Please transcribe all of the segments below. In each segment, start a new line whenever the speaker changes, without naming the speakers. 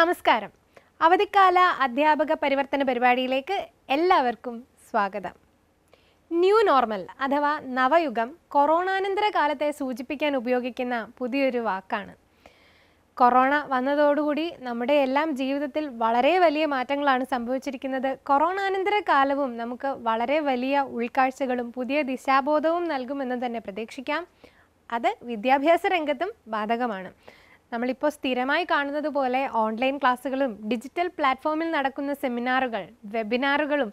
നമസ്കാരം അവധിക്കാല അധ്യാപക പരിവർത്തന പരിപാടിയിലേക്ക് എല്ലാവർക്കും സ്വാഗതം ന്യൂ നോർമൽ അഥവാ നവയുഗം കൊറോണാനന്തര കാലത്തെ സൂചിപ്പിക്കാൻ ഉപയോഗിക്കുന്ന പുതിയൊരു വാക്കാണ് കൊറോണ വന്നതോടുകൂടി നമ്മുടെ എല്ലാം ജീവിതത്തിൽ വളരെ വലിയ മാറ്റങ്ങളാണ് സംഭവിച്ചിരിക്കുന്നത് കൊറോണാനന്തര കാലവും നമുക്ക് വളരെ വലിയ ഉൾക്കാഴ്ചകളും പുതിയ ദിശാബോധവും നൽകുമെന്ന് തന്നെ പ്രതീക്ഷിക്കാം അത് വിദ്യാഭ്യാസ രംഗത്തും ബാധകമാണ് നമ്മളിപ്പോൾ സ്ഥിരമായി കാണുന്നത് പോലെ ഓൺലൈൻ ക്ലാസ്സുകളും ഡിജിറ്റൽ പ്ലാറ്റ്ഫോമിൽ നടക്കുന്ന സെമിനാറുകൾ വെബിനാറുകളും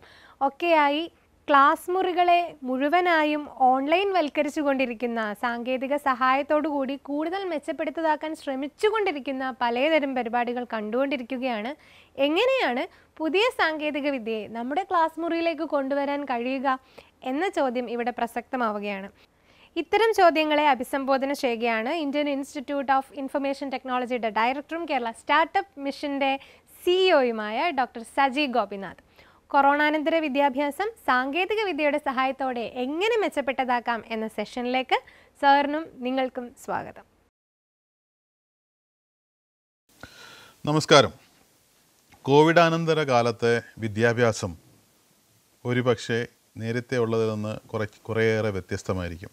ഒക്കെയായി ക്ലാസ് മുറികളെ മുഴുവനായും ഓൺലൈൻ വൽക്കരിച്ചുകൊണ്ടിരിക്കുന്ന സാങ്കേതിക സഹായത്തോടു കൂടി കൂടുതൽ മെച്ചപ്പെടുത്തതാക്കാൻ ശ്രമിച്ചുകൊണ്ടിരിക്കുന്ന പലതരം പരിപാടികൾ കണ്ടുകൊണ്ടിരിക്കുകയാണ് എങ്ങനെയാണ് പുതിയ സാങ്കേതിക വിദ്യയെ നമ്മുടെ ക്ലാസ് മുറിയിലേക്ക് കൊണ്ടുവരാൻ കഴിയുക എന്ന ചോദ്യം ഇവിടെ പ്രസക്തമാവുകയാണ് ഇത്തരം ചോദ്യങ്ങളെ അഭിസംബോധന ചെയ്യുകയാണ് ഇന്ത്യൻ ഇൻസ്റ്റിറ്റ്യൂട്ട് ഓഫ് ഇൻഫർമേഷൻ ടെക്നോളജിയുടെ ഡയറക്ടറും കേരള സ്റ്റാർട്ടപ്പ് മിഷന്റെ സിഇഒയുമായ ഡോക്ടർ സജി ഗോപിനാഥ് കൊറോണാനന്തര വിദ്യാഭ്യാസം സാങ്കേതിക വിദ്യയുടെ സഹായത്തോടെ എങ്ങനെ മെച്ചപ്പെട്ടതാക്കാം എന്ന സെഷനിലേക്ക് സാറിനും നിങ്ങൾക്കും സ്വാഗതം
നമസ്കാരം കോവിഡാനന്തര കാലത്തെ വിദ്യാഭ്യാസം ഒരുപക്ഷെ നേരത്തെ ഉള്ളതിൽ നിന്ന് കുറേ കുറേയേറെ വ്യത്യസ്തമായിരിക്കും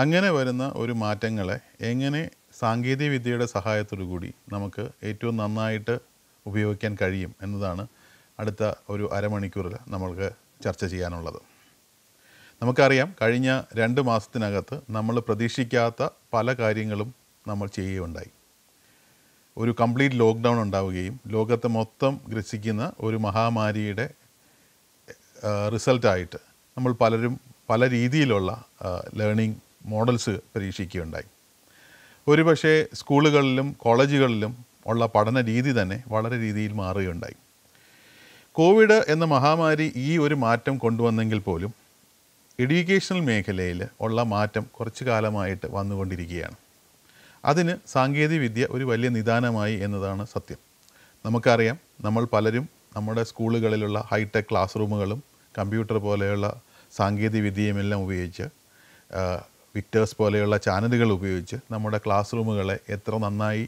അങ്ങനെ വരുന്ന ഒരു മാറ്റങ്ങളെ എങ്ങനെ സാങ്കേതിക വിദ്യയുടെ സഹായത്തോടു കൂടി നമുക്ക് ഏറ്റവും നന്നായിട്ട് ഉപയോഗിക്കാൻ കഴിയും എന്നതാണ് അടുത്ത ഒരു അരമണിക്കൂറിൽ നമ്മൾക്ക് ചർച്ച ചെയ്യാനുള്ളത് നമുക്കറിയാം കഴിഞ്ഞ രണ്ട് മാസത്തിനകത്ത് നമ്മൾ പ്രതീക്ഷിക്കാത്ത പല കാര്യങ്ങളും നമ്മൾ ചെയ്യുകയുണ്ടായി ഒരു കംപ്ലീറ്റ് ലോക്ക്ഡൗൺ ഉണ്ടാവുകയും ലോകത്തെ മൊത്തം ഗ്രസിക്കുന്ന ഒരു മഹാമാരിയുടെ റിസൾട്ടായിട്ട് നമ്മൾ പലരും പല രീതിയിലുള്ള ലേണിംഗ് മോഡൽസ് പരീക്ഷിക്കുകയുണ്ടായി ഒരുപക്ഷെ സ്കൂളുകളിലും കോളേജുകളിലും ഉള്ള പഠന രീതി തന്നെ വളരെ രീതിയിൽ മാറുകയുണ്ടായി കോവിഡ് എന്ന മഹാമാരി ഈ ഒരു മാറ്റം കൊണ്ടുവന്നെങ്കിൽ പോലും എഡ്യൂക്കേഷണൽ മേഖലയിൽ ഉള്ള മാറ്റം കുറച്ചു കാലമായിട്ട് വന്നുകൊണ്ടിരിക്കുകയാണ് അതിന് സാങ്കേതികവിദ്യ ഒരു വലിയ നിദാനമായി എന്നതാണ് സത്യം നമുക്കറിയാം നമ്മൾ പലരും നമ്മുടെ സ്കൂളുകളിലുള്ള ഹൈടെക് ക്ലാസ് റൂമുകളും കമ്പ്യൂട്ടർ പോലെയുള്ള സാങ്കേതികവിദ്യയുമെല്ലാം ഉപയോഗിച്ച് വിക്ടേഴ്സ് പോലെയുള്ള ചാനലുകൾ ഉപയോഗിച്ച് നമ്മുടെ ക്ലാസ് റൂമുകളെ എത്ര നന്നായി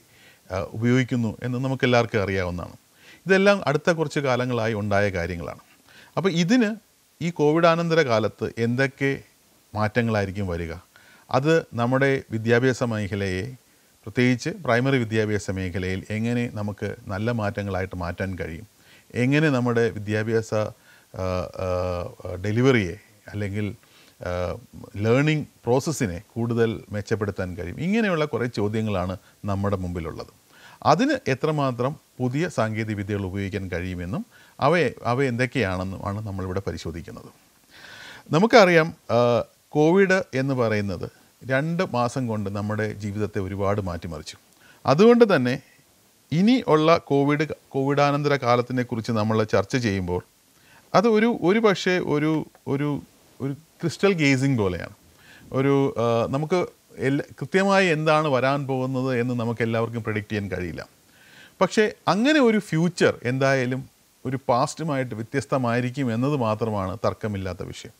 ഉപയോഗിക്കുന്നു എന്ന് നമുക്കെല്ലാവർക്കും അറിയാവുന്നതാണ് ഇതെല്ലാം അടുത്ത കുറച്ച് കാലങ്ങളായി ഉണ്ടായ കാര്യങ്ങളാണ് അപ്പോൾ ഇതിന് ഈ കോവിഡാനന്തര കാലത്ത് എന്തൊക്കെ മാറ്റങ്ങളായിരിക്കും വരിക അത് നമ്മുടെ വിദ്യാഭ്യാസ മേഖലയെ പ്രത്യേകിച്ച് പ്രൈമറി വിദ്യാഭ്യാസ മേഖലയിൽ എങ്ങനെ നമുക്ക് നല്ല മാറ്റങ്ങളായിട്ട് മാറ്റാൻ കഴിയും എങ്ങനെ നമ്മുടെ വിദ്യാഭ്യാസ ഡെലിവറിയെ അല്ലെങ്കിൽ ലേണിംഗ് പ്രോസസ്സിനെ കൂടുതൽ മെച്ചപ്പെടുത്താൻ കഴിയും ഇങ്ങനെയുള്ള കുറേ ചോദ്യങ്ങളാണ് നമ്മുടെ മുമ്പിലുള്ളത് അതിന് എത്രമാത്രം പുതിയ സാങ്കേതിക വിദ്യകൾ ഉപയോഗിക്കാൻ കഴിയുമെന്നും അവയെ അവ എന്തൊക്കെയാണെന്നും ആണ് നമ്മളിവിടെ പരിശോധിക്കുന്നത് നമുക്കറിയാം കോവിഡ് എന്ന് പറയുന്നത് രണ്ട് മാസം കൊണ്ട് നമ്മുടെ ജീവിതത്തെ ഒരുപാട് മാറ്റിമറിച്ചു അതുകൊണ്ട് തന്നെ ഇനി ഉള്ള കോവിഡ് കോവിഡാനന്തര കാലത്തിനെക്കുറിച്ച് നമ്മൾ ചർച്ച ചെയ്യുമ്പോൾ അത് ഒരു ഒരു പക്ഷേ ഒരു ഒരു ഒരു ക്രിസ്റ്റൽ ഗേസിങ് പോലെയാണ് ഒരു നമുക്ക് എല്ലാ കൃത്യമായി എന്താണ് വരാൻ പോകുന്നത് എന്ന് നമുക്ക് എല്ലാവർക്കും പ്രഡിക്റ്റ് ചെയ്യാൻ കഴിയില്ല പക്ഷേ അങ്ങനെ ഒരു ഫ്യൂച്ചർ എന്തായാലും ഒരു പാസ്റ്റുമായിട്ട് വ്യത്യസ്തമായിരിക്കും എന്നത് മാത്രമാണ് തർക്കമില്ലാത്ത വിഷയം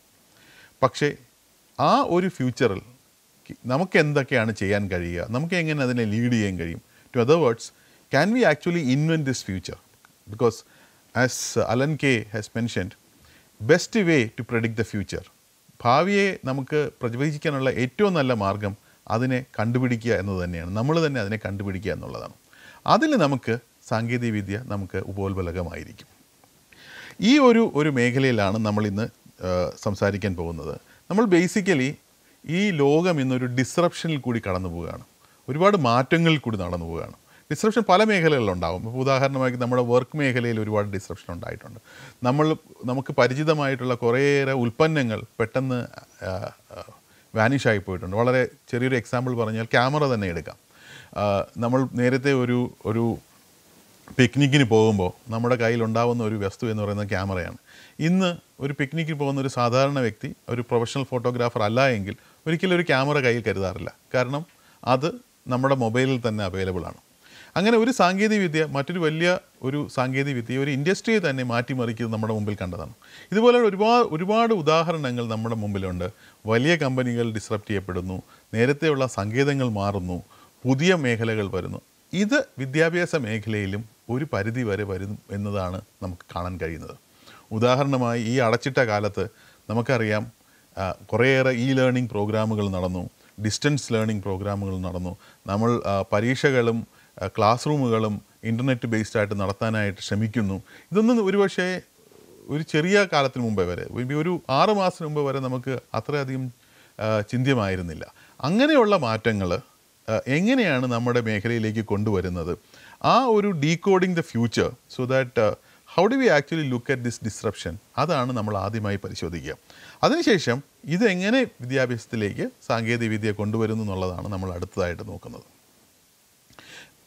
പക്ഷേ ആ ഒരു ഫ്യൂച്ചറിൽ നമുക്ക് എന്തൊക്കെയാണ് ചെയ്യാൻ കഴിയുക നമുക്ക് എങ്ങനെ അതിനെ ലീഡ് ചെയ്യാൻ കഴിയും to other words can we actually invent this future because as Alan Kay has mentioned best way to predict the future ഭാവിയെ നമുക്ക് പ്രതിഭജിക്കാനുള്ള ഏറ്റവും നല്ല മാർഗം അതിനെ കണ്ടുപിടിക്കുക എന്നത് തന്നെയാണ് നമ്മൾ തന്നെ അതിനെ കണ്ടുപിടിക്കുക എന്നുള്ളതാണ് അതിൽ നമുക്ക് സാങ്കേതികവിദ്യ നമുക്ക് ഉപോത്ബലകമായിരിക്കും ഈ ഒരു ഒരു മേഖലയിലാണ് നമ്മൾ ഇന്ന് സംസാരിക്കാൻ പോകുന്നത് നമ്മൾ ബേസിക്കലി ഈ ലോകം ഇന്നൊരു ഡിസ്രപ്ഷനിൽ കൂടി കടന്നു പോവുകയാണ് ഒരുപാട് മാറ്റങ്ങളിൽ കൂടി നടന്നു പോവുകയാണ് ഡിസ്ട്രപ്ഷൻ പല മേഖലകളിലുണ്ടാകും ഇപ്പോൾ ഉദാഹരണമായി നമ്മുടെ വർക്ക് മേഖലയിൽ ഒരുപാട് ഡിസ്ട്രപ്ഷൻ ഉണ്ടായിട്ടുണ്ട് നമ്മൾ നമുക്ക് പരിചിതമായിട്ടുള്ള കുറേയേറെ ഉൽപ്പന്നങ്ങൾ പെട്ടെന്ന് ആയി പോയിട്ടുണ്ട് വളരെ ചെറിയൊരു എക്സാമ്പിൾ പറഞ്ഞാൽ ക്യാമറ തന്നെ എടുക്കാം നമ്മൾ നേരത്തെ ഒരു ഒരു പിക്നിക്കിന് പോകുമ്പോൾ നമ്മുടെ കയ്യിൽ ഉണ്ടാകുന്ന ഒരു വസ്തു എന്ന് പറയുന്ന ക്യാമറയാണ് ഇന്ന് ഒരു പിക്നിക്കിന് പോകുന്ന ഒരു സാധാരണ വ്യക്തി ഒരു പ്രൊഫഷണൽ ഫോട്ടോഗ്രാഫർ അല്ല എങ്കിൽ ഒരിക്കലും ഒരു ക്യാമറ കയ്യിൽ കരുതാറില്ല കാരണം അത് നമ്മുടെ മൊബൈലിൽ തന്നെ അവൈലബിൾ ആണ് അങ്ങനെ ഒരു സാങ്കേതികവിദ്യ മറ്റൊരു വലിയ ഒരു സാങ്കേതികവിദ്യ ഒരു ഇൻഡസ്ട്രിയെ തന്നെ മാറ്റിമറിക്കുന്നത് നമ്മുടെ മുമ്പിൽ കണ്ടതാണ് ഇതുപോലെ ഒരുപാട് ഒരുപാട് ഉദാഹരണങ്ങൾ നമ്മുടെ മുമ്പിലുണ്ട് വലിയ കമ്പനികൾ ഡിസ്റപ്റ്റ് ചെയ്യപ്പെടുന്നു നേരത്തെയുള്ള സങ്കേതങ്ങൾ മാറുന്നു പുതിയ മേഖലകൾ വരുന്നു ഇത് വിദ്യാഭ്യാസ മേഖലയിലും ഒരു പരിധി വരെ വരും എന്നതാണ് നമുക്ക് കാണാൻ കഴിയുന്നത് ഉദാഹരണമായി ഈ അടച്ചിട്ട കാലത്ത് നമുക്കറിയാം കുറേയേറെ ഇ ലേണിംഗ് പ്രോഗ്രാമുകൾ നടന്നു ഡിസ്റ്റൻസ് ലേണിംഗ് പ്രോഗ്രാമുകൾ നടന്നു നമ്മൾ പരീക്ഷകളും ക്ലാസ് റൂമുകളും ഇൻ്റർനെറ്റ് ബേസ്ഡ് ആയിട്ട് നടത്താനായിട്ട് ശ്രമിക്കുന്നു ഇതൊന്നും ഒരുപക്ഷെ ഒരു ചെറിയ കാലത്തിന് മുമ്പേ വരെ ഒരു ആറ് മാസത്തിന് മുമ്പ് വരെ നമുക്ക് അത്രയധികം ചിന്ത്യമായിരുന്നില്ല അങ്ങനെയുള്ള മാറ്റങ്ങൾ എങ്ങനെയാണ് നമ്മുടെ മേഖലയിലേക്ക് കൊണ്ടുവരുന്നത് ആ ഒരു decoding the future so that how do we actually look at this disruption അതാണ് നമ്മൾ ആദ്യമായി പരിശോധിക്കുക അതിനുശേഷം ഇതെങ്ങനെ വിദ്യാഭ്യാസത്തിലേക്ക് സാങ്കേതികവിദ്യ കൊണ്ടുവരുന്നു എന്നുള്ളതാണ് നമ്മൾ അടുത്തതായിട്ട് നോക്കുന്നത്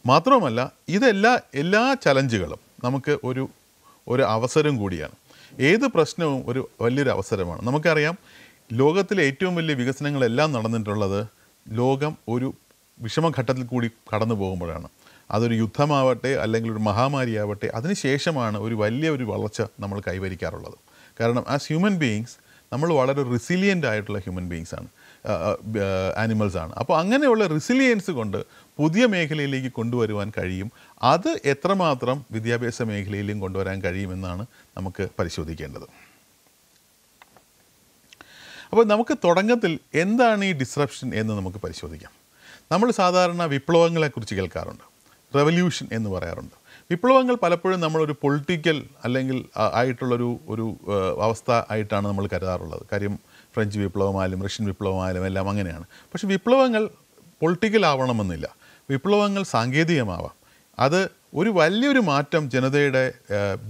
മാത്രവുമല്ല ഇതെല്ലാ എല്ലാ ചലഞ്ചുകളും നമുക്ക് ഒരു ഒരു അവസരം കൂടിയാണ് ഏത് പ്രശ്നവും ഒരു വലിയൊരു അവസരമാണ് നമുക്കറിയാം ലോകത്തിലെ ഏറ്റവും വലിയ വികസനങ്ങളെല്ലാം നടന്നിട്ടുള്ളത് ലോകം ഒരു വിഷമഘട്ടത്തിൽ കൂടി കടന്നു പോകുമ്പോഴാണ് അതൊരു യുദ്ധമാവട്ടെ അല്ലെങ്കിൽ ഒരു മഹാമാരിയാവട്ടെ അതിനുശേഷമാണ് ഒരു വലിയ ഒരു വളർച്ച നമ്മൾ കൈവരിക്കാറുള്ളത് കാരണം ആസ് ഹ്യൂമൻ ബീയിങ്സ് നമ്മൾ വളരെ റിസിലിയൻ്റ് ആയിട്ടുള്ള ഹ്യൂമൻ ബീയിങ്സ് ആണ് ആണ് അപ്പോൾ അങ്ങനെയുള്ള റിസിലിയൻസ് കൊണ്ട് പുതിയ മേഖലയിലേക്ക് കൊണ്ടുവരുവാൻ കഴിയും അത് എത്രമാത്രം വിദ്യാഭ്യാസ മേഖലയിലും കൊണ്ടുവരാൻ കഴിയുമെന്നാണ് നമുക്ക് പരിശോധിക്കേണ്ടത് അപ്പോൾ നമുക്ക് തുടക്കത്തിൽ എന്താണ് ഈ ഡിസ്റപ്ഷൻ എന്ന് നമുക്ക് പരിശോധിക്കാം നമ്മൾ സാധാരണ വിപ്ലവങ്ങളെക്കുറിച്ച് കേൾക്കാറുണ്ട് റെവല്യൂഷൻ എന്ന് പറയാറുണ്ട് വിപ്ലവങ്ങൾ പലപ്പോഴും നമ്മളൊരു പൊളിറ്റിക്കൽ അല്ലെങ്കിൽ ആയിട്ടുള്ളൊരു ഒരു അവസ്ഥ ആയിട്ടാണ് നമ്മൾ കരുതാറുള്ളത് കാര്യം ഫ്രഞ്ച് വിപ്ലവമായാലും റഷ്യൻ വിപ്ലവമായാലും എല്ലാം അങ്ങനെയാണ് പക്ഷേ വിപ്ലവങ്ങൾ പൊളിറ്റിക്കൽ ആവണമെന്നില്ല വിപ്ലവങ്ങൾ സാങ്കേതികമാവാം അത് ഒരു വലിയൊരു മാറ്റം ജനതയുടെ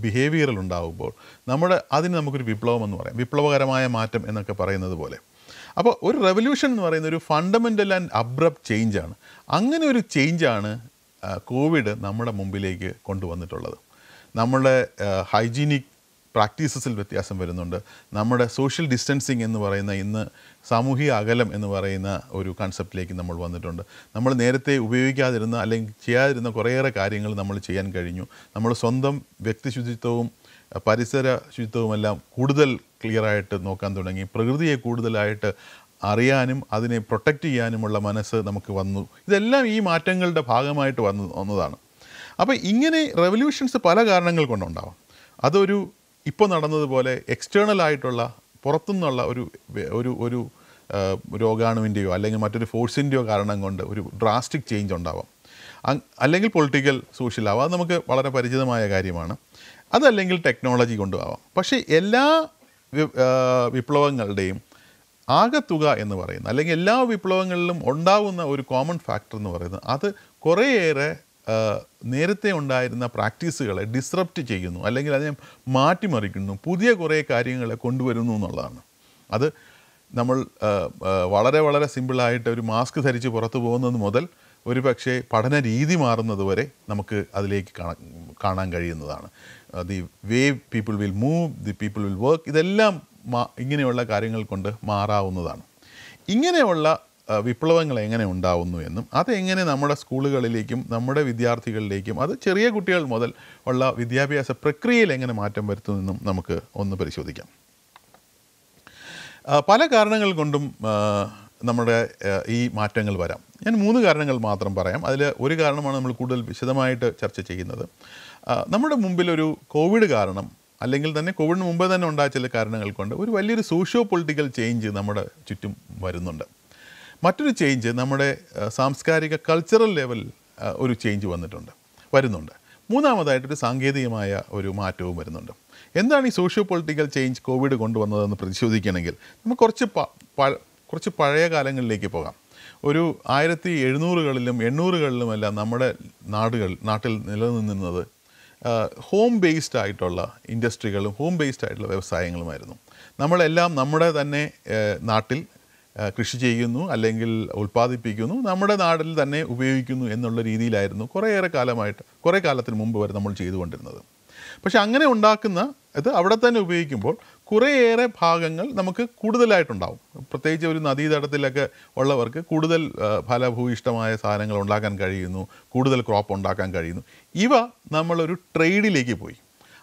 ബിഹേവിയറിൽ ഉണ്ടാകുമ്പോൾ നമ്മുടെ അതിന് നമുക്കൊരു വിപ്ലവം എന്ന് പറയാം വിപ്ലവകരമായ മാറ്റം എന്നൊക്കെ പറയുന്നത് പോലെ അപ്പോൾ ഒരു റെവല്യൂഷൻ എന്ന് പറയുന്ന ഒരു ഫണ്ടമെൻ്റൽ ആൻഡ് ചേഞ്ച് ചേഞ്ചാണ് അങ്ങനെ ഒരു ചേഞ്ചാണ് കോവിഡ് നമ്മുടെ മുമ്പിലേക്ക് കൊണ്ടുവന്നിട്ടുള്ളത് നമ്മുടെ ഹൈജീനിക് പ്രാക്ടീസസിൽ വ്യത്യാസം വരുന്നുണ്ട് നമ്മുടെ സോഷ്യൽ ഡിസ്റ്റൻസിങ് എന്ന് പറയുന്ന ഇന്ന് സാമൂഹിക അകലം എന്ന് പറയുന്ന ഒരു കൺസെപ്റ്റിലേക്ക് നമ്മൾ വന്നിട്ടുണ്ട് നമ്മൾ നേരത്തെ ഉപയോഗിക്കാതിരുന്ന അല്ലെങ്കിൽ ചെയ്യാതിരുന്ന കുറേയേറെ കാര്യങ്ങൾ നമ്മൾ ചെയ്യാൻ കഴിഞ്ഞു നമ്മൾ സ്വന്തം വ്യക്തി ശുചിത്വവും പരിസര ശുചിത്വവുമെല്ലാം കൂടുതൽ ക്ലിയറായിട്ട് നോക്കാൻ തുടങ്ങി പ്രകൃതിയെ കൂടുതലായിട്ട് അറിയാനും അതിനെ പ്രൊട്ടക്റ്റ് ചെയ്യാനുമുള്ള മനസ്സ് നമുക്ക് വന്നു ഇതെല്ലാം ഈ മാറ്റങ്ങളുടെ ഭാഗമായിട്ട് വന്നു വന്നതാണ് അപ്പോൾ ഇങ്ങനെ റെവല്യൂഷൻസ് പല കാരണങ്ങൾ കൊണ്ടുണ്ടാവാം അതൊരു ഇപ്പോൾ നടന്നതുപോലെ എക്സ്റ്റേണൽ ആയിട്ടുള്ള പുറത്തുനിന്നുള്ള ഒരു ഒരു ഒരു രോഗാണുവിൻ്റെയോ അല്ലെങ്കിൽ മറ്റൊരു ഫോഴ്സിൻ്റെയോ കാരണം കൊണ്ട് ഒരു ഡ്രാസ്റ്റിക് ചേഞ്ച് ഉണ്ടാവാം അല്ലെങ്കിൽ പൊളിറ്റിക്കൽ സോഷ്യൽ ആവാം അത് നമുക്ക് വളരെ പരിചിതമായ കാര്യമാണ് അതല്ലെങ്കിൽ ടെക്നോളജി കൊണ്ടുപോവാം പക്ഷേ എല്ലാ വിപ്ലവങ്ങളുടെയും ആകത്തുക എന്ന് പറയുന്ന അല്ലെങ്കിൽ എല്ലാ വിപ്ലവങ്ങളിലും ഉണ്ടാകുന്ന ഒരു കോമൺ ഫാക്ടർ എന്ന് പറയുന്നത് അത് കുറേയേറെ നേരത്തെ ഉണ്ടായിരുന്ന പ്രാക്ടീസുകളെ ഡിസ്റപ്റ്റ് ചെയ്യുന്നു അല്ലെങ്കിൽ അതിനെ മാറ്റിമറിക്കുന്നു പുതിയ കുറേ കാര്യങ്ങളെ കൊണ്ടുവരുന്നു എന്നുള്ളതാണ് അത് നമ്മൾ വളരെ വളരെ സിമ്പിളായിട്ട് ഒരു മാസ്ക് ധരിച്ച് പുറത്തു പോകുന്നത് മുതൽ ഒരു പക്ഷേ പഠന രീതി മാറുന്നത് വരെ നമുക്ക് അതിലേക്ക് കാണാൻ കഴിയുന്നതാണ് the way people will move the people will work ഇതെല്ലാം ഇങ്ങനെയുള്ള കാര്യങ്ങൾ കൊണ്ട് മാറാവുന്നതാണ് ഇങ്ങനെയുള്ള വിപ്ലവങ്ങൾ എങ്ങനെ ഉണ്ടാവുന്നു എന്നും അതെങ്ങനെ നമ്മുടെ സ്കൂളുകളിലേക്കും നമ്മുടെ വിദ്യാർത്ഥികളിലേക്കും അത് ചെറിയ കുട്ടികൾ മുതൽ ഉള്ള വിദ്യാഭ്യാസ പ്രക്രിയയിൽ എങ്ങനെ മാറ്റം വരുത്തുമെന്നും നമുക്ക് ഒന്ന് പരിശോധിക്കാം പല കാരണങ്ങൾ കൊണ്ടും നമ്മുടെ ഈ മാറ്റങ്ങൾ വരാം ഞാൻ മൂന്ന് കാരണങ്ങൾ മാത്രം പറയാം അതിൽ ഒരു കാരണമാണ് നമ്മൾ കൂടുതൽ വിശദമായിട്ട് ചർച്ച ചെയ്യുന്നത് നമ്മുടെ മുമ്പിലൊരു ഒരു കോവിഡ് കാരണം അല്ലെങ്കിൽ തന്നെ കോവിഡിന് മുമ്പ് തന്നെ ഉണ്ടായ ചില കാരണങ്ങൾ കൊണ്ട് ഒരു വലിയൊരു സോഷ്യോ പൊളിറ്റിക്കൽ ചേഞ്ച് നമ്മുടെ ചുറ്റും വരുന്നുണ്ട് മറ്റൊരു ചേഞ്ച് നമ്മുടെ സാംസ്കാരിക കൾച്ചറൽ ലെവൽ ഒരു ചേഞ്ച് വന്നിട്ടുണ്ട് വരുന്നുണ്ട് മൂന്നാമതായിട്ടൊരു സാങ്കേതികമായ ഒരു മാറ്റവും വരുന്നുണ്ട് എന്താണ് ഈ സോഷ്യോ പൊളിറ്റിക്കൽ ചേഞ്ച് കോവിഡ് കൊണ്ടുവന്നതെന്ന് പ്രതിശോധിക്കണമെങ്കിൽ നമുക്ക് കുറച്ച് കുറച്ച് പഴയ കാലങ്ങളിലേക്ക് പോകാം ഒരു ആയിരത്തി എഴുന്നൂറുകളിലും എണ്ണൂറുകളിലുമെല്ലാം നമ്മുടെ നാടുകൾ നാട്ടിൽ നിലനിന്നിരുന്നത് ഹോം ബേസ്ഡ് ആയിട്ടുള്ള ഇൻഡസ്ട്രികളും ഹോം ബേസ്ഡ് ആയിട്ടുള്ള വ്യവസായങ്ങളുമായിരുന്നു നമ്മളെല്ലാം നമ്മുടെ തന്നെ നാട്ടിൽ കൃഷി ചെയ്യുന്നു അല്ലെങ്കിൽ ഉൽപ്പാദിപ്പിക്കുന്നു നമ്മുടെ നാടിൽ തന്നെ ഉപയോഗിക്കുന്നു എന്നുള്ള രീതിയിലായിരുന്നു കുറേയേറെ കാലമായിട്ട് കുറേ കാലത്തിന് മുമ്പ് വരെ നമ്മൾ ചെയ്തുകൊണ്ടിരുന്നത് പക്ഷേ അങ്ങനെ ഉണ്ടാക്കുന്ന ഇത് അവിടെ തന്നെ ഉപയോഗിക്കുമ്പോൾ കുറേയേറെ ഭാഗങ്ങൾ നമുക്ക് കൂടുതലായിട്ടുണ്ടാവും പ്രത്യേകിച്ച് ഒരു നദീതടത്തിലൊക്കെ ഉള്ളവർക്ക് കൂടുതൽ ഫലഭൂയിഷ്ടമായ സാധനങ്ങൾ ഉണ്ടാക്കാൻ കഴിയുന്നു കൂടുതൽ ക്രോപ്പ് ഉണ്ടാക്കാൻ കഴിയുന്നു ഇവ നമ്മളൊരു ട്രേഡിലേക്ക് പോയി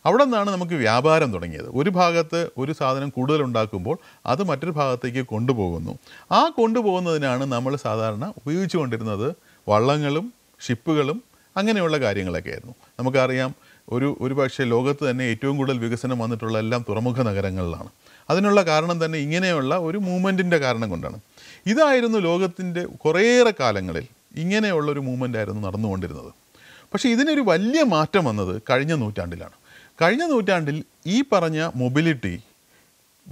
അവിടെ നിന്നാണ് നമുക്ക് വ്യാപാരം തുടങ്ങിയത് ഒരു ഭാഗത്ത് ഒരു സാധനം കൂടുതൽ ഉണ്ടാക്കുമ്പോൾ അത് മറ്റൊരു ഭാഗത്തേക്ക് കൊണ്ടുപോകുന്നു ആ കൊണ്ടുപോകുന്നതിനാണ് നമ്മൾ സാധാരണ ഉപയോഗിച്ചുകൊണ്ടിരുന്നത് വള്ളങ്ങളും ഷിപ്പുകളും അങ്ങനെയുള്ള കാര്യങ്ങളൊക്കെ ആയിരുന്നു നമുക്കറിയാം ഒരു ഒരു പക്ഷേ ലോകത്ത് തന്നെ ഏറ്റവും കൂടുതൽ വികസനം വന്നിട്ടുള്ള എല്ലാം തുറമുഖ നഗരങ്ങളിലാണ് അതിനുള്ള കാരണം തന്നെ ഇങ്ങനെയുള്ള ഒരു മൂവ്മെൻറ്റിൻ്റെ കാരണം കൊണ്ടാണ് ഇതായിരുന്നു ലോകത്തിൻ്റെ കുറേയേറെ കാലങ്ങളിൽ ഇങ്ങനെയുള്ള ഒരു മൂവ്മെൻ്റ് ആയിരുന്നു നടന്നുകൊണ്ടിരുന്നത് പക്ഷേ ഇതിനൊരു വലിയ മാറ്റം വന്നത് കഴിഞ്ഞ നൂറ്റാണ്ടിലാണ് കഴിഞ്ഞ നൂറ്റാണ്ടിൽ ഈ പറഞ്ഞ മൊബിലിറ്റി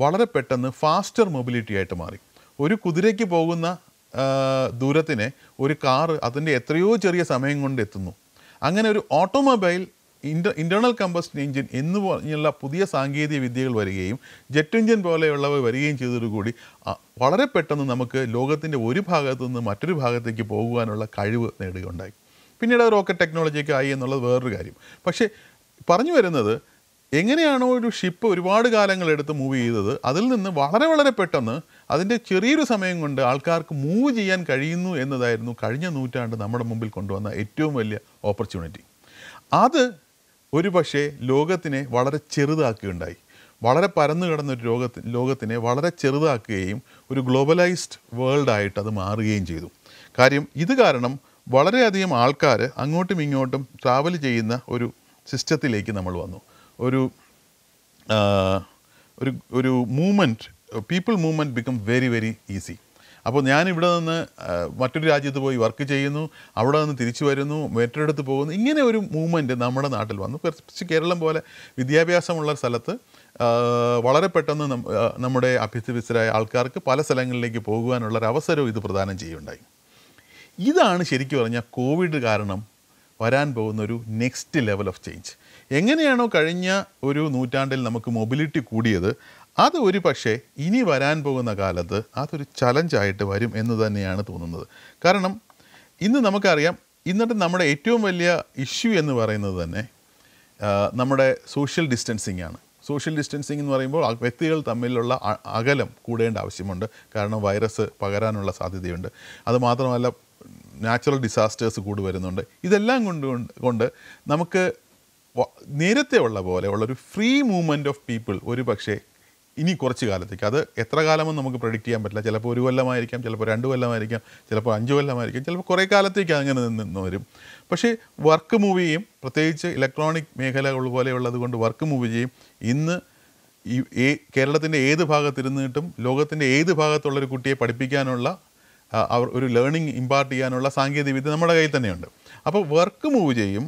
വളരെ പെട്ടെന്ന് ഫാസ്റ്റർ മൊബിലിറ്റി ആയിട്ട് മാറി ഒരു കുതിരയ്ക്ക് പോകുന്ന ദൂരത്തിനെ ഒരു കാർ അതിൻ്റെ എത്രയോ ചെറിയ സമയം കൊണ്ട് എത്തുന്നു അങ്ങനെ ഒരു automobile inter internal combust engine എന്ന് പറഞ്ഞുള്ള പുതിയ സാങ്കേതിക വിദ്യകൾ വരികയും ജെറ്റ് എഞ്ചിൻ പോലെയുള്ളവ വരികയും ചെയ്തതോടുകൂടി വളരെ പെട്ടെന്ന് നമുക്ക് ലോകത്തിൻ്റെ ഒരു ഭാഗത്തു നിന്ന് മറ്റൊരു ഭാഗത്തേക്ക് പോകുവാനുള്ള കഴിവ് നേടുകയുണ്ടായി പിന്നീട് റോക്കറ്റ് ടെക്നോളജിയൊക്കെ ആയി എന്നുള്ളത് വേറൊരു കാര്യം പക്ഷേ പറഞ്ഞു വരുന്നത് എങ്ങനെയാണോ ഒരു ഷിപ്പ് ഒരുപാട് കാലങ്ങളെടുത്ത് മൂവ് ചെയ്തത് അതിൽ നിന്ന് വളരെ വളരെ പെട്ടെന്ന് അതിൻ്റെ ചെറിയൊരു സമയം കൊണ്ട് ആൾക്കാർക്ക് മൂവ് ചെയ്യാൻ കഴിയുന്നു എന്നതായിരുന്നു കഴിഞ്ഞ നൂറ്റാണ്ട് നമ്മുടെ മുമ്പിൽ കൊണ്ടുവന്ന ഏറ്റവും വലിയ ഓപ്പർച്യൂണിറ്റി അത് ഒരു പക്ഷേ ലോകത്തിനെ വളരെ ചെറുതാക്കുകയുണ്ടായി വളരെ പരന്നു കിടന്ന ഒരു ലോകത്തി ലോകത്തിനെ വളരെ ചെറുതാക്കുകയും ഒരു ഗ്ലോബലൈസ്ഡ് വേൾഡായിട്ട് അത് മാറുകയും ചെയ്തു കാര്യം ഇത് കാരണം വളരെയധികം ആൾക്കാർ അങ്ങോട്ടും ഇങ്ങോട്ടും ട്രാവൽ ചെയ്യുന്ന ഒരു സിസ്റ്റത്തിലേക്ക് നമ്മൾ വന്നു ഒരു ഒരു ഒരു movement people movement become very very easy അപ്പോൾ ഞാനിവിടെ നിന്ന് മറ്റൊരു രാജ്യത്ത് പോയി വർക്ക് ചെയ്യുന്നു അവിടെ നിന്ന് തിരിച്ചു വരുന്നു മറ്റൊരിടത്ത് പോകുന്നു ഇങ്ങനെ ഒരു മൂവ്മെൻറ്റ് നമ്മുടെ നാട്ടിൽ വന്നു കുറച്ച് കേരളം പോലെ വിദ്യാഭ്യാസമുള്ള സ്ഥലത്ത് വളരെ പെട്ടെന്ന് നമ്മുടെ അഭ്യസ്തവിസ്തരായ ആൾക്കാർക്ക് പല സ്ഥലങ്ങളിലേക്ക് പോകുവാനുള്ള ഒരു അവസരവും ഇത് പ്രദാനം ചെയ്യുകയുണ്ടായി ഇതാണ് ശരിക്കും പറഞ്ഞാൽ കോവിഡ് കാരണം വരാൻ പോകുന്ന ഒരു നെക്സ്റ്റ് ലെവൽ ഓഫ് ചേഞ്ച് എങ്ങനെയാണോ കഴിഞ്ഞ ഒരു നൂറ്റാണ്ടിൽ നമുക്ക് മൊബിലിറ്റി കൂടിയത് അത് ഒരു പക്ഷേ ഇനി വരാൻ പോകുന്ന കാലത്ത് അതൊരു ചലഞ്ചായിട്ട് വരും എന്ന് തന്നെയാണ് തോന്നുന്നത് കാരണം ഇന്ന് നമുക്കറിയാം ഇന്നത്തെ നമ്മുടെ ഏറ്റവും വലിയ ഇഷ്യൂ എന്ന് പറയുന്നത് തന്നെ നമ്മുടെ സോഷ്യൽ ഡിസ്റ്റൻസിങ് ആണ് സോഷ്യൽ ഡിസ്റ്റൻസിങ് എന്ന് പറയുമ്പോൾ വ്യക്തികൾ തമ്മിലുള്ള അകലം കൂടേണ്ട ആവശ്യമുണ്ട് കാരണം വൈറസ് പകരാനുള്ള സാധ്യതയുണ്ട് അതുമാത്രമല്ല നാച്ചുറൽ ഡിസാസ്റ്റേഴ്സ് കൂടി വരുന്നുണ്ട് ഇതെല്ലാം കൊണ്ട് കൊണ്ട് നമുക്ക് നേരത്തെ ഉള്ള പോലെ ഉള്ളൊരു ഫ്രീ മൂവ്മെൻറ്റ് ഓഫ് പീപ്പിൾ ഒരു പക്ഷേ ഇനി കുറച്ച് കാലത്തേക്ക് അത് എത്ര കാലമെന്ന് നമുക്ക് പ്രഡിക്റ്റ് ചെയ്യാൻ പറ്റില്ല ചിലപ്പോൾ ഒരു കൊല്ലമായിരിക്കാം ചിലപ്പോൾ രണ്ട് കൊല്ലമായിരിക്കാം ചിലപ്പോൾ അഞ്ച് കൊല്ലമായിരിക്കും ചിലപ്പോൾ കുറേ കാലത്തേക്ക് അങ്ങനെ നിന്ന് വരും പക്ഷേ വർക്ക് മൂവ് ചെയ്യും പ്രത്യേകിച്ച് ഇലക്ട്രോണിക് മേഖലകൾ പോലെയുള്ളത് കൊണ്ട് വർക്ക് മൂവ് ചെയ്യും ഇന്ന് ഈ കേരളത്തിൻ്റെ ഏത് ഭാഗത്തിരുന്നിട്ടും ലോകത്തിൻ്റെ ഏത് ഭാഗത്തുള്ളൊരു കുട്ടിയെ പഠിപ്പിക്കാനുള്ള അവർ ഒരു ലേണിംഗ് ഇമ്പാർട്ട് ചെയ്യാനുള്ള സാങ്കേതികവിദ്യ നമ്മുടെ കയ്യിൽ തന്നെയുണ്ട് അപ്പോൾ വർക്ക് മൂവ് ചെയ്യും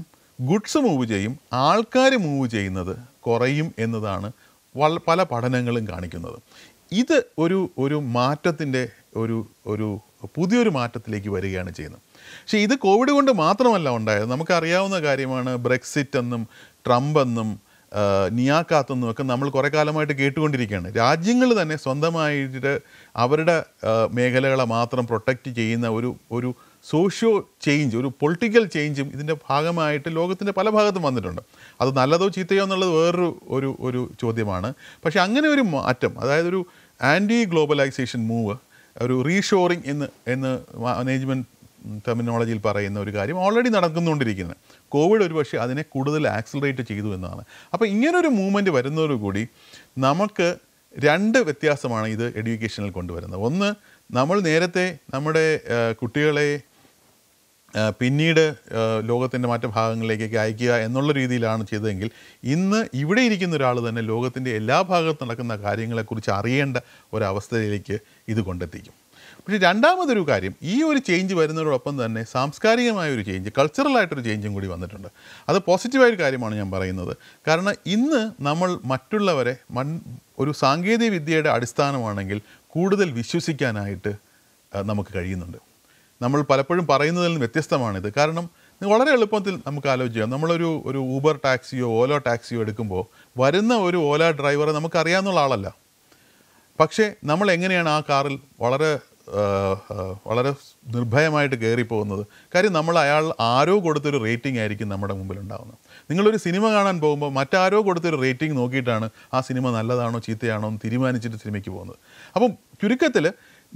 ഗുഡ്സ് മൂവ് ചെയ്യും ആൾക്കാർ മൂവ് ചെയ്യുന്നത് കുറയും എന്നതാണ് പല പഠനങ്ങളും കാണിക്കുന്നത് ഇത് ഒരു ഒരു മാറ്റത്തിൻ്റെ ഒരു ഒരു പുതിയൊരു മാറ്റത്തിലേക്ക് വരികയാണ് ചെയ്യുന്നത് പക്ഷേ ഇത് കോവിഡ് കൊണ്ട് മാത്രമല്ല ഉണ്ടായത് നമുക്കറിയാവുന്ന കാര്യമാണ് ബ്രെക്സിറ്റ് എന്നും ട്രംപ് എന്നും നിയാക്കാത്തെന്നുമൊക്കെ നമ്മൾ കുറേ കാലമായിട്ട് കേട്ടുകൊണ്ടിരിക്കുകയാണ് രാജ്യങ്ങൾ തന്നെ സ്വന്തമായിട്ട് അവരുടെ മേഖലകളെ മാത്രം പ്രൊട്ടക്റ്റ് ചെയ്യുന്ന ഒരു ഒരു സോഷ്യോ ചേഞ്ച് ഒരു പൊളിറ്റിക്കൽ ചേഞ്ചും ഇതിൻ്റെ ഭാഗമായിട്ട് ലോകത്തിൻ്റെ പല ഭാഗത്തും വന്നിട്ടുണ്ട് അത് നല്ലതോ ചീത്തയോ എന്നുള്ളത് വേറൊരു ഒരു ഒരു ചോദ്യമാണ് പക്ഷേ അങ്ങനെ ഒരു മാറ്റം അതായത് ഒരു ആൻറ്റി ഗ്ലോബലൈസേഷൻ മൂവ് ഒരു റീഷോറിങ് എന്ന് എന്ന് മാനേജ്മെൻറ്റ് ടെർമിനോളജിയിൽ പറയുന്ന ഒരു കാര്യം ഓൾറെഡി നടക്കുന്നുകൊണ്ടിരിക്കുന്നത് കോവിഡ് പക്ഷേ അതിനെ കൂടുതൽ ആക്സിലറേറ്റ് ചെയ്തു എന്നാണ് അപ്പോൾ ഇങ്ങനൊരു മൂവ്മെൻറ്റ് വരുന്നതോടുകൂടി നമുക്ക് രണ്ട് വ്യത്യാസമാണ് ഇത് എഡ്യൂക്കേഷനിൽ കൊണ്ടുവരുന്നത് ഒന്ന് നമ്മൾ നേരത്തെ നമ്മുടെ കുട്ടികളെ പിന്നീട് ലോകത്തിൻ്റെ മറ്റു ഭാഗങ്ങളിലേക്കൊക്കെ അയക്കുക എന്നുള്ള രീതിയിലാണ് ചെയ്തതെങ്കിൽ ഇന്ന് ഇവിടെ ഇരിക്കുന്ന ഒരാൾ തന്നെ ലോകത്തിൻ്റെ എല്ലാ ഭാഗത്തും നടക്കുന്ന കാര്യങ്ങളെക്കുറിച്ച് അറിയേണ്ട ഒരവസ്ഥയിലേക്ക് ഇത് കൊണ്ടെത്തിക്കും പക്ഷേ രണ്ടാമതൊരു കാര്യം ഈ ഒരു ചേഞ്ച് വരുന്നതോടൊപ്പം തന്നെ സാംസ്കാരികമായ ഒരു ചേഞ്ച് കൾച്ചറലായിട്ടൊരു ചേഞ്ചും കൂടി വന്നിട്ടുണ്ട് അത് പോസിറ്റീവായൊരു കാര്യമാണ് ഞാൻ പറയുന്നത് കാരണം ഇന്ന് നമ്മൾ മറ്റുള്ളവരെ മൺ ഒരു സാങ്കേതിക വിദ്യയുടെ അടിസ്ഥാനമാണെങ്കിൽ കൂടുതൽ വിശ്വസിക്കാനായിട്ട് നമുക്ക് കഴിയുന്നുണ്ട് നമ്മൾ പലപ്പോഴും പറയുന്നതിൽ നിന്ന് വ്യത്യസ്തമാണിത് കാരണം വളരെ എളുപ്പത്തിൽ നമുക്ക് ആലോചിക്കാം നമ്മളൊരു ഒരു ഊബർ ടാക്സിയോ ഓല ടാക്സിയോ എടുക്കുമ്പോൾ വരുന്ന ഒരു ഓല ഡ്രൈവറെ നമുക്കറിയാവുന്ന ആളല്ല പക്ഷേ നമ്മൾ എങ്ങനെയാണ് ആ കാറിൽ വളരെ വളരെ നിർഭയമായിട്ട് കയറിപ്പോകുന്നത് കാര്യം നമ്മൾ അയാൾ ആരോ കൊടുത്തൊരു റേറ്റിംഗ് ആയിരിക്കും നമ്മുടെ മുമ്പിൽ ഉണ്ടാകുന്നത് നിങ്ങളൊരു സിനിമ കാണാൻ പോകുമ്പോൾ മറ്റാരോ കൊടുത്തൊരു റേറ്റിംഗ് നോക്കിയിട്ടാണ് ആ സിനിമ നല്ലതാണോ ചീത്തയാണോ എന്ന് തീരുമാനിച്ചിട്ട് സിനിമയ്ക്ക് പോകുന്നത് അപ്പം ചുരുക്കത്തിൽ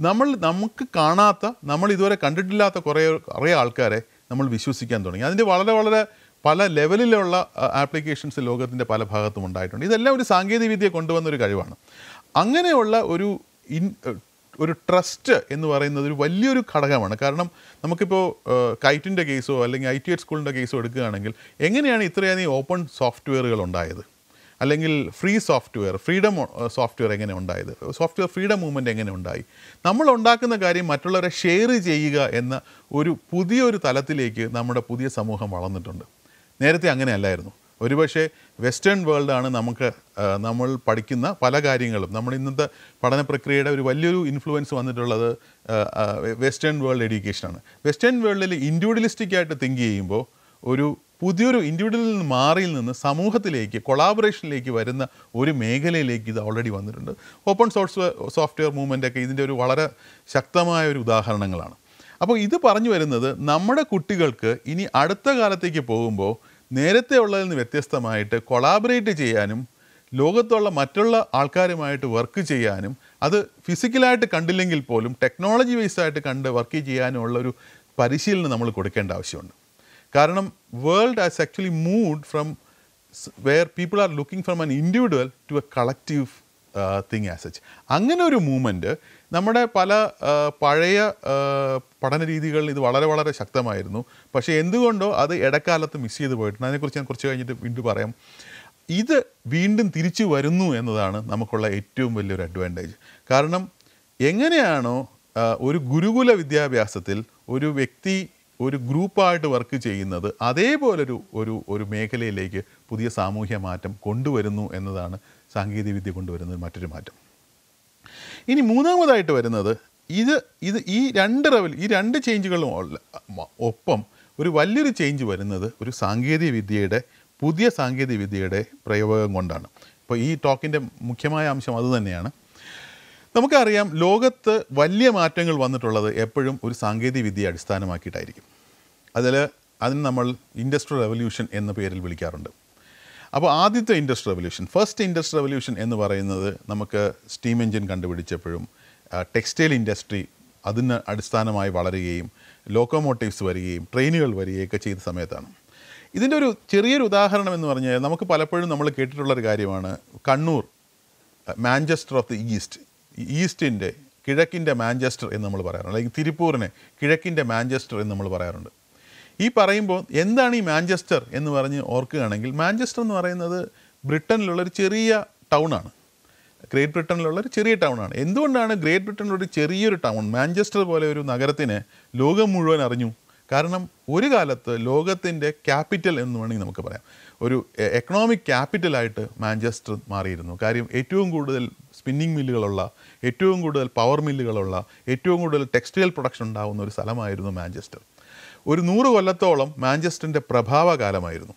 നമ്മൾ നമുക്ക് കാണാത്ത നമ്മൾ ഇതുവരെ കണ്ടിട്ടില്ലാത്ത കുറേ കുറേ ആൾക്കാരെ നമ്മൾ വിശ്വസിക്കാൻ തുടങ്ങി അതിൻ്റെ വളരെ വളരെ പല ലെവലിലുള്ള ആപ്ലിക്കേഷൻസ് ലോകത്തിൻ്റെ പല ഭാഗത്തും ഉണ്ടായിട്ടുണ്ട് ഇതെല്ലാം ഒരു സാങ്കേതികവിദ്യ കൊണ്ടുവന്നൊരു കഴിവാണ് അങ്ങനെയുള്ള ഒരു ഇൻ ഒരു ട്രസ്റ്റ് എന്ന് പറയുന്നത് ഒരു വലിയൊരു ഘടകമാണ് കാരണം നമുക്കിപ്പോൾ കൈറ്റിൻ്റെ കേസോ അല്ലെങ്കിൽ ഐ ടി എറ്റ് സ്കൂളിൻ്റെ കേസോ എടുക്കുകയാണെങ്കിൽ എങ്ങനെയാണ് ഈ ഓപ്പൺ സോഫ്റ്റ്വെയറുകൾ ഉണ്ടായത് അല്ലെങ്കിൽ ഫ്രീ സോഫ്റ്റ്വെയർ ഫ്രീഡം സോഫ്റ്റ്വെയർ എങ്ങനെ ഉണ്ടായത് സോഫ്റ്റ്വെയർ ഫ്രീഡം മൂവ്മെൻ്റ് എങ്ങനെ ഉണ്ടായി നമ്മൾ ഉണ്ടാക്കുന്ന കാര്യം മറ്റുള്ളവരെ ഷെയർ ചെയ്യുക എന്ന ഒരു പുതിയൊരു തലത്തിലേക്ക് നമ്മുടെ പുതിയ സമൂഹം വളർന്നിട്ടുണ്ട് നേരത്തെ അങ്ങനെയല്ലായിരുന്നു ഒരുപക്ഷെ വെസ്റ്റേൺ വേൾഡാണ് നമുക്ക് നമ്മൾ പഠിക്കുന്ന പല കാര്യങ്ങളും നമ്മൾ ഇന്നത്തെ പഠന പ്രക്രിയയുടെ ഒരു വലിയൊരു ഇൻഫ്ലുവൻസ് വന്നിട്ടുള്ളത് വെസ്റ്റേൺ വേൾഡ് എഡ്യൂക്കേഷനാണ് വെസ്റ്റേൺ വേൾഡിൽ ഇൻഡിവിജ്വലിസ്റ്റിക് ആയിട്ട് തിങ്ക് ചെയ്യുമ്പോൾ ഒരു പുതിയൊരു ഇൻഡിവിജ്വലിൽ നിന്ന് മാറിയിൽ നിന്ന് സമൂഹത്തിലേക്ക് കൊളാബറേഷനിലേക്ക് വരുന്ന ഒരു മേഖലയിലേക്ക് ഇത് ഓൾറെഡി വന്നിട്ടുണ്ട് ഓപ്പൺ സോഴ്സ് സോഫ്റ്റ്വെയർ മൂവ്മെൻ്റ് ഒക്കെ ഇതിൻ്റെ ഒരു വളരെ ശക്തമായ ഒരു ഉദാഹരണങ്ങളാണ് അപ്പോൾ ഇത് പറഞ്ഞു വരുന്നത് നമ്മുടെ കുട്ടികൾക്ക് ഇനി അടുത്ത കാലത്തേക്ക് പോകുമ്പോൾ നേരത്തെ ഉള്ളതിൽ നിന്ന് വ്യത്യസ്തമായിട്ട് കൊളാബറേറ്റ് ചെയ്യാനും ലോകത്തുള്ള മറ്റുള്ള ആൾക്കാരുമായിട്ട് വർക്ക് ചെയ്യാനും അത് ഫിസിക്കലായിട്ട് കണ്ടില്ലെങ്കിൽ പോലും ടെക്നോളജി വൈസായിട്ട് കണ്ട് വർക്ക് ചെയ്യാനുമുള്ള ഒരു പരിശീലനം നമ്മൾ കൊടുക്കേണ്ട ആവശ്യമുണ്ട് കാരണം world has actually move from where people are looking from an individual to a collective thing as such അങ്ങനെ ഒരു മൂവ്മെൻറ്റ് നമ്മുടെ പല പഴയ പഠന രീതികളിൽ ഇത് വളരെ വളരെ ശക്തമായിരുന്നു പക്ഷേ എന്തുകൊണ്ടോ അത് ഇടക്കാലത്ത് മിസ് ചെയ്ത് പോയിട്ടുണ്ട് അതിനെക്കുറിച്ച് ഞാൻ കുറച്ച് കഴിഞ്ഞിട്ട് വീണ്ടും പറയാം ഇത് വീണ്ടും തിരിച്ചു വരുന്നു എന്നതാണ് നമുക്കുള്ള ഏറ്റവും വലിയൊരു അഡ്വാൻറ്റേജ് കാരണം എങ്ങനെയാണോ ഒരു ഗുരുകുല വിദ്യാഭ്യാസത്തിൽ ഒരു വ്യക്തി ഒരു ഗ്രൂപ്പായിട്ട് വർക്ക് ചെയ്യുന്നത് അതേപോലൊരു ഒരു ഒരു മേഖലയിലേക്ക് പുതിയ സാമൂഹ്യ മാറ്റം കൊണ്ടുവരുന്നു എന്നതാണ് സാങ്കേതികവിദ്യ കൊണ്ടുവരുന്നത് മറ്റൊരു മാറ്റം ഇനി മൂന്നാമതായിട്ട് വരുന്നത് ഇത് ഇത് ഈ രണ്ട് റവൽ ഈ രണ്ട് ചേഞ്ചുകളും ഒപ്പം ഒരു വലിയൊരു ചേഞ്ച് വരുന്നത് ഒരു സാങ്കേതിക വിദ്യയുടെ പുതിയ സാങ്കേതിക വിദ്യയുടെ പ്രയോഗം കൊണ്ടാണ് ഇപ്പോൾ ഈ ടോക്കിൻ്റെ മുഖ്യമായ അംശം അതുതന്നെയാണ് നമുക്കറിയാം ലോകത്ത് വലിയ മാറ്റങ്ങൾ വന്നിട്ടുള്ളത് എപ്പോഴും ഒരു സാങ്കേതിക വിദ്യയെ അടിസ്ഥാനമാക്കിയിട്ടായിരിക്കും അതിൽ അതിന് നമ്മൾ ഇൻഡസ്ട്രിയൽ റെവല്യൂഷൻ എന്ന പേരിൽ വിളിക്കാറുണ്ട് അപ്പോൾ ആദ്യത്തെ industry revolution first industry revolution എന്ന് പറയുന്നത് നമുക്ക് സ്റ്റീം എഞ്ചിൻ കണ്ടുപിടിച്ചപ്പോഴും ടെക്സ്റ്റൈൽ ഇൻഡസ്ട്രി അതിന് അടിസ്ഥാനമായി വളരുകയും ലോക്കോമോട്ടീവ്സ് വരികയും ട്രെയിനുകൾ വരികയൊക്കെ ചെയ്ത സമയത്താണ് ഇതിൻ്റെ ഒരു ചെറിയൊരു ഉദാഹരണം എന്ന് പറഞ്ഞാൽ നമുക്ക് പലപ്പോഴും നമ്മൾ കേട്ടിട്ടുള്ളൊരു കാര്യമാണ് Kannur Manchester of the east ഈസ്റ്റിൻ്റെ കിഴക്കിൻ്റെ മാഞ്ചസ്റ്റർ എന്ന് നമ്മൾ പറയാറുണ്ട് അല്ലെങ്കിൽ തിരുപ്പൂരിനെ കിഴക്കിൻ്റെ മാഞ്ചസ്റ്റർ എന്ന് നമ്മൾ പറയാറുണ്ട് ഈ പറയുമ്പോൾ എന്താണ് ഈ മാഞ്ചസ്റ്റർ എന്ന് പറഞ്ഞ് ഓർക്കുകയാണെങ്കിൽ മാഞ്ചസ്റ്റർ എന്ന് പറയുന്നത് ബ്രിട്ടനിലുള്ളൊരു ചെറിയ ടൗൺ ആണ് ഗ്രേറ്റ് ബ്രിട്ടനിലുള്ള ഒരു ചെറിയ ആണ് എന്തുകൊണ്ടാണ് ഗ്രേറ്റ് ബ്രിട്ടനിലൊരു ചെറിയൊരു ടൗൺ മാഞ്ചസ്റ്റർ പോലെ ഒരു നഗരത്തിന് ലോകം മുഴുവൻ അറിഞ്ഞു കാരണം ഒരു കാലത്ത് ലോകത്തിൻ്റെ ക്യാപിറ്റൽ എന്ന് വേണമെങ്കിൽ നമുക്ക് പറയാം ഒരു എക്കണോമിക് ക്യാപിറ്റലായിട്ട് മാഞ്ചസ്റ്റർ മാറിയിരുന്നു കാര്യം ഏറ്റവും കൂടുതൽ സ്പിന്നിങ് മില്ലുകളുള്ള ഏറ്റവും കൂടുതൽ പവർ മില്ലുകളുള്ള ഏറ്റവും കൂടുതൽ ടെക്സ്റ്റൈൽ പ്രൊഡക്ഷൻ ഉണ്ടാകുന്ന ഒരു സ്ഥലമായിരുന്നു മാഞ്ചസ്റ്റർ ഒരു നൂറ് കൊല്ലത്തോളം മാഞ്ചസ്റ്ററിൻ്റെ പ്രഭാവകാലമായിരുന്നു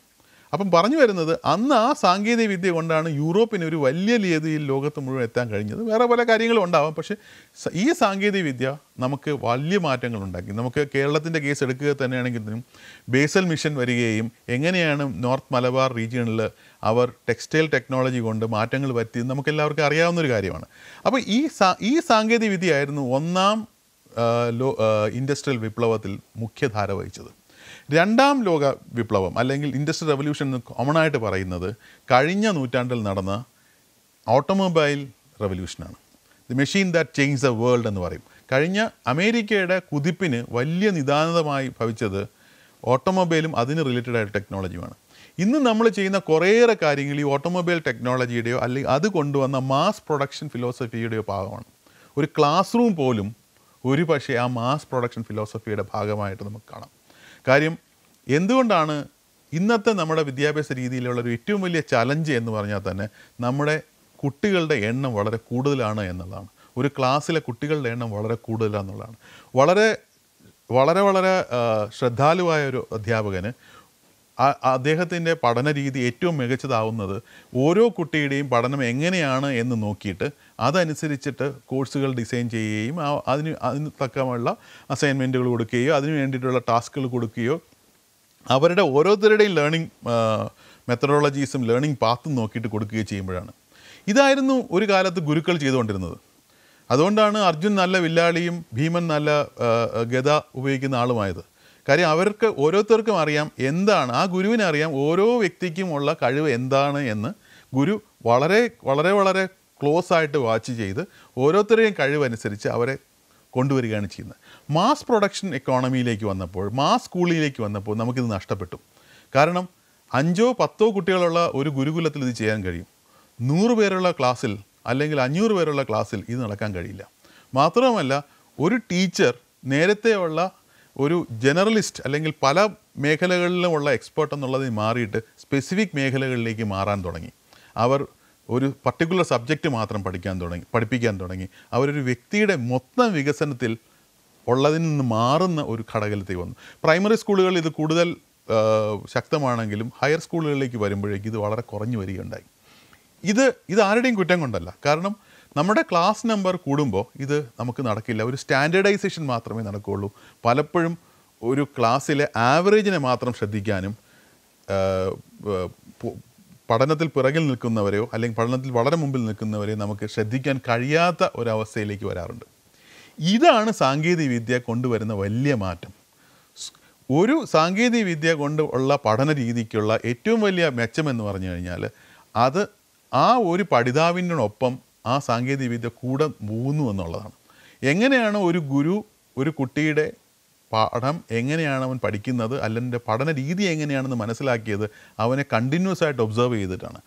അപ്പം പറഞ്ഞു വരുന്നത് അന്ന് ആ സാങ്കേതിക വിദ്യ കൊണ്ടാണ് യൂറോപ്പിന് ഒരു വലിയ രീതിയിൽ ലോകത്ത് മുഴുവൻ എത്താൻ കഴിഞ്ഞത് വേറെ പല കാര്യങ്ങളും ഉണ്ടാവാം പക്ഷേ ഈ സാങ്കേതിക വിദ്യ നമുക്ക് വലിയ മാറ്റങ്ങൾ ഉണ്ടാക്കി നമുക്ക് കേരളത്തിൻ്റെ കേസ് എടുക്കുക തന്നെയാണെങ്കിലും ബേസൽ മിഷൻ വരികയും എങ്ങനെയാണ് നോർത്ത് മലബാർ റീജിയണിൽ അവർ ടെക്സ്റ്റൈൽ ടെക്നോളജി കൊണ്ട് മാറ്റങ്ങൾ വരുത്തിയത് നമുക്കെല്ലാവർക്കും അറിയാവുന്ന ഒരു കാര്യമാണ് അപ്പോൾ ഈ ഈ സാങ്കേതിക വിദ്യയായിരുന്നു ഒന്നാം ലോ ഇൻഡസ്ട്രിയൽ വിപ്ലവത്തിൽ മുഖ്യധാര വഹിച്ചത് രണ്ടാം ലോക വിപ്ലവം അല്ലെങ്കിൽ ഇൻഡസ്ട്രിയൽ റെവല്യൂഷൻ എന്ന് ആയിട്ട് പറയുന്നത് കഴിഞ്ഞ നൂറ്റാണ്ടിൽ നടന്ന ഓട്ടോമൊബൈൽ റെവല്യൂഷനാണ് the machine that change the world എന്ന് പറയും കഴിഞ്ഞ അമേരിക്കയുടെ കുതിപ്പിന് വലിയ നിദാനതമായി ഭവിച്ചത് ഓട്ടോമൊബൈലും അതിന് റിലേറ്റഡ് ആയ ടെക്നോളജിയുമാണ് ഇന്ന് നമ്മൾ ചെയ്യുന്ന കുറേയേറെ കാര്യങ്ങൾ ഈ ഓട്ടോമൊബൈൽ ടെക്നോളജിയുടെയോ അല്ലെങ്കിൽ അത് കൊണ്ടുവന്ന മാസ് പ്രൊഡക്ഷൻ ഫിലോസഫിയുടെയോ ഭാഗമാണ് ഒരു ക്ലാസ് റൂം പോലും ഒരു പക്ഷേ ആ മാസ് പ്രൊഡക്ഷൻ ഫിലോസഫിയുടെ ഭാഗമായിട്ട് നമുക്ക് കാണാം കാര്യം എന്തുകൊണ്ടാണ് ഇന്നത്തെ നമ്മുടെ വിദ്യാഭ്യാസ രീതിയിലുള്ള ഒരു ഏറ്റവും വലിയ ചലഞ്ച് എന്ന് പറഞ്ഞാൽ തന്നെ നമ്മുടെ കുട്ടികളുടെ എണ്ണം വളരെ കൂടുതലാണ് എന്നുള്ളതാണ് ഒരു ക്ലാസ്സിലെ കുട്ടികളുടെ എണ്ണം വളരെ കൂടുതലാണെന്നുള്ളതാണ് വളരെ വളരെ വളരെ ശ്രദ്ധാലുവായ ഒരു അധ്യാപകന് അദ്ദേഹത്തിൻ്റെ പഠന രീതി ഏറ്റവും മികച്ചതാവുന്നത് ഓരോ കുട്ടിയുടെയും പഠനം എങ്ങനെയാണ് എന്ന് നോക്കിയിട്ട് അതനുസരിച്ചിട്ട് കോഴ്സുകൾ ഡിസൈൻ ചെയ്യുകയും അതിന് അതിന് തക്കമുള്ള അസൈൻമെൻറ്റുകൾ കൊടുക്കുകയോ അതിന് വേണ്ടിയിട്ടുള്ള ടാസ്കുകൾ കൊടുക്കുകയോ അവരുടെ ഓരോരുത്തരുടെയും ലേണിംഗ് മെത്തഡോളജീസും ലേണിംഗ് പാത്തും നോക്കിയിട്ട് കൊടുക്കുകയോ ചെയ്യുമ്പോഴാണ് ഇതായിരുന്നു ഒരു കാലത്ത് ഗുരുക്കൾ ചെയ്തുകൊണ്ടിരുന്നത് അതുകൊണ്ടാണ് അർജുൻ നല്ല വില്ലാളിയും ഭീമൻ നല്ല ഗത ഉപയോഗിക്കുന്ന ആളുമായത് കാര്യം അവർക്ക് ഓരോരുത്തർക്കും അറിയാം എന്താണ് ആ ഗുരുവിനെ അറിയാം ഓരോ വ്യക്തിക്കും ഉള്ള കഴിവ് എന്താണ് എന്ന് ഗുരു വളരെ വളരെ വളരെ ക്ലോസ് ആയിട്ട് വാച്ച് ചെയ്ത് ഓരോരുത്തരുടെയും കഴിവനുസരിച്ച് അവരെ കൊണ്ടുവരികയാണ് ചെയ്യുന്നത് മാസ് പ്രൊഡക്ഷൻ എക്കോണമിയിലേക്ക് വന്നപ്പോൾ മാസ് സ്കൂളിലേക്ക് വന്നപ്പോൾ നമുക്കിത് നഷ്ടപ്പെട്ടു കാരണം അഞ്ചോ പത്തോ കുട്ടികളുള്ള ഒരു ഗുരുകുലത്തിൽ ഇത് ചെയ്യാൻ കഴിയും നൂറ് പേരുള്ള ക്ലാസ്സിൽ അല്ലെങ്കിൽ അഞ്ഞൂറ് പേരുള്ള ക്ലാസ്സിൽ ഇത് നടക്കാൻ കഴിയില്ല മാത്രമല്ല ഒരു ടീച്ചർ നേരത്തെയുള്ള ഒരു ജനറലിസ്റ്റ് അല്ലെങ്കിൽ പല മേഖലകളിലുമുള്ള എക്സ്പേർട്ട് എന്നുള്ളതിൽ മാറിയിട്ട് സ്പെസിഫിക് മേഖലകളിലേക്ക് മാറാൻ തുടങ്ങി അവർ ഒരു പർട്ടിക്കുലർ സബ്ജക്റ്റ് മാത്രം പഠിക്കാൻ തുടങ്ങി പഠിപ്പിക്കാൻ തുടങ്ങി അവരൊരു വ്യക്തിയുടെ മൊത്തം വികസനത്തിൽ ഉള്ളതിൽ നിന്ന് മാറുന്ന ഒരു ഘടകത്തിൽ വന്നു പ്രൈമറി സ്കൂളുകളിൽ ഇത് കൂടുതൽ ശക്തമാണെങ്കിലും ഹയർ സ്കൂളുകളിലേക്ക് വരുമ്പോഴേക്കും ഇത് വളരെ കുറഞ്ഞു വരികയുണ്ടായി ഇത് ഇത് ആരുടെയും കുറ്റം കൊണ്ടല്ല കാരണം നമ്മുടെ ക്ലാസ് നമ്പർ കൂടുമ്പോൾ ഇത് നമുക്ക് നടക്കില്ല ഒരു സ്റ്റാൻഡേർഡൈസേഷൻ മാത്രമേ നടക്കുകയുള്ളൂ പലപ്പോഴും ഒരു ക്ലാസ്സിലെ ആവറേജിനെ മാത്രം ശ്രദ്ധിക്കാനും പഠനത്തിൽ പിറകിൽ നിൽക്കുന്നവരെയോ അല്ലെങ്കിൽ പഠനത്തിൽ വളരെ മുമ്പിൽ നിൽക്കുന്നവരെയോ നമുക്ക് ശ്രദ്ധിക്കാൻ കഴിയാത്ത ഒരവസ്ഥയിലേക്ക് വരാറുണ്ട് ഇതാണ് സാങ്കേതികവിദ്യ കൊണ്ടുവരുന്ന വലിയ മാറ്റം ഒരു സാങ്കേതികവിദ്യ കൊണ്ട് ഉള്ള പഠന രീതിക്കുള്ള ഏറ്റവും വലിയ മെച്ചം എന്ന് പറഞ്ഞു കഴിഞ്ഞാൽ അത് ആ ഒരു പഠിതാവിനോടൊപ്പം ആ വിദ്യ കൂടെ പോകുന്നു എന്നുള്ളതാണ് എങ്ങനെയാണ് ഒരു ഗുരു ഒരു കുട്ടിയുടെ പാഠം എങ്ങനെയാണ് അവൻ പഠിക്കുന്നത് അല്ലെൻ്റെ പഠന രീതി എങ്ങനെയാണെന്ന് മനസ്സിലാക്കിയത് അവനെ കണ്ടിന്യൂസ് ആയിട്ട് ഒബ്സർവ് ചെയ്തിട്ടാണ്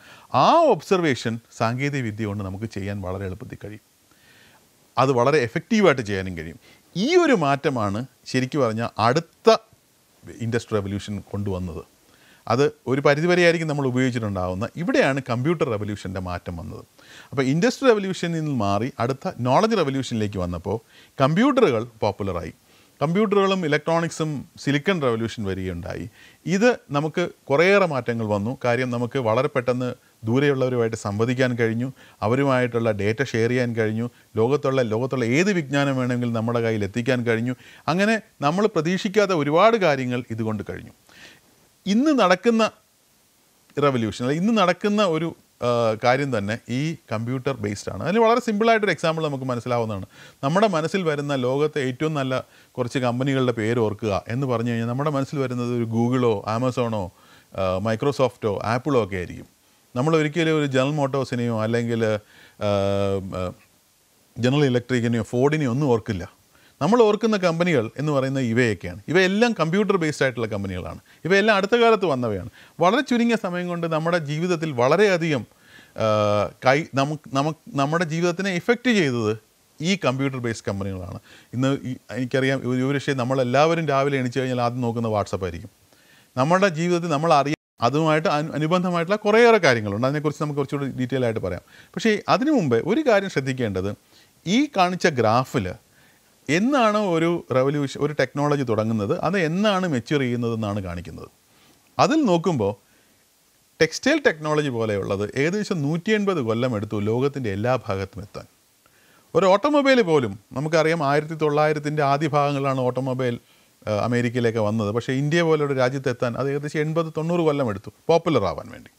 ആ ഒബ്സർവേഷൻ സാങ്കേതിക വിദ്യ കൊണ്ട് നമുക്ക് ചെയ്യാൻ വളരെ എളുപ്പത്തിൽ കഴിയും അത് വളരെ എഫക്റ്റീവായിട്ട് ചെയ്യാനും കഴിയും ഈ ഒരു മാറ്റമാണ് ശരിക്കും പറഞ്ഞാൽ അടുത്ത ഇൻഡസ്ട്രി റെവല്യൂഷൻ കൊണ്ടുവന്നത് അത് ഒരു പരിധിവരെയായിരിക്കും നമ്മൾ ഉപയോഗിച്ചിട്ടുണ്ടാകുന്ന ഇവിടെയാണ് കമ്പ്യൂട്ടർ റവല്യൂഷൻ്റെ മാറ്റം വന്നത് അപ്പോൾ ഇൻഡസ്ട്രി റെവല്യൂഷനിൽ നിന്ന് മാറി അടുത്ത നോളജ് റെവല്യൂഷനിലേക്ക് വന്നപ്പോൾ കമ്പ്യൂട്ടറുകൾ പോപ്പുലറായി കമ്പ്യൂട്ടറുകളും ഇലക്ട്രോണിക്സും സിലിക്കൺ റെവല്യൂഷൻ വരികയുണ്ടായി ഇത് നമുക്ക് കുറേയേറെ മാറ്റങ്ങൾ വന്നു കാര്യം നമുക്ക് വളരെ പെട്ടെന്ന് ദൂരെയുള്ളവരുമായിട്ട് സംവദിക്കാൻ കഴിഞ്ഞു അവരുമായിട്ടുള്ള ഡേറ്റ ഷെയർ ചെയ്യാൻ കഴിഞ്ഞു ലോകത്തുള്ള ലോകത്തുള്ള ഏത് വിജ്ഞാനം വേണമെങ്കിലും നമ്മുടെ കയ്യിൽ എത്തിക്കാൻ കഴിഞ്ഞു അങ്ങനെ നമ്മൾ പ്രതീക്ഷിക്കാത്ത ഒരുപാട് കാര്യങ്ങൾ ഇതുകൊണ്ട് കഴിഞ്ഞു ഇന്ന് നടക്കുന്ന റെവല്യൂഷൻ അല്ലെങ്കിൽ ഇന്ന് നടക്കുന്ന ഒരു കാര്യം തന്നെ ഈ കമ്പ്യൂട്ടർ ബേസ്ഡ് ആണ് അതിൽ വളരെ സിമ്പിളായിട്ടൊരു എക്സാമ്പിൾ നമുക്ക് മനസ്സിലാവുന്നതാണ് നമ്മുടെ മനസ്സിൽ വരുന്ന ലോകത്തെ ഏറ്റവും നല്ല കുറച്ച് കമ്പനികളുടെ പേര് ഓർക്കുക എന്ന് പറഞ്ഞു കഴിഞ്ഞാൽ നമ്മുടെ മനസ്സിൽ വരുന്നത് ഒരു ഗൂഗിളോ ആമസോണോ മൈക്രോസോഫ്റ്റോ ആപ്പിളോ ഒക്കെ ആയിരിക്കും നമ്മൾ ഒരിക്കലും ഒരു ജനറൽ മോട്ടോഴ്സിനെയോ അല്ലെങ്കിൽ ജനറൽ ഇലക്ട്രിക്കിനെയോ ഫോർഡിനെയോ ഒന്നും ഓർക്കില്ല നമ്മൾ ഓർക്കുന്ന കമ്പനികൾ എന്ന് പറയുന്നത് ഇവയൊക്കെയാണ് ഇവയെല്ലാം കമ്പ്യൂട്ടർ ബേസ്ഡ് ആയിട്ടുള്ള കമ്പനികളാണ് ഇവയെല്ലാം അടുത്ത കാലത്ത് വന്നവയാണ് വളരെ ചുരുങ്ങിയ സമയം കൊണ്ട് നമ്മുടെ ജീവിതത്തിൽ വളരെയധികം കൈ നമുക്ക് നമുക്ക് നമ്മുടെ ജീവിതത്തിനെ എഫക്റ്റ് ചെയ്തത് ഈ കമ്പ്യൂട്ടർ ബേസ്ഡ് കമ്പനികളാണ് ഇന്ന് എനിക്കറിയാം പക്ഷേ നമ്മളെല്ലാവരും രാവിലെ എണിച്ചു കഴിഞ്ഞാൽ ആദ്യം നോക്കുന്ന വാട്സപ്പ് ആയിരിക്കും നമ്മുടെ ജീവിതത്തിൽ നമ്മൾ അറിയാം അതുമായിട്ട് അനുബന്ധമായിട്ടുള്ള കുറേയേറെ കാര്യങ്ങളുണ്ട് അതിനെക്കുറിച്ച് നമുക്ക് കുറച്ചുകൂടി ഡീറ്റെയിൽ ആയിട്ട് പറയാം പക്ഷേ അതിനു മുമ്പേ ഒരു കാര്യം ശ്രദ്ധിക്കേണ്ടത് ഈ കാണിച്ച ഗ്രാഫിൽ എന്നാണ് ഒരു റെവല്യൂഷൻ ഒരു ടെക്നോളജി തുടങ്ങുന്നത് അത് എന്നാണ് മെച്യൂർ ചെയ്യുന്നതെന്നാണ് കാണിക്കുന്നത് അതിൽ നോക്കുമ്പോൾ ടെക്സ്റ്റൈൽ ടെക്നോളജി പോലെയുള്ളത് ഏകദേശം നൂറ്റി എൺപത് കൊല്ലം എടുത്തു ലോകത്തിൻ്റെ എല്ലാ ഭാഗത്തും എത്താൻ ഒരു ഓട്ടോമൊബൈൽ പോലും നമുക്കറിയാം ആയിരത്തി തൊള്ളായിരത്തിൻ്റെ ആദ്യ ഭാഗങ്ങളിലാണ് ഓട്ടോമൊബൈൽ അമേരിക്കയിലേക്ക് വന്നത് പക്ഷേ ഇന്ത്യ പോലൊരു രാജ്യത്തെത്താൻ അത് ഏകദേശം എൺപത് തൊണ്ണൂറ് കൊല്ലം എടുത്തു പോപ്പുലർ ആവാൻ വേണ്ടി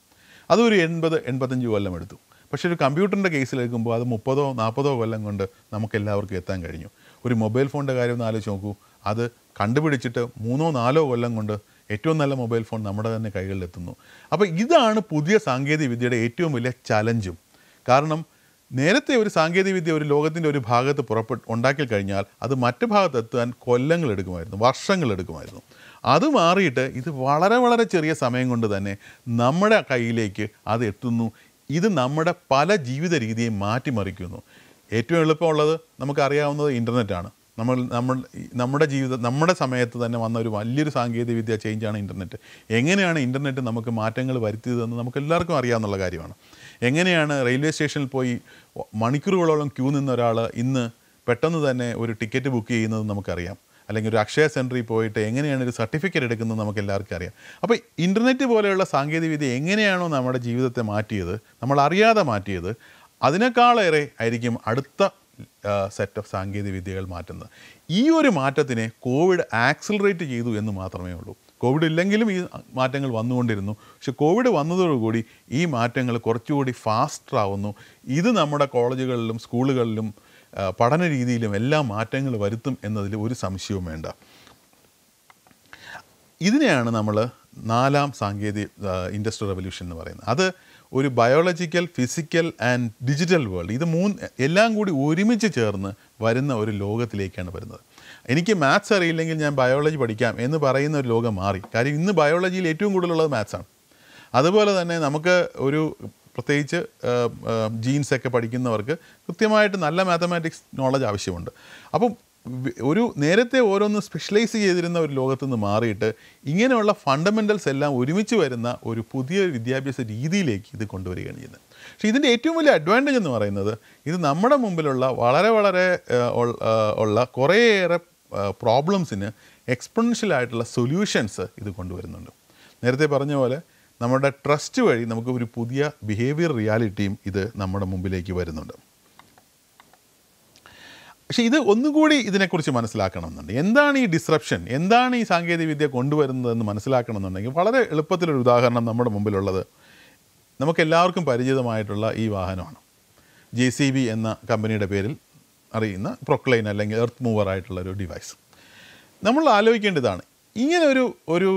അതൊരു എൺപത് എൺപത്തഞ്ച് കൊല്ലം എടുത്തു പക്ഷേ ഒരു കമ്പ്യൂട്ടറിൻ്റെ കേസിലെടുക്കുമ്പോൾ അത് മുപ്പതോ നാൽപ്പതോ കൊല്ലം കൊണ്ട് നമുക്കെല്ലാവർക്കും എത്താൻ കഴിഞ്ഞു ഒരു മൊബൈൽ ഫോണിൻ്റെ കാര്യം ഒന്ന് ആലോചിച്ച് നോക്കൂ അത് കണ്ടുപിടിച്ചിട്ട് മൂന്നോ നാലോ കൊല്ലം കൊണ്ട് ഏറ്റവും നല്ല മൊബൈൽ ഫോൺ നമ്മുടെ തന്നെ കൈകളിലെത്തുന്നു അപ്പോൾ ഇതാണ് പുതിയ സാങ്കേതിക വിദ്യയുടെ ഏറ്റവും വലിയ ചലഞ്ചും കാരണം നേരത്തെ ഒരു സാങ്കേതികവിദ്യ ഒരു ലോകത്തിൻ്റെ ഒരു ഭാഗത്ത് പുറപ്പെട്ട് ഉണ്ടാക്കി കഴിഞ്ഞാൽ അത് മറ്റു ഭാഗത്ത് എത്താൻ കൊല്ലങ്ങൾ എടുക്കുമായിരുന്നു വർഷങ്ങൾ എടുക്കുമായിരുന്നു അത് മാറിയിട്ട് ഇത് വളരെ വളരെ ചെറിയ സമയം കൊണ്ട് തന്നെ നമ്മുടെ കയ്യിലേക്ക് അത് എത്തുന്നു ഇത് നമ്മുടെ പല ജീവിത രീതിയെ മാറ്റിമറിക്കുന്നു ഏറ്റവും എളുപ്പമുള്ളത് നമുക്കറിയാവുന്നത് ആണ് നമ്മൾ നമ്മൾ നമ്മുടെ ജീവിതം നമ്മുടെ സമയത്ത് തന്നെ വന്ന ഒരു വലിയൊരു സാങ്കേതിക വിദ്യ ചേഞ്ചാണ് ഇൻ്റർനെറ്റ് എങ്ങനെയാണ് ഇൻ്റർനെറ്റ് നമുക്ക് മാറ്റങ്ങൾ വരുത്തിയതെന്ന് നമുക്ക് എല്ലാവർക്കും അറിയാവുന്നുള്ള കാര്യമാണ് എങ്ങനെയാണ് റെയിൽവേ സ്റ്റേഷനിൽ പോയി മണിക്കൂറുകളോളം ക്യൂ നിന്ന ഒരാൾ ഇന്ന് പെട്ടെന്ന് തന്നെ ഒരു ടിക്കറ്റ് ബുക്ക് ചെയ്യുന്നത് നമുക്കറിയാം അല്ലെങ്കിൽ ഒരു അക്ഷയ സെൻറ്ററിൽ പോയിട്ട് എങ്ങനെയാണ് ഒരു സർട്ടിഫിക്കറ്റ് എടുക്കുന്നത് നമുക്ക് എല്ലാവർക്കും അറിയാം അപ്പോൾ ഇൻ്റർനെറ്റ് പോലെയുള്ള സാങ്കേതികവിദ്യ എങ്ങനെയാണോ നമ്മുടെ ജീവിതത്തെ മാറ്റിയത് നമ്മൾ അറിയാതെ മാറ്റിയത് അതിനേക്കാളേറെ ആയിരിക്കും അടുത്ത സെറ്റ് ഓഫ് സാങ്കേതിക വിദ്യകൾ മാറ്റുന്നത് ഈ ഒരു മാറ്റത്തിനെ കോവിഡ് ആക്സിലറേറ്റ് ചെയ്തു എന്ന് മാത്രമേ ഉള്ളൂ കോവിഡ് ഇല്ലെങ്കിലും ഈ മാറ്റങ്ങൾ വന്നുകൊണ്ടിരുന്നു പക്ഷെ കോവിഡ് വന്നതോടുകൂടി ഈ മാറ്റങ്ങൾ കുറച്ചുകൂടി ഫാസ്റ്റർ ആവുന്നു ഇത് നമ്മുടെ കോളേജുകളിലും സ്കൂളുകളിലും പഠന രീതിയിലും എല്ലാ മാറ്റങ്ങൾ വരുത്തും എന്നതിൽ ഒരു സംശയവും വേണ്ട ഇതിനെയാണ് നമ്മൾ നാലാം സാങ്കേതിക ഇൻഡസ്ട്രിയൽ റെവല്യൂഷൻ എന്ന് പറയുന്നത് അത് ഒരു biological physical and digital world ഇത് മൂന്ന് എല്ലാം കൂടി ഒരുമിച്ച് ചേർന്ന് വരുന്ന ഒരു ലോകത്തിലേക്കാണ് വരുന്നത് എനിക്ക് മാത്സ് അറിയില്ലെങ്കിൽ ഞാൻ ബയോളജി പഠിക്കാം എന്ന് പറയുന്ന ഒരു ലോകം മാറി കാര്യം ഇന്ന് ബയോളജിയിൽ ഏറ്റവും കൂടുതലുള്ളത് മാത്സാണ് അതുപോലെ തന്നെ നമുക്ക് ഒരു പ്രത്യേകിച്ച് ജീൻസൊക്കെ പഠിക്കുന്നവർക്ക് കൃത്യമായിട്ട് നല്ല മാത്തമാറ്റിക്സ് നോളജ് ആവശ്യമുണ്ട് അപ്പം ഒരു നേരത്തെ ഓരോന്ന് സ്പെഷ്യലൈസ് ചെയ്തിരുന്ന ഒരു ലോകത്തു നിന്ന് മാറിയിട്ട് ഇങ്ങനെയുള്ള ഫണ്ടമെൻ്റൽസ് എല്ലാം ഒരുമിച്ച് വരുന്ന ഒരു പുതിയ വിദ്യാഭ്യാസ രീതിയിലേക്ക് ഇത് കൊണ്ടുവരികയാണ് ചെയ്യുന്നത് പക്ഷേ ഇതിൻ്റെ ഏറ്റവും വലിയ അഡ്വാൻറ്റേജ് എന്ന് പറയുന്നത് ഇത് നമ്മുടെ മുമ്പിലുള്ള വളരെ വളരെ ഉള്ള കുറേയേറെ പ്രോബ്ലംസിന് എക്സ്പെൻഷ്യലായിട്ടുള്ള ആയിട്ടുള്ള സൊല്യൂഷൻസ് ഇത് കൊണ്ടുവരുന്നുണ്ട് നേരത്തെ പറഞ്ഞ പോലെ നമ്മുടെ ട്രസ്റ്റ് വഴി നമുക്ക് ഒരു പുതിയ ബിഹേവിയർ റിയാലിറ്റിയും ഇത് നമ്മുടെ മുമ്പിലേക്ക് വരുന്നുണ്ട് പക്ഷേ ഇത് ഒന്നുകൂടി ഇതിനെക്കുറിച്ച് മനസ്സിലാക്കണമെന്നുണ്ടെങ്കിൽ എന്താണ് ഈ ഡിസ്റപ്ഷൻ എന്താണ് ഈ സാങ്കേതികവിദ്യ കൊണ്ടുവരുന്നതെന്ന് മനസ്സിലാക്കണമെന്നുണ്ടെങ്കിൽ വളരെ എളുപ്പത്തിലൊരു ഉദാഹരണം നമ്മുടെ മുമ്പിലുള്ളത് നമുക്കെല്ലാവർക്കും പരിചിതമായിട്ടുള്ള ഈ വാഹനമാണ് ജെ സി ബി എന്ന കമ്പനിയുടെ പേരിൽ അറിയുന്ന പ്രൊക്ലൈൻ അല്ലെങ്കിൽ എർത്ത് മൂവർ ആയിട്ടുള്ള ഒരു ഡിവൈസ് നമ്മൾ ആലോചിക്കേണ്ടതാണ് ഇങ്ങനെ ഒരു ഒരു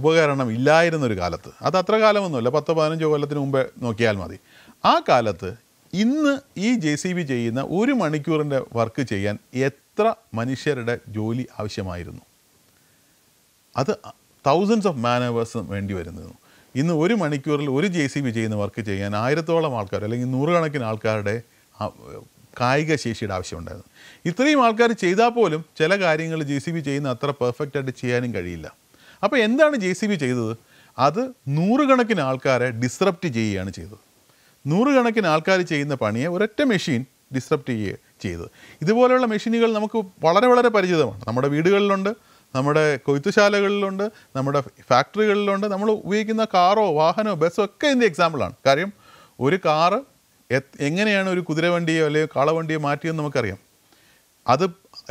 ഉപകരണം ഇല്ലായിരുന്നൊരു കാലത്ത് അത് അത്ര കാലമൊന്നുമില്ല പത്തോ പതിനഞ്ചോ കൊല്ലത്തിന് മുമ്പേ നോക്കിയാൽ മതി ആ കാലത്ത് ഇന്ന് ഈ ജെ സി ബി ചെയ്യുന്ന ഒരു മണിക്കൂറിൻ്റെ വർക്ക് ചെയ്യാൻ എത്ര മനുഷ്യരുടെ ജോലി ആവശ്യമായിരുന്നു അത് തൗസൻഡ്സ് ഓഫ് മാനവേഴ്സ് വേണ്ടി വരുന്നു ഇന്ന് ഒരു മണിക്കൂറിൽ ഒരു ജെ സി ബി ചെയ്യുന്ന വർക്ക് ചെയ്യാൻ ആയിരത്തോളം ആൾക്കാർ അല്ലെങ്കിൽ നൂറുകണക്കിന് ആൾക്കാരുടെ കായിക ശേഷിയുടെ ആവശ്യമുണ്ടായിരുന്നു ഇത്രയും ആൾക്കാർ ചെയ്താൽ പോലും ചില കാര്യങ്ങൾ ജെ സി ബി ചെയ്യുന്ന അത്ര പെർഫെക്റ്റ് ആയിട്ട് ചെയ്യാനും കഴിയില്ല അപ്പോൾ എന്താണ് ജെ സി ബി ചെയ്തത് അത് നൂറുകണക്കിന് ആൾക്കാരെ ഡിസ്റപ്റ്റ് ചെയ്യുകയാണ് ചെയ്തത് നൂറുകണക്കിന് ആൾക്കാർ ചെയ്യുന്ന പണിയെ ഒരൊറ്റ മെഷീൻ ഡിസ്റപ്റ്റ് ചെയ്യുക ചെയ്തത് ഇതുപോലെയുള്ള മെഷീനുകൾ നമുക്ക് വളരെ വളരെ പരിചിതമാണ് നമ്മുടെ വീടുകളിലുണ്ട് നമ്മുടെ കൊയ്ത്തുശാലകളിലുണ്ട് നമ്മുടെ ഫാക്ടറികളിലുണ്ട് നമ്മൾ ഉപയോഗിക്കുന്ന കാറോ വാഹനമോ ബസ്സോ ഒക്കെ ഇതിൻ്റെ എക്സാമ്പിളാണ് കാര്യം ഒരു കാറ് എങ്ങനെയാണ് ഒരു കുതിരവണ്ടിയോ അല്ലെങ്കിൽ കാളവണ്ടിയോ മാറ്റിയെന്ന് നമുക്കറിയാം അത്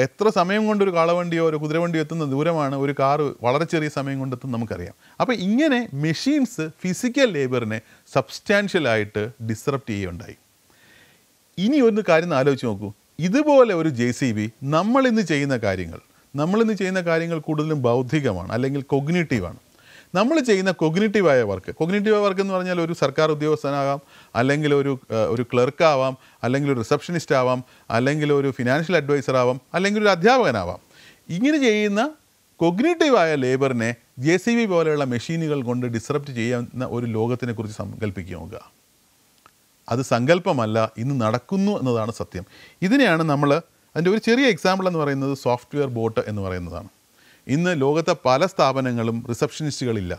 എത്ര സമയം കൊണ്ട് ഒരു കാളവണ്ടിയോ ഒരു കുതിരവണ്ടിയോ എത്തുന്ന ദൂരമാണ് ഒരു കാറ് വളരെ ചെറിയ സമയം എത്തുന്നത് നമുക്കറിയാം അപ്പോൾ ഇങ്ങനെ മെഷീൻസ് ഫിസിക്കൽ ലേബറിനെ സബ്സ്റ്റാൻഷ്യലായിട്ട് ഡിസ്റപ്റ്റ് ചെയ്യുകയുണ്ടായി ഇനി ഒരു കാര്യം ആലോചിച്ച് നോക്കൂ ഇതുപോലെ ഒരു ജെ സി ബി നമ്മളിന്ന് ചെയ്യുന്ന കാര്യങ്ങൾ നമ്മളിന്ന് ചെയ്യുന്ന കാര്യങ്ങൾ കൂടുതലും ബൗദ്ധികമാണ് അല്ലെങ്കിൽ കൊഗ്നേറ്റീവാണ് നമ്മൾ ചെയ്യുന്ന കൊഗ്നേറ്റീവായ വർക്ക് കൊഗ്നേറ്റീവായ വർക്ക് എന്ന് പറഞ്ഞാൽ ഒരു സർക്കാർ ഉദ്യോഗസ്ഥനാകാം അല്ലെങ്കിൽ ഒരു ഒരു ക്ലർക്കാവാം അല്ലെങ്കിൽ ഒരു റിസപ്ഷനിസ്റ്റ് ആവാം അല്ലെങ്കിൽ ഒരു ഫിനാൻഷ്യൽ അഡ്വൈസർ ആവാം അല്ലെങ്കിൽ ഒരു അധ്യാപകനാവാം ഇങ്ങനെ ചെയ്യുന്ന കൊഗ്നേറ്റീവായ ലേബറിനെ ജെ സി ബി പോലെയുള്ള മെഷീനുകൾ കൊണ്ട് ഡിസ്റപ്റ്റ് ചെയ്യുന്ന ഒരു കുറിച്ച് സങ്കല്പിക്കുക നോക്കുക അത് സങ്കല്പമല്ല ഇന്ന് നടക്കുന്നു എന്നതാണ് സത്യം ഇതിനെയാണ് നമ്മൾ അതിൻ്റെ ഒരു ചെറിയ എക്സാമ്പിൾ എന്ന് പറയുന്നത് സോഫ്റ്റ്വെയർ ബോട്ട് എന്ന് പറയുന്നതാണ് ഇന്ന് ലോകത്തെ പല സ്ഥാപനങ്ങളും റിസപ്ഷനിസ്റ്റുകളില്ല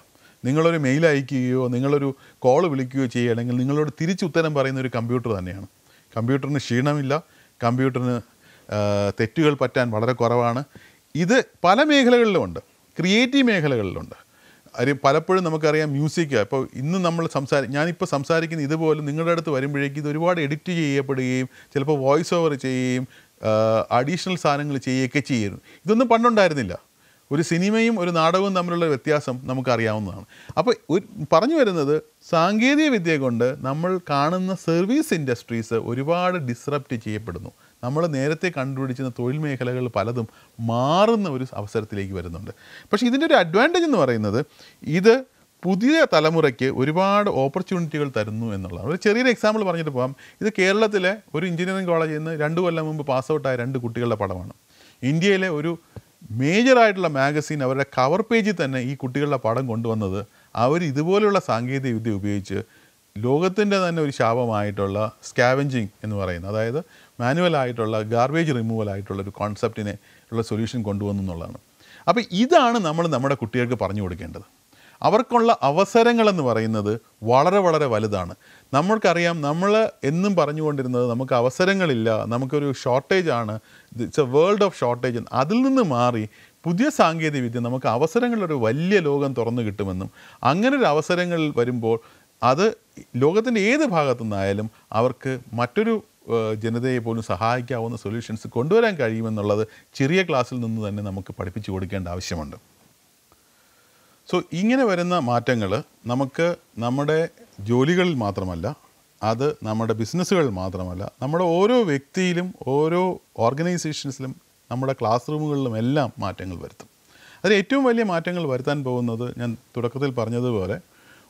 നിങ്ങളൊരു മെയിൽ അയക്കുകയോ നിങ്ങളൊരു കോൾ വിളിക്കുകയോ ചെയ്യുകയാണെങ്കിൽ നിങ്ങളോട് നിങ്ങളോട് തിരിച്ചുത്തരം പറയുന്ന ഒരു കമ്പ്യൂട്ടർ തന്നെയാണ് കമ്പ്യൂട്ടറിന് ക്ഷീണമില്ല കമ്പ്യൂട്ടറിന് തെറ്റുകൾ പറ്റാൻ വളരെ കുറവാണ് ഇത് പല മേഖലകളിലുമുണ്ട് ക്രിയേറ്റീവ് മേഖലകളിലുണ്ട് കാര്യം പലപ്പോഴും നമുക്കറിയാം മ്യൂസിക് ഇപ്പോൾ ഇന്ന് നമ്മൾ സംസാരി ഞാനിപ്പോൾ സംസാരിക്കുന്ന ഇതുപോലെ നിങ്ങളുടെ അടുത്ത് വരുമ്പോഴേക്കും ഇത് ഒരുപാട് എഡിറ്റ് ചെയ്യപ്പെടുകയും ചിലപ്പോൾ വോയിസ് ഓവർ ചെയ്യുകയും അഡീഷണൽ സാധനങ്ങൾ ചെയ്യുകയൊക്കെ ചെയ്യുന്നു ഇതൊന്നും പണ്ടുണ്ടായിരുന്നില്ല ഒരു സിനിമയും ഒരു നാടകവും തമ്മിലുള്ള വ്യത്യാസം നമുക്കറിയാവുന്നതാണ് അപ്പോൾ ഒരു പറഞ്ഞു വരുന്നത് സാങ്കേതിക വിദ്യ കൊണ്ട് നമ്മൾ കാണുന്ന സർവീസ് ഇൻഡസ്ട്രീസ് ഒരുപാട് ഡിസ്റപ്റ്റ് ചെയ്യപ്പെടുന്നു നമ്മൾ നേരത്തെ കണ്ടുപിടിച്ചിരുന്ന തൊഴിൽ മേഖലകൾ പലതും മാറുന്ന ഒരു അവസരത്തിലേക്ക് വരുന്നുണ്ട് പക്ഷേ ഇതിൻ്റെ ഒരു അഡ്വാൻറ്റേജ് എന്ന് പറയുന്നത് ഇത് പുതിയ തലമുറയ്ക്ക് ഒരുപാട് ഓപ്പർച്യൂണിറ്റികൾ തരുന്നു എന്നുള്ളതാണ് ഒരു ചെറിയൊരു എക്സാമ്പിൾ പറഞ്ഞിട്ട് പോകാം ഇത് കേരളത്തിലെ ഒരു എഞ്ചിനീയറിംഗ് കോളേജിൽ നിന്ന് രണ്ട് കൊല്ലം മുമ്പ് പാസ്ഔട്ടായ രണ്ട് കുട്ടികളുടെ പടമാണ് ഇന്ത്യയിലെ ഒരു മേജറായിട്ടുള്ള മാഗസീൻ അവരുടെ കവർ പേജിൽ തന്നെ ഈ കുട്ടികളുടെ പടം കൊണ്ടുവന്നത് അവർ ഇതുപോലെയുള്ള സാങ്കേതിക വിദ്യ ഉപയോഗിച്ച് ലോകത്തിൻ്റെ തന്നെ ഒരു ശാപമായിട്ടുള്ള സ്കാവഞ്ചിങ് എന്ന് പറയുന്നത് അതായത് മാനുവലായിട്ടുള്ള ഗാർബേജ് റിമൂവൽ ആയിട്ടുള്ള ഒരു കോൺസെപ്റ്റിനെ ഉള്ള സൊല്യൂഷൻ കൊണ്ടുവന്നു എന്നുള്ളതാണ് അപ്പോൾ ഇതാണ് നമ്മൾ നമ്മുടെ കുട്ടികൾക്ക് പറഞ്ഞു കൊടുക്കേണ്ടത് അവർക്കുള്ള അവസരങ്ങളെന്ന് പറയുന്നത് വളരെ വളരെ വലുതാണ് നമ്മൾക്കറിയാം നമ്മൾ എന്നും പറഞ്ഞുകൊണ്ടിരുന്നത് നമുക്ക് അവസരങ്ങളില്ല നമുക്കൊരു ഷോർട്ടേജാണ് it's a world of shortage അതിൽ നിന്ന് മാറി പുതിയ സാങ്കേതിക വിദ്യ നമുക്ക് അവസരങ്ങളൊരു വലിയ ലോകം തുറന്നു കിട്ടുമെന്നും അങ്ങനെ ഒരു അവസരങ്ങൾ വരുമ്പോൾ അത് ലോകത്തിൻ്റെ ഏത് ഭാഗത്തു നിന്നായാലും അവർക്ക് മറ്റൊരു ജനതയെ പോലും സഹായിക്കാവുന്ന സൊല്യൂഷൻസ് കൊണ്ടുവരാൻ കഴിയുമെന്നുള്ളത് ചെറിയ ക്ലാസ്സിൽ നിന്ന് തന്നെ നമുക്ക് പഠിപ്പിച്ചു കൊടുക്കേണ്ട ആവശ്യമുണ്ട് സോ ഇങ്ങനെ വരുന്ന മാറ്റങ്ങൾ നമുക്ക് നമ്മുടെ ജോലികളിൽ മാത്രമല്ല അത് നമ്മുടെ ബിസിനസ്സുകൾ മാത്രമല്ല നമ്മുടെ ഓരോ വ്യക്തിയിലും ഓരോ ഓർഗനൈസേഷൻസിലും നമ്മുടെ ക്ലാസ് റൂമുകളിലും എല്ലാം മാറ്റങ്ങൾ വരുത്തും അതിൽ ഏറ്റവും വലിയ മാറ്റങ്ങൾ വരുത്താൻ പോകുന്നത് ഞാൻ തുടക്കത്തിൽ പറഞ്ഞതുപോലെ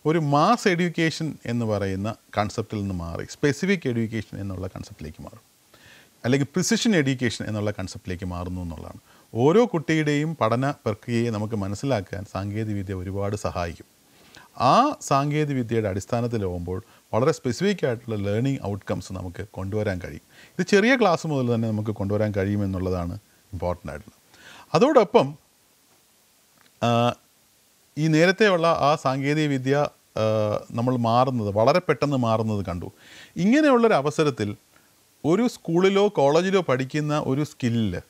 ഒരു മാസ് എഡ്യൂക്കേഷൻ എന്ന് പറയുന്ന കൺസെപ്റ്റിൽ നിന്ന് മാറി സ്പെസിഫിക് എഡ്യൂക്കേഷൻ എന്നുള്ള കൺസെപ്റ്റിലേക്ക് മാറും അല്ലെങ്കിൽ പ്രിസിഷൻ എഡ്യൂക്കേഷൻ എന്നുള്ള കൺസെപ്റ്റിലേക്ക് മാറുന്നു എന്നുള്ളതാണ് ഓരോ കുട്ടിയുടെയും പഠന പ്രക്രിയയെ നമുക്ക് മനസ്സിലാക്കാൻ സാങ്കേതികവിദ്യ ഒരുപാട് സഹായിക്കും ആ സാങ്കേതികവിദ്യയുടെ അടിസ്ഥാനത്തിലാവുമ്പോൾ വളരെ സ്പെസിഫിക് ആയിട്ടുള്ള ലേണിംഗ് ഔട്ട്കംസ് നമുക്ക് കൊണ്ടുവരാൻ കഴിയും ഇത് ചെറിയ ക്ലാസ് മുതൽ തന്നെ നമുക്ക് കൊണ്ടുവരാൻ കഴിയുമെന്നുള്ളതാണ് ഇമ്പോർട്ടൻ്റ് ആയിട്ടുള്ളത് അതോടൊപ്പം ഈ നേരത്തെയുള്ള ആ സാങ്കേതിക വിദ്യ നമ്മൾ മാറുന്നത് വളരെ പെട്ടെന്ന് മാറുന്നത് കണ്ടു ഇങ്ങനെയുള്ളൊരു അവസരത്തിൽ ഒരു സ്കൂളിലോ കോളേജിലോ പഠിക്കുന്ന ഒരു സ്കില്ല്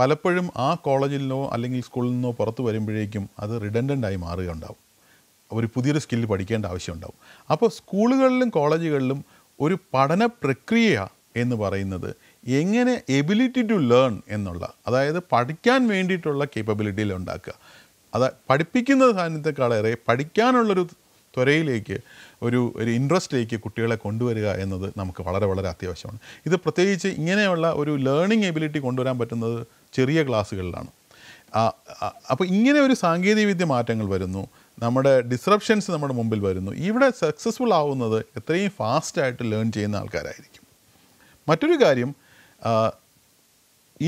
പലപ്പോഴും ആ കോളേജിൽ നിന്നോ അല്ലെങ്കിൽ സ്കൂളിൽ നിന്നോ പുറത്തു വരുമ്പോഴേക്കും അത് റിഡൻഡൻ്റായി മാറുകയുണ്ടാവും അവർ പുതിയൊരു സ്കില്ല് പഠിക്കേണ്ട ആവശ്യമുണ്ടാവും അപ്പോൾ സ്കൂളുകളിലും കോളേജുകളിലും ഒരു പഠന പ്രക്രിയ എന്ന് പറയുന്നത് എങ്ങനെ എബിലിറ്റി ടു ലേൺ എന്നുള്ള അതായത് പഠിക്കാൻ വേണ്ടിയിട്ടുള്ള കേപ്പബിലിറ്റിയിൽ ഉണ്ടാക്കുക അത് പഠിപ്പിക്കുന്ന സാന്നിധ്യത്തെക്കാളേറെ പഠിക്കാനുള്ളൊരു ത്വരയിലേക്ക് ഒരു ഒരു ഇൻട്രസ്റ്റിലേക്ക് കുട്ടികളെ കൊണ്ടുവരിക എന്നത് നമുക്ക് വളരെ വളരെ അത്യാവശ്യമാണ് ഇത് പ്രത്യേകിച്ച് ഇങ്ങനെയുള്ള ഒരു ലേണിംഗ് എബിലിറ്റി കൊണ്ടുവരാൻ പറ്റുന്നത് ചെറിയ ക്ലാസ്സുകളിലാണ് അപ്പോൾ ഇങ്ങനെ ഒരു സാങ്കേതികവിദ്യ മാറ്റങ്ങൾ വരുന്നു നമ്മുടെ ഡിസ്റപ്ഷൻസ് നമ്മുടെ മുമ്പിൽ വരുന്നു ഇവിടെ സക്സസ്ഫുൾ ആവുന്നത് എത്രയും ഫാസ്റ്റായിട്ട് ലേൺ ചെയ്യുന്ന ആൾക്കാരായിരിക്കും മറ്റൊരു കാര്യം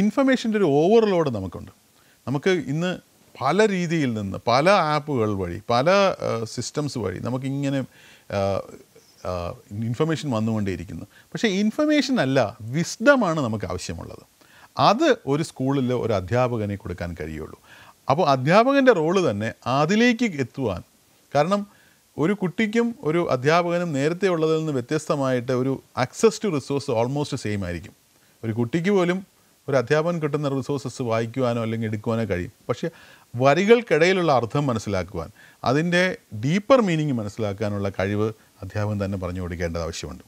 ഇൻഫർമേഷൻ്റെ ഒരു ഓവർലോഡ് നമുക്കുണ്ട് നമുക്ക് ഇന്ന് പല രീതിയിൽ നിന്ന് പല ആപ്പുകൾ വഴി പല സിസ്റ്റംസ് വഴി നമുക്കിങ്ങനെ ഇൻഫർമേഷൻ വന്നുകൊണ്ടേയിരിക്കുന്നു പക്ഷേ ഇൻഫർമേഷൻ അല്ല വിസ്ഡമാണ് നമുക്ക് ആവശ്യമുള്ളത് അത് ഒരു സ്കൂളിൽ ഒരു അധ്യാപകനെ കൊടുക്കാൻ കഴിയുള്ളൂ അപ്പോൾ അധ്യാപകൻ്റെ റോള് തന്നെ അതിലേക്ക് എത്തുവാൻ കാരണം ഒരു കുട്ടിക്കും ഒരു അധ്യാപകനും നേരത്തെ ഉള്ളതിൽ നിന്ന് വ്യത്യസ്തമായിട്ട് ഒരു access to resource almost same ആയിരിക്കും ഒരു കുട്ടിക്ക് പോലും ഒരു അധ്യാപകൻ കിട്ടുന്ന റിസോഴ്സസ് വായിക്കുവാനോ അല്ലെങ്കിൽ എടുക്കുവാനോ കഴിയും പക്ഷേ വരികൾക്കിടയിലുള്ള അർത്ഥം മനസ്സിലാക്കുവാൻ അതിൻ്റെ ഡീപ്പർ മീനിങ് മനസ്സിലാക്കാനുള്ള കഴിവ് അധ്യാപകൻ തന്നെ പറഞ്ഞു കൊടുക്കേണ്ടത് ആവശ്യമുണ്ട്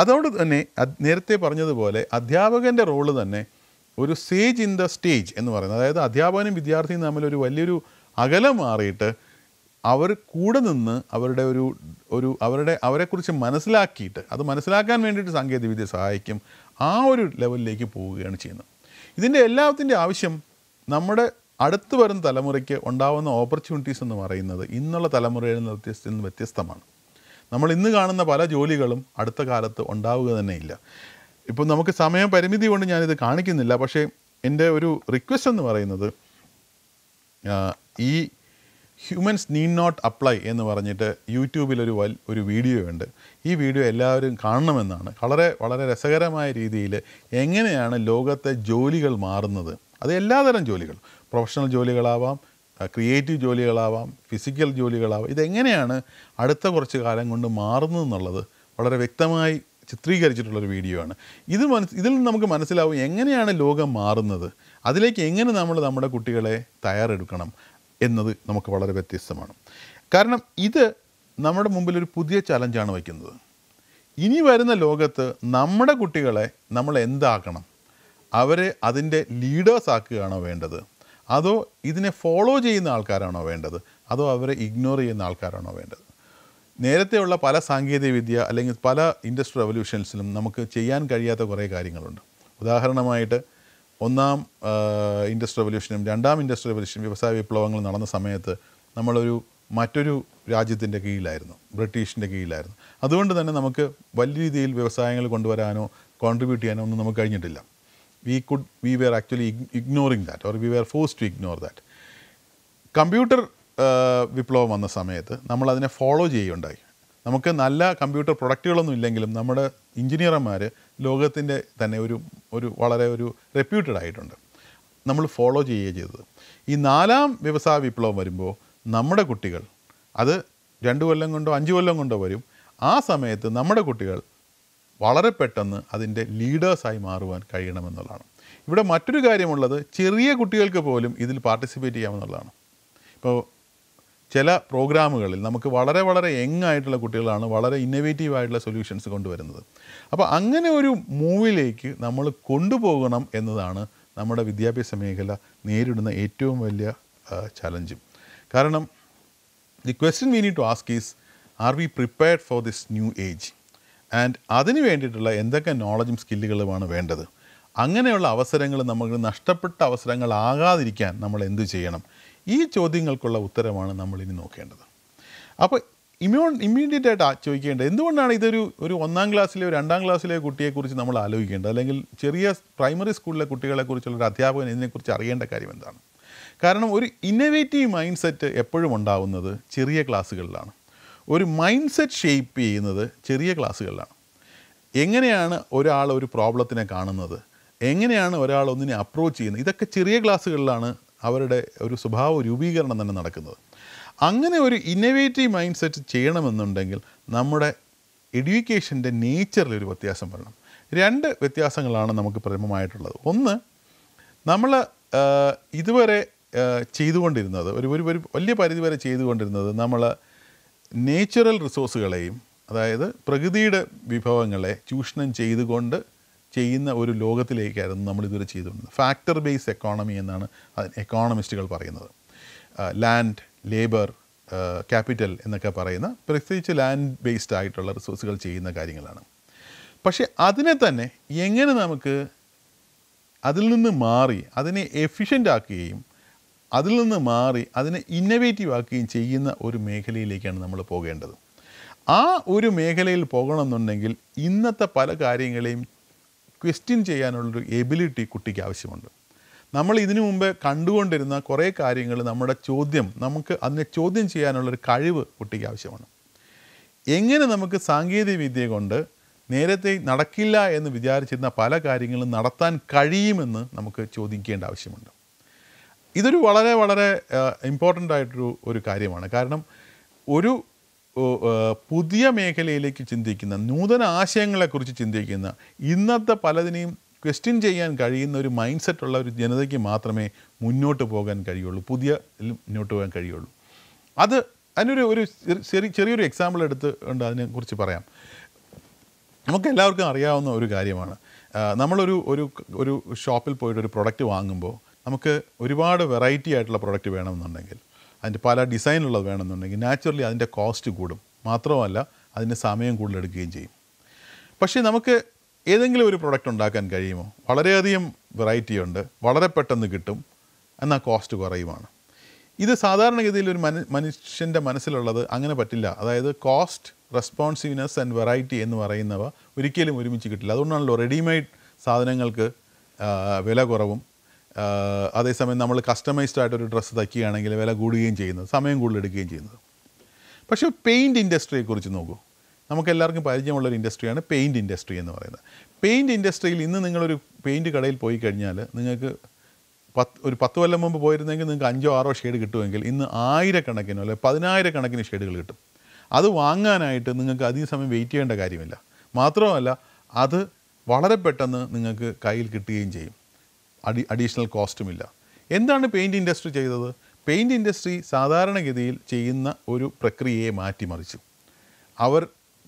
അതോട് തന്നെ നേരത്തെ പറഞ്ഞതുപോലെ അധ്യാപകൻ്റെ റോള് തന്നെ ഒരു സേജ് ഇൻ ദ സ്റ്റേജ് എന്ന് പറയുന്നത് അതായത് അധ്യാപകനും വിദ്യാർത്ഥിയും തമ്മിലൊരു വലിയൊരു അകലം മാറിയിട്ട് അവർ കൂടെ നിന്ന് അവരുടെ ഒരു ഒരു അവരുടെ അവരെക്കുറിച്ച് മനസ്സിലാക്കിയിട്ട് അത് മനസ്സിലാക്കാൻ വേണ്ടിയിട്ട് സാങ്കേതികവിദ്യ സഹായിക്കും ആ ഒരു ലെവലിലേക്ക് പോവുകയാണ് ചെയ്യുന്നത് ഇതിൻ്റെ എല്ലാത്തിൻ്റെ ആവശ്യം നമ്മുടെ അടുത്ത് വരുന്ന തലമുറയ്ക്ക് ഉണ്ടാവുന്ന ഓപ്പർച്യൂണിറ്റീസ് എന്ന് പറയുന്നത് ഇന്നുള്ള തലമുറയിൽ നിന്ന് വ്യത്യസ്ത വ്യത്യസ്തമാണ് നമ്മൾ ഇന്ന് കാണുന്ന പല ജോലികളും അടുത്ത കാലത്ത് ഉണ്ടാവുക തന്നെയില്ല ഇപ്പം നമുക്ക് സമയം പരിമിതി കൊണ്ട് ഞാനിത് കാണിക്കുന്നില്ല പക്ഷേ എൻ്റെ ഒരു റിക്വസ്റ്റ് എന്ന് പറയുന്നത് ഈ ഹ്യൂമൻസ് നീഡ് നോട്ട് അപ്ലൈ എന്ന് പറഞ്ഞിട്ട് യൂട്യൂബിലൊരു വൽ ഒരു വീഡിയോ ഉണ്ട് ഈ വീഡിയോ എല്ലാവരും കാണണമെന്നാണ് വളരെ വളരെ രസകരമായ രീതിയിൽ എങ്ങനെയാണ് ലോകത്തെ ജോലികൾ മാറുന്നത് അത് എല്ലാതരം ജോലികൾ പ്രൊഫഷണൽ ജോലികളാവാം ക്രിയേറ്റീവ് ജോലികളാവാം ഫിസിക്കൽ ജോലികളാവാം ഇതെങ്ങനെയാണ് അടുത്ത കുറച്ച് കാലം കൊണ്ട് മാറുന്നത് എന്നുള്ളത് വളരെ വ്യക്തമായി ചിത്രീകരിച്ചിട്ടുള്ളൊരു വീഡിയോ ആണ് ഇത് മനസ് ഇതിൽ നിന്ന് നമുക്ക് മനസ്സിലാവും എങ്ങനെയാണ് ലോകം മാറുന്നത് അതിലേക്ക് എങ്ങനെ നമ്മൾ നമ്മുടെ കുട്ടികളെ തയ്യാറെടുക്കണം എന്നത് നമുക്ക് വളരെ വ്യത്യസ്തമാണ് കാരണം ഇത് നമ്മുടെ മുമ്പിൽ ഒരു പുതിയ ചലഞ്ചാണ് വയ്ക്കുന്നത് ഇനി വരുന്ന ലോകത്ത് നമ്മുടെ കുട്ടികളെ നമ്മൾ എന്താക്കണം അവരെ അതിൻ്റെ ലീഡേഴ്സ് ആക്കുകയാണോ വേണ്ടത് അതോ ഇതിനെ ഫോളോ ചെയ്യുന്ന ആൾക്കാരാണോ വേണ്ടത് അതോ അവരെ ഇഗ്നോർ ചെയ്യുന്ന ആൾക്കാരാണോ വേണ്ടത് നേരത്തെയുള്ള പല സാങ്കേതികവിദ്യ അല്ലെങ്കിൽ പല ഇൻഡസ്ട്രി റവല്യൂഷൻസിലും നമുക്ക് ചെയ്യാൻ കഴിയാത്ത കുറേ കാര്യങ്ങളുണ്ട് ഉദാഹരണമായിട്ട് ഒന്നാം ഇൻഡസ്ട്രി റവല്യൂഷനും രണ്ടാം ഇൻഡസ്ട്രി റവല്യൂഷനും വ്യവസായ വിപ്ലവങ്ങൾ നടന്ന സമയത്ത് നമ്മളൊരു മറ്റൊരു രാജ്യത്തിൻ്റെ കീഴിലായിരുന്നു ബ്രിട്ടീഷിൻ്റെ കീഴിലായിരുന്നു അതുകൊണ്ട് തന്നെ നമുക്ക് വലിയ രീതിയിൽ വ്യവസായങ്ങൾ കൊണ്ടുവരാനോ കോൺട്രിബ്യൂട്ട് ചെയ്യാനോ ഒന്നും നമുക്ക് കഴിഞ്ഞിട്ടില്ല we could we were actually ignoring that or we were force to ignore that computer വിപ്ലവം വന്ന സമയത്ത് നമ്മൾ അതിനെ ഫോളോ ചെയ്യുകയുണ്ടായി നമുക്ക് നല്ല കമ്പ്യൂട്ടർ പ്രൊഡക്റ്റുകളൊന്നും ഇല്ലെങ്കിലും നമ്മുടെ എഞ്ചിനീയർമാർ ലോകത്തിൻ്റെ തന്നെ ഒരു ഒരു വളരെ ഒരു റെപ്യൂട്ടഡ് ആയിട്ടുണ്ട് നമ്മൾ ഫോളോ ചെയ്യുകയാണ് ചെയ്തത് ഈ നാലാം വ്യവസായ വിപ്ലവം വരുമ്പോൾ നമ്മുടെ കുട്ടികൾ അത് രണ്ട് കൊല്ലം കൊണ്ടോ അഞ്ച് കൊല്ലം കൊണ്ടോ വരും ആ സമയത്ത് നമ്മുടെ കുട്ടികൾ വളരെ പെട്ടെന്ന് അതിൻ്റെ ലീഡേഴ്സായി മാറുവാൻ കഴിയണമെന്നുള്ളതാണ് ഇവിടെ മറ്റൊരു കാര്യമുള്ളത് ചെറിയ കുട്ടികൾക്ക് പോലും ഇതിൽ പാർട്ടിസിപ്പേറ്റ് ചെയ്യാമെന്നുള്ളതാണ് ഇപ്പോൾ ചില പ്രോഗ്രാമുകളിൽ നമുക്ക് വളരെ വളരെ യങ് ആയിട്ടുള്ള കുട്ടികളാണ് വളരെ ഇന്നവേറ്റീവ് ആയിട്ടുള്ള സൊല്യൂഷൻസ് കൊണ്ടുവരുന്നത് അപ്പോൾ അങ്ങനെ ഒരു മൂവിലേക്ക് നമ്മൾ കൊണ്ടുപോകണം എന്നതാണ് നമ്മുടെ വിദ്യാഭ്യാസ മേഖല നേരിടുന്ന ഏറ്റവും വലിയ ചലഞ്ചും കാരണം the question we need to ask is are we prepared for this new age and അതിന് വേണ്ടിയിട്ടുള്ള എന്തൊക്കെ നോളജും സ്കില്ലുകളുമാണ് വേണ്ടത് അങ്ങനെയുള്ള അവസരങ്ങൾ നമുക്ക് നഷ്ടപ്പെട്ട അവസരങ്ങളാകാതിരിക്കാൻ നമ്മൾ എന്തു ചെയ്യണം ഈ ചോദ്യങ്ങൾക്കുള്ള ഉത്തരമാണ് നമ്മൾ ഇനി നോക്കേണ്ടത് അപ്പോൾ ഇമ്യൂൺ ഇമ്മീഡിയറ്റ് ആയിട്ട് ചോദിക്കേണ്ടത് എന്തുകൊണ്ടാണ് ഇതൊരു ഒരു ഒന്നാം ക്ലാസ്സിലെ രണ്ടാം ക്ലാസ്സിലെ കുട്ടിയെക്കുറിച്ച് നമ്മൾ ആലോചിക്കേണ്ടത് അല്ലെങ്കിൽ ചെറിയ പ്രൈമറി സ്കൂളിലെ കുട്ടികളെക്കുറിച്ചുള്ള ഒരു അധ്യാപകൻ ഇതിനെക്കുറിച്ച് അറിയേണ്ട കാര്യം എന്താണ് കാരണം ഒരു ഇന്നവേറ്റീവ് മൈൻഡ് സെറ്റ് എപ്പോഴും ഉണ്ടാവുന്നത് ചെറിയ ക്ലാസ്സുകളിലാണ് ഒരു മൈൻഡ് സെറ്റ് ഷേപ്പ് ചെയ്യുന്നത് ചെറിയ ക്ലാസ്സുകളിലാണ് എങ്ങനെയാണ് ഒരാൾ ഒരു പ്രോബ്ലത്തിനെ കാണുന്നത് എങ്ങനെയാണ് ഒരാൾ ഒന്നിനെ അപ്രോച്ച് ചെയ്യുന്നത് ഇതൊക്കെ ചെറിയ ക്ലാസ്സുകളിലാണ് അവരുടെ ഒരു സ്വഭാവ രൂപീകരണം തന്നെ നടക്കുന്നത് അങ്ങനെ ഒരു ഇന്നവേറ്റീവ് മൈൻഡ് സെറ്റ് ചെയ്യണമെന്നുണ്ടെങ്കിൽ നമ്മുടെ എഡ്യൂക്കേഷൻ്റെ നേച്ചറിൽ ഒരു വ്യത്യാസം വരണം രണ്ട് വ്യത്യാസങ്ങളാണ് നമുക്ക് പ്രഥമമായിട്ടുള്ളത് ഒന്ന് നമ്മൾ ഇതുവരെ ചെയ്തുകൊണ്ടിരുന്നത് ഒരു ഒരു ഒരു വലിയ പരിധി വരെ ചെയ്തുകൊണ്ടിരുന്നത് നമ്മൾ നേച്ചുറൽ റിസോഴ്സുകളെയും അതായത് പ്രകൃതിയുടെ വിഭവങ്ങളെ ചൂഷണം ചെയ്തുകൊണ്ട് ചെയ്യുന്ന ഒരു ലോകത്തിലേക്കായിരുന്നു നമ്മൾ ഇതുവരെ ചെയ്തുകൊണ്ടിരുന്നത് ഫാക്ടർ ബേസ് എക്കോണമി എന്നാണ് എക്കോണമിസ്റ്റുകൾ പറയുന്നത് ലാൻഡ് ലേബർ ക്യാപിറ്റൽ എന്നൊക്കെ പറയുന്ന പ്രത്യേകിച്ച് ലാൻഡ് ബേസ്ഡ് ആയിട്ടുള്ള റിസോഴ്സുകൾ ചെയ്യുന്ന കാര്യങ്ങളാണ് പക്ഷേ അതിനെ തന്നെ എങ്ങനെ നമുക്ക് അതിൽ നിന്ന് മാറി അതിനെ എഫിഷ്യൻ്റ് ആക്കുകയും അതിൽ നിന്ന് മാറി അതിനെ ഇന്നവേറ്റീവ് ആക്കുകയും ചെയ്യുന്ന ഒരു മേഖലയിലേക്കാണ് നമ്മൾ പോകേണ്ടത് ആ ഒരു മേഖലയിൽ പോകണമെന്നുണ്ടെങ്കിൽ ഇന്നത്തെ പല കാര്യങ്ങളെയും ക്വസ്റ്റ്യൻ ചെയ്യാനുള്ളൊരു എബിലിറ്റി കുട്ടിക്ക് ആവശ്യമുണ്ട് നമ്മൾ ഇതിനു മുമ്പ് കണ്ടുകൊണ്ടിരുന്ന കുറേ കാര്യങ്ങൾ നമ്മുടെ ചോദ്യം നമുക്ക് അതിനെ ചോദ്യം ചെയ്യാനുള്ളൊരു കഴിവ് കുട്ടിക്ക് ആവശ്യമാണ് എങ്ങനെ നമുക്ക് സാങ്കേതികവിദ്യ കൊണ്ട് നേരത്തെ നടക്കില്ല എന്ന് വിചാരിച്ചിരുന്ന പല കാര്യങ്ങളും നടത്താൻ കഴിയുമെന്ന് നമുക്ക് ചോദിക്കേണ്ട ആവശ്യമുണ്ട് ഇതൊരു വളരെ വളരെ ഇമ്പോർട്ടൻ്റ് ആയിട്ടൊരു ഒരു കാര്യമാണ് കാരണം ഒരു പുതിയ മേഖലയിലേക്ക് ചിന്തിക്കുന്ന നൂതന ആശയങ്ങളെക്കുറിച്ച് ചിന്തിക്കുന്ന ഇന്നത്തെ പലതിനെയും ക്വസ്റ്റ്യൻ ചെയ്യാൻ കഴിയുന്ന ഒരു മൈൻഡ് സെറ്റ് ഉള്ള ഒരു ജനതയ്ക്ക് മാത്രമേ മുന്നോട്ട് പോകാൻ കഴിയുള്ളൂ പുതിയ മുന്നോട്ട് പോകാൻ കഴിയുള്ളൂ അത് അതിനൊരു ഒരു ചെറിയ ചെറിയൊരു എക്സാമ്പിൾ എടുത്ത് ഉണ്ട് അതിനെക്കുറിച്ച് പറയാം നമുക്ക് എല്ലാവർക്കും അറിയാവുന്ന ഒരു കാര്യമാണ് നമ്മളൊരു ഒരു ഒരു ഷോപ്പിൽ പോയിട്ട് ഒരു പ്രൊഡക്റ്റ് വാങ്ങുമ്പോൾ നമുക്ക് ഒരുപാട് വെറൈറ്റി ആയിട്ടുള്ള പ്രൊഡക്റ്റ് വേണമെന്നുണ്ടെങ്കിൽ അതിൻ്റെ പല ഡിസൈനുള്ളത് വേണമെന്നുണ്ടെങ്കിൽ നാച്ചുറലി അതിൻ്റെ കോസ്റ്റ് കൂടും മാത്രമല്ല അതിന് സമയം കൂടുതലെടുക്കുകയും ചെയ്യും പക്ഷേ നമുക്ക് ഏതെങ്കിലും ഒരു പ്രൊഡക്റ്റ് ഉണ്ടാക്കാൻ കഴിയുമോ വളരെയധികം വെറൈറ്റി ഉണ്ട് വളരെ പെട്ടെന്ന് കിട്ടും എന്നാൽ കോസ്റ്റ് കുറയുമാണ് ഇത് സാധാരണഗതിയിൽ ഒരു മനു മനുഷ്യൻ്റെ മനസ്സിലുള്ളത് അങ്ങനെ പറ്റില്ല അതായത് കോസ്റ്റ് റെസ്പോൺസീവ്നെസ് ആൻഡ് വെറൈറ്റി എന്ന് പറയുന്നവ ഒരിക്കലും ഒരുമിച്ച് കിട്ടില്ല അതുകൊണ്ടാണല്ലോ റെഡിമെയ്ഡ് സാധനങ്ങൾക്ക് വില കുറവും അതേസമയം നമ്മൾ കസ്റ്റമൈസ്ഡ് ആയിട്ടൊരു ഡ്രസ്സ് തയ്ക്കുകയാണെങ്കിൽ വില കൂടുകയും ചെയ്യുന്നത് സമയം കൂടുതലെടുക്കുകയും ചെയ്യുന്നത് പക്ഷേ പെയിൻറ്റ് ഇൻഡസ്ട്രിയെക്കുറിച്ച് നോക്കൂ നമുക്കെല്ലാവർക്കും പരിചയമുള്ളൊരു ഇൻഡസ്ട്രിയാണ് പെയിൻറ്റ് ഇൻഡസ്ട്രി എന്ന് പറയുന്നത് പെയിൻറ്റ് ഇൻഡസ്ട്രിയിൽ ഇന്ന് നിങ്ങളൊരു പെയിൻറ്റ് കടയിൽ പോയി കഴിഞ്ഞാൽ നിങ്ങൾക്ക് പത്ത് ഒരു പത്ത് കൊല്ലം മുമ്പ് പോയിരുന്നെങ്കിൽ നിങ്ങൾക്ക് അഞ്ചോ ആറോ ഷെയ്ഡ് കിട്ടുമെങ്കിൽ ഇന്ന് ആയിരക്കണക്കിനോ അല്ലെങ്കിൽ പതിനായിരക്കണക്കിന് ഷെയ്ഡുകൾ കിട്ടും അത് വാങ്ങാനായിട്ട് നിങ്ങൾക്ക് അധിക സമയം വെയിറ്റ് ചെയ്യേണ്ട കാര്യമില്ല മാത്രമല്ല അത് വളരെ പെട്ടെന്ന് നിങ്ങൾക്ക് കയ്യിൽ കിട്ടുകയും ചെയ്യും അഡി അഡീഷണൽ കോസ്റ്റുമില്ല എന്താണ് പെയിൻറ് ഇൻഡസ്ട്രി ചെയ്തത് പെയിൻറ് ഇൻഡസ്ട്രി സാധാരണഗതിയിൽ ചെയ്യുന്ന ഒരു പ്രക്രിയയെ മാറ്റിമറിച്ചു അവർ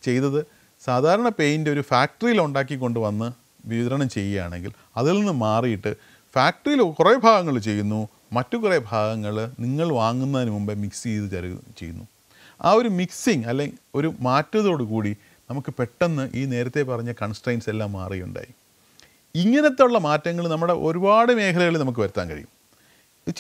ചെയ്തത് സാധാരണ പെയിൻ്റ് ഒരു ഫാക്ടറിയിൽ ഉണ്ടാക്കി കൊണ്ടുവന്ന് വിതരണം ചെയ്യുകയാണെങ്കിൽ അതിൽ നിന്ന് മാറിയിട്ട് ഫാക്ടറിയിൽ കുറേ ഭാഗങ്ങൾ ചെയ്യുന്നു മറ്റു കുറേ ഭാഗങ്ങൾ നിങ്ങൾ വാങ്ങുന്നതിന് മുമ്പേ മിക്സ് ചെയ്ത് തരുക ചെയ്യുന്നു ആ ഒരു മിക്സിങ് അല്ലെങ്കിൽ ഒരു മാറ്റത്തോടു കൂടി നമുക്ക് പെട്ടെന്ന് ഈ നേരത്തെ പറഞ്ഞ കൺസ്ട്രെയിൻസ് എല്ലാം മാറിയുണ്ടായി ഇങ്ങനത്തെ ഉള്ള മാറ്റങ്ങൾ നമ്മുടെ ഒരുപാട് മേഖലകളിൽ നമുക്ക് വരുത്താൻ കഴിയും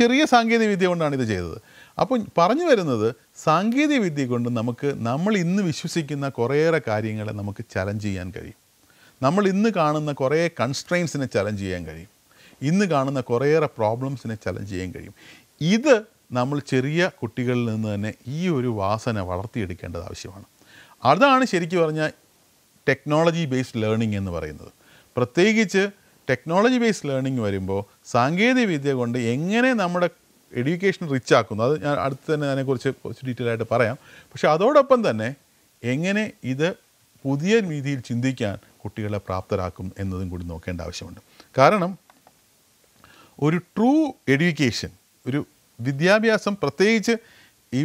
ചെറിയ സാങ്കേതിക വിദ്യ കൊണ്ടാണ് ഇത് ചെയ്തത് അപ്പോൾ പറഞ്ഞു വരുന്നത് സാങ്കേതിക വിദ്യ കൊണ്ട് നമുക്ക് നമ്മൾ ഇന്ന് വിശ്വസിക്കുന്ന കുറേയേറെ കാര്യങ്ങളെ നമുക്ക് ചലഞ്ച് ചെയ്യാൻ കഴിയും നമ്മൾ ഇന്ന് കാണുന്ന കുറേ കൺസ്ട്രെയിൻസിനെ ചലഞ്ച് ചെയ്യാൻ കഴിയും ഇന്ന് കാണുന്ന കുറേയേറെ പ്രോബ്ലംസിനെ ചലഞ്ച് ചെയ്യാൻ കഴിയും ഇത് നമ്മൾ ചെറിയ കുട്ടികളിൽ നിന്ന് തന്നെ ഈ ഒരു വാസന വളർത്തിയെടുക്കേണ്ടത് ആവശ്യമാണ് അതാണ് ശരിക്കും പറഞ്ഞാൽ ടെക്നോളജി ബേസ്ഡ് ലേണിംഗ് എന്ന് പറയുന്നത് പ്രത്യേകിച്ച് ടെക്നോളജി ബേസ്ഡ് ലേണിംഗ് വരുമ്പോൾ സാങ്കേതിക വിദ്യ കൊണ്ട് എങ്ങനെ നമ്മുടെ എഡ്യൂക്കേഷൻ റിച്ച് ആക്കുന്നു അത് ഞാൻ അടുത്ത് തന്നെ അതിനെക്കുറിച്ച് കുറച്ച് ഡീറ്റെയിൽ ആയിട്ട് പറയാം പക്ഷേ അതോടൊപ്പം തന്നെ എങ്ങനെ ഇത് പുതിയ രീതിയിൽ ചിന്തിക്കാൻ കുട്ടികളെ പ്രാപ്തരാക്കും എന്നതും കൂടി നോക്കേണ്ട ആവശ്യമുണ്ട് കാരണം ഒരു ട്രൂ എഡ്യൂക്കേഷൻ ഒരു വിദ്യാഭ്യാസം പ്രത്യേകിച്ച് ഈ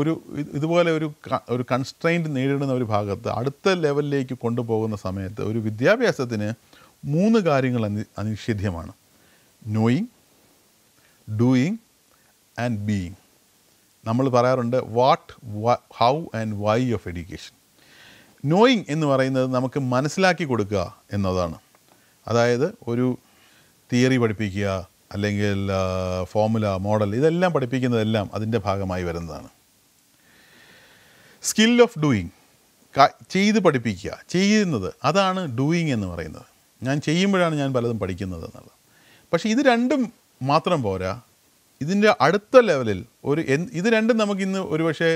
ഒരു ഇതുപോലെ ഒരു ഒരു കൺസ്ട്രെയിൻറ്റ് നേരിടുന്ന ഒരു ഭാഗത്ത് അടുത്ത ലെവലിലേക്ക് കൊണ്ടുപോകുന്ന സമയത്ത് ഒരു വിദ്യാഭ്യാസത്തിന് മൂന്ന് കാര്യങ്ങൾ അനി അനിഷേധ്യമാണ് നോയിങ് ഡൂയിങ് ആൻഡ് ബീയിങ് നമ്മൾ പറയാറുണ്ട് what how and why of education knowing എന്ന് പറയുന്നത് നമുക്ക് മനസ്സിലാക്കി കൊടുക്കുക എന്നതാണ് അതായത് ഒരു തിയറി പഠിപ്പിക്കുക അല്ലെങ്കിൽ ഫോമുല മോഡൽ ഇതെല്ലാം പഠിപ്പിക്കുന്നതെല്ലാം അതിൻ്റെ ഭാഗമായി വരുന്നതാണ് സ്കിൽ ഓഫ് ഡൂയിങ് ചെയ്ത് പഠിപ്പിക്കുക ചെയ്യുന്നത് അതാണ് ഡൂയിങ് എന്ന് പറയുന്നത് ഞാൻ ചെയ്യുമ്പോഴാണ് ഞാൻ പലതും പഠിക്കുന്നത് എന്നുള്ളത് പക്ഷേ ഇത് രണ്ടും മാത്രം പോരാ ഇതിൻ്റെ അടുത്ത ലെവലിൽ ഒരു ഇത് രണ്ടും നമുക്കിന്ന് ഒരുപക്ഷെ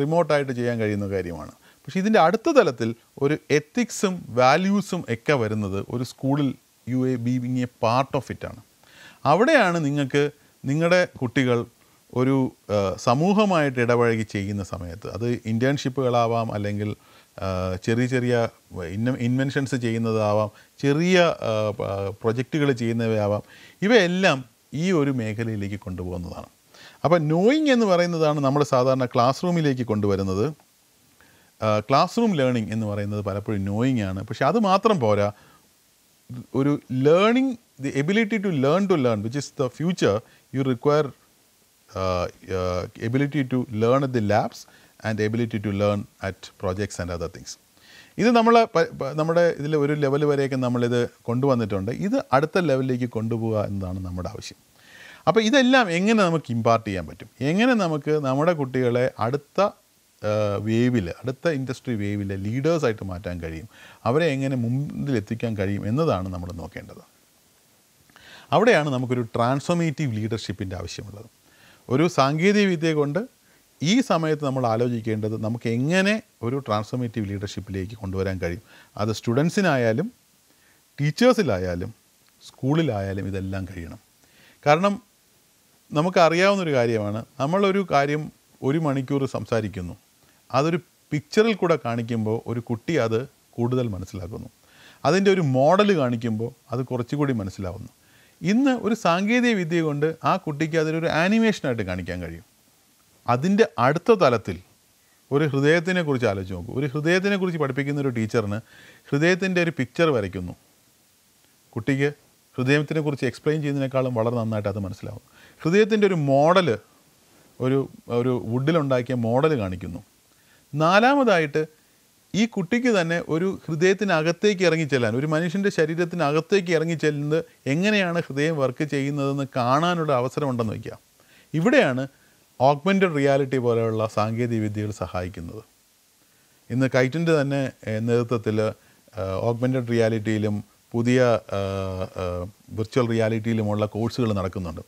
റിമോട്ടായിട്ട് ചെയ്യാൻ കഴിയുന്ന കാര്യമാണ് പക്ഷേ ഇതിൻ്റെ അടുത്ത തലത്തിൽ ഒരു എത്തിക്സും വാല്യൂസും ഒക്കെ വരുന്നത് ഒരു സ്കൂളിൽ you a being a part of ഇറ്റാണ് അവിടെയാണ് നിങ്ങൾക്ക് നിങ്ങളുടെ കുട്ടികൾ ഒരു സമൂഹമായിട്ട് ഇടപഴകി ചെയ്യുന്ന സമയത്ത് അത് ഇൻറ്റേൺഷിപ്പുകളാവാം അല്ലെങ്കിൽ ചെറിയ ചെറിയ ഇന്ന ഇൻവെൻഷൻസ് ചെയ്യുന്നതാവാം ചെറിയ പ്രൊജക്റ്റുകൾ ചെയ്യുന്നവയാവാം ഇവയെല്ലാം ഈ ഒരു മേഖലയിലേക്ക് കൊണ്ടുപോകുന്നതാണ് അപ്പോൾ നോയിങ് എന്ന് പറയുന്നതാണ് നമ്മൾ സാധാരണ ക്ലാസ് റൂമിലേക്ക് കൊണ്ടുവരുന്നത് ക്ലാസ് റൂം ലേണിംഗ് എന്ന് പറയുന്നത് പലപ്പോഴും നോയിങ് ആണ് പക്ഷേ അത് മാത്രം പോരാ ഒരു learning the ability to learn to learn which is the future you require uh, uh, ability to learn at the labs and ability to learn at projects and other things. ഇത് നമ്മൾ നമ്മുടെ ഇതിൽ ഒരു ലെവൽ വരെയൊക്കെ നമ്മളിത് കൊണ്ടുവന്നിട്ടുണ്ട് ഇത് അടുത്ത ലെവലിലേക്ക് കൊണ്ടുപോകുക എന്നതാണ് നമ്മുടെ ആവശ്യം അപ്പോൾ ഇതെല്ലാം എങ്ങനെ നമുക്ക് ഇമ്പാർട്ട് ചെയ്യാൻ പറ്റും എങ്ങനെ നമുക്ക് നമ്മുടെ കുട്ടികളെ അടുത്ത വേവിൽ അടുത്ത ഇൻഡസ്ട്രി വേവിൽ ലീഡേഴ്സായിട്ട് മാറ്റാൻ കഴിയും അവരെ എങ്ങനെ മുമ്പിലെത്തിക്കാൻ എത്തിക്കാൻ കഴിയും എന്നതാണ് നമ്മൾ നോക്കേണ്ടത് അവിടെയാണ് നമുക്കൊരു ട്രാൻസ്ഫോമേറ്റീവ് ലീഡർഷിപ്പിൻ്റെ ആവശ്യമുള്ളത് ഒരു സാങ്കേതിക വിദ്യ കൊണ്ട് ഈ സമയത്ത് നമ്മൾ ആലോചിക്കേണ്ടത് നമുക്ക് എങ്ങനെ ഒരു ട്രാൻസ്ഫോമേറ്റീവ് ലീഡർഷിപ്പിലേക്ക് കൊണ്ടുവരാൻ കഴിയും അത് സ്റ്റുഡൻസിനായാലും ടീച്ചേഴ്സിലായാലും സ്കൂളിലായാലും ഇതെല്ലാം കഴിയണം കാരണം നമുക്കറിയാവുന്നൊരു കാര്യമാണ് നമ്മളൊരു കാര്യം ഒരു മണിക്കൂർ സംസാരിക്കുന്നു അതൊരു പിക്ചറിൽ കൂടെ കാണിക്കുമ്പോൾ ഒരു കുട്ടി അത് കൂടുതൽ മനസ്സിലാക്കുന്നു അതിൻ്റെ ഒരു മോഡൽ കാണിക്കുമ്പോൾ അത് കുറച്ചുകൂടി മനസ്സിലാവുന്നു ഇന്ന് ഒരു സാങ്കേതിക വിദ്യ കൊണ്ട് ആ കുട്ടിക്ക് അതിലൊരു ആനിമേഷനായിട്ട് കാണിക്കാൻ കഴിയും അതിൻ്റെ അടുത്ത തലത്തിൽ ഒരു ഹൃദയത്തിനെ കുറിച്ച് ആലോചിച്ച് നോക്കൂ ഒരു ഹൃദയത്തിനെ കുറിച്ച് പഠിപ്പിക്കുന്ന ഒരു ടീച്ചറിന് ഹൃദയത്തിൻ്റെ ഒരു പിക്ചർ വരയ്ക്കുന്നു കുട്ടിക്ക് ഹൃദയത്തിനെ കുറിച്ച് എക്സ്പ്ലെയിൻ ചെയ്യുന്നതിനേക്കാളും വളരെ നന്നായിട്ട് അത് മനസ്സിലാവും ഹൃദയത്തിൻ്റെ ഒരു മോഡൽ ഒരു ഒരു വുഡിലുണ്ടാക്കിയ മോഡൽ കാണിക്കുന്നു നാലാമതായിട്ട് ഈ കുട്ടിക്ക് തന്നെ ഒരു ഹൃദയത്തിനകത്തേക്ക് ഇറങ്ങിച്ചെല്ലാൻ ഒരു മനുഷ്യൻ്റെ ശരീരത്തിനകത്തേക്ക് ഇറങ്ങിച്ചെല്ലുന്നത് എങ്ങനെയാണ് ഹൃദയം വർക്ക് ചെയ്യുന്നതെന്ന് കാണാനുള്ള അവസരമുണ്ടെന്ന് വയ്ക്കുക ഇവിടെയാണ് ഓഗ്മെൻറ്റഡ് റിയാലിറ്റി പോലെയുള്ള സാങ്കേതിക വിദ്യകൾ സഹായിക്കുന്നത് ഇന്ന് കൈറ്റിൻ്റെ തന്നെ നേതൃത്വത്തിൽ ഓഗ്മെൻറ്റഡ് റിയാലിറ്റിയിലും പുതിയ വിർച്വൽ റിയാലിറ്റിയിലുമുള്ള കോഴ്സുകൾ നടക്കുന്നുണ്ട്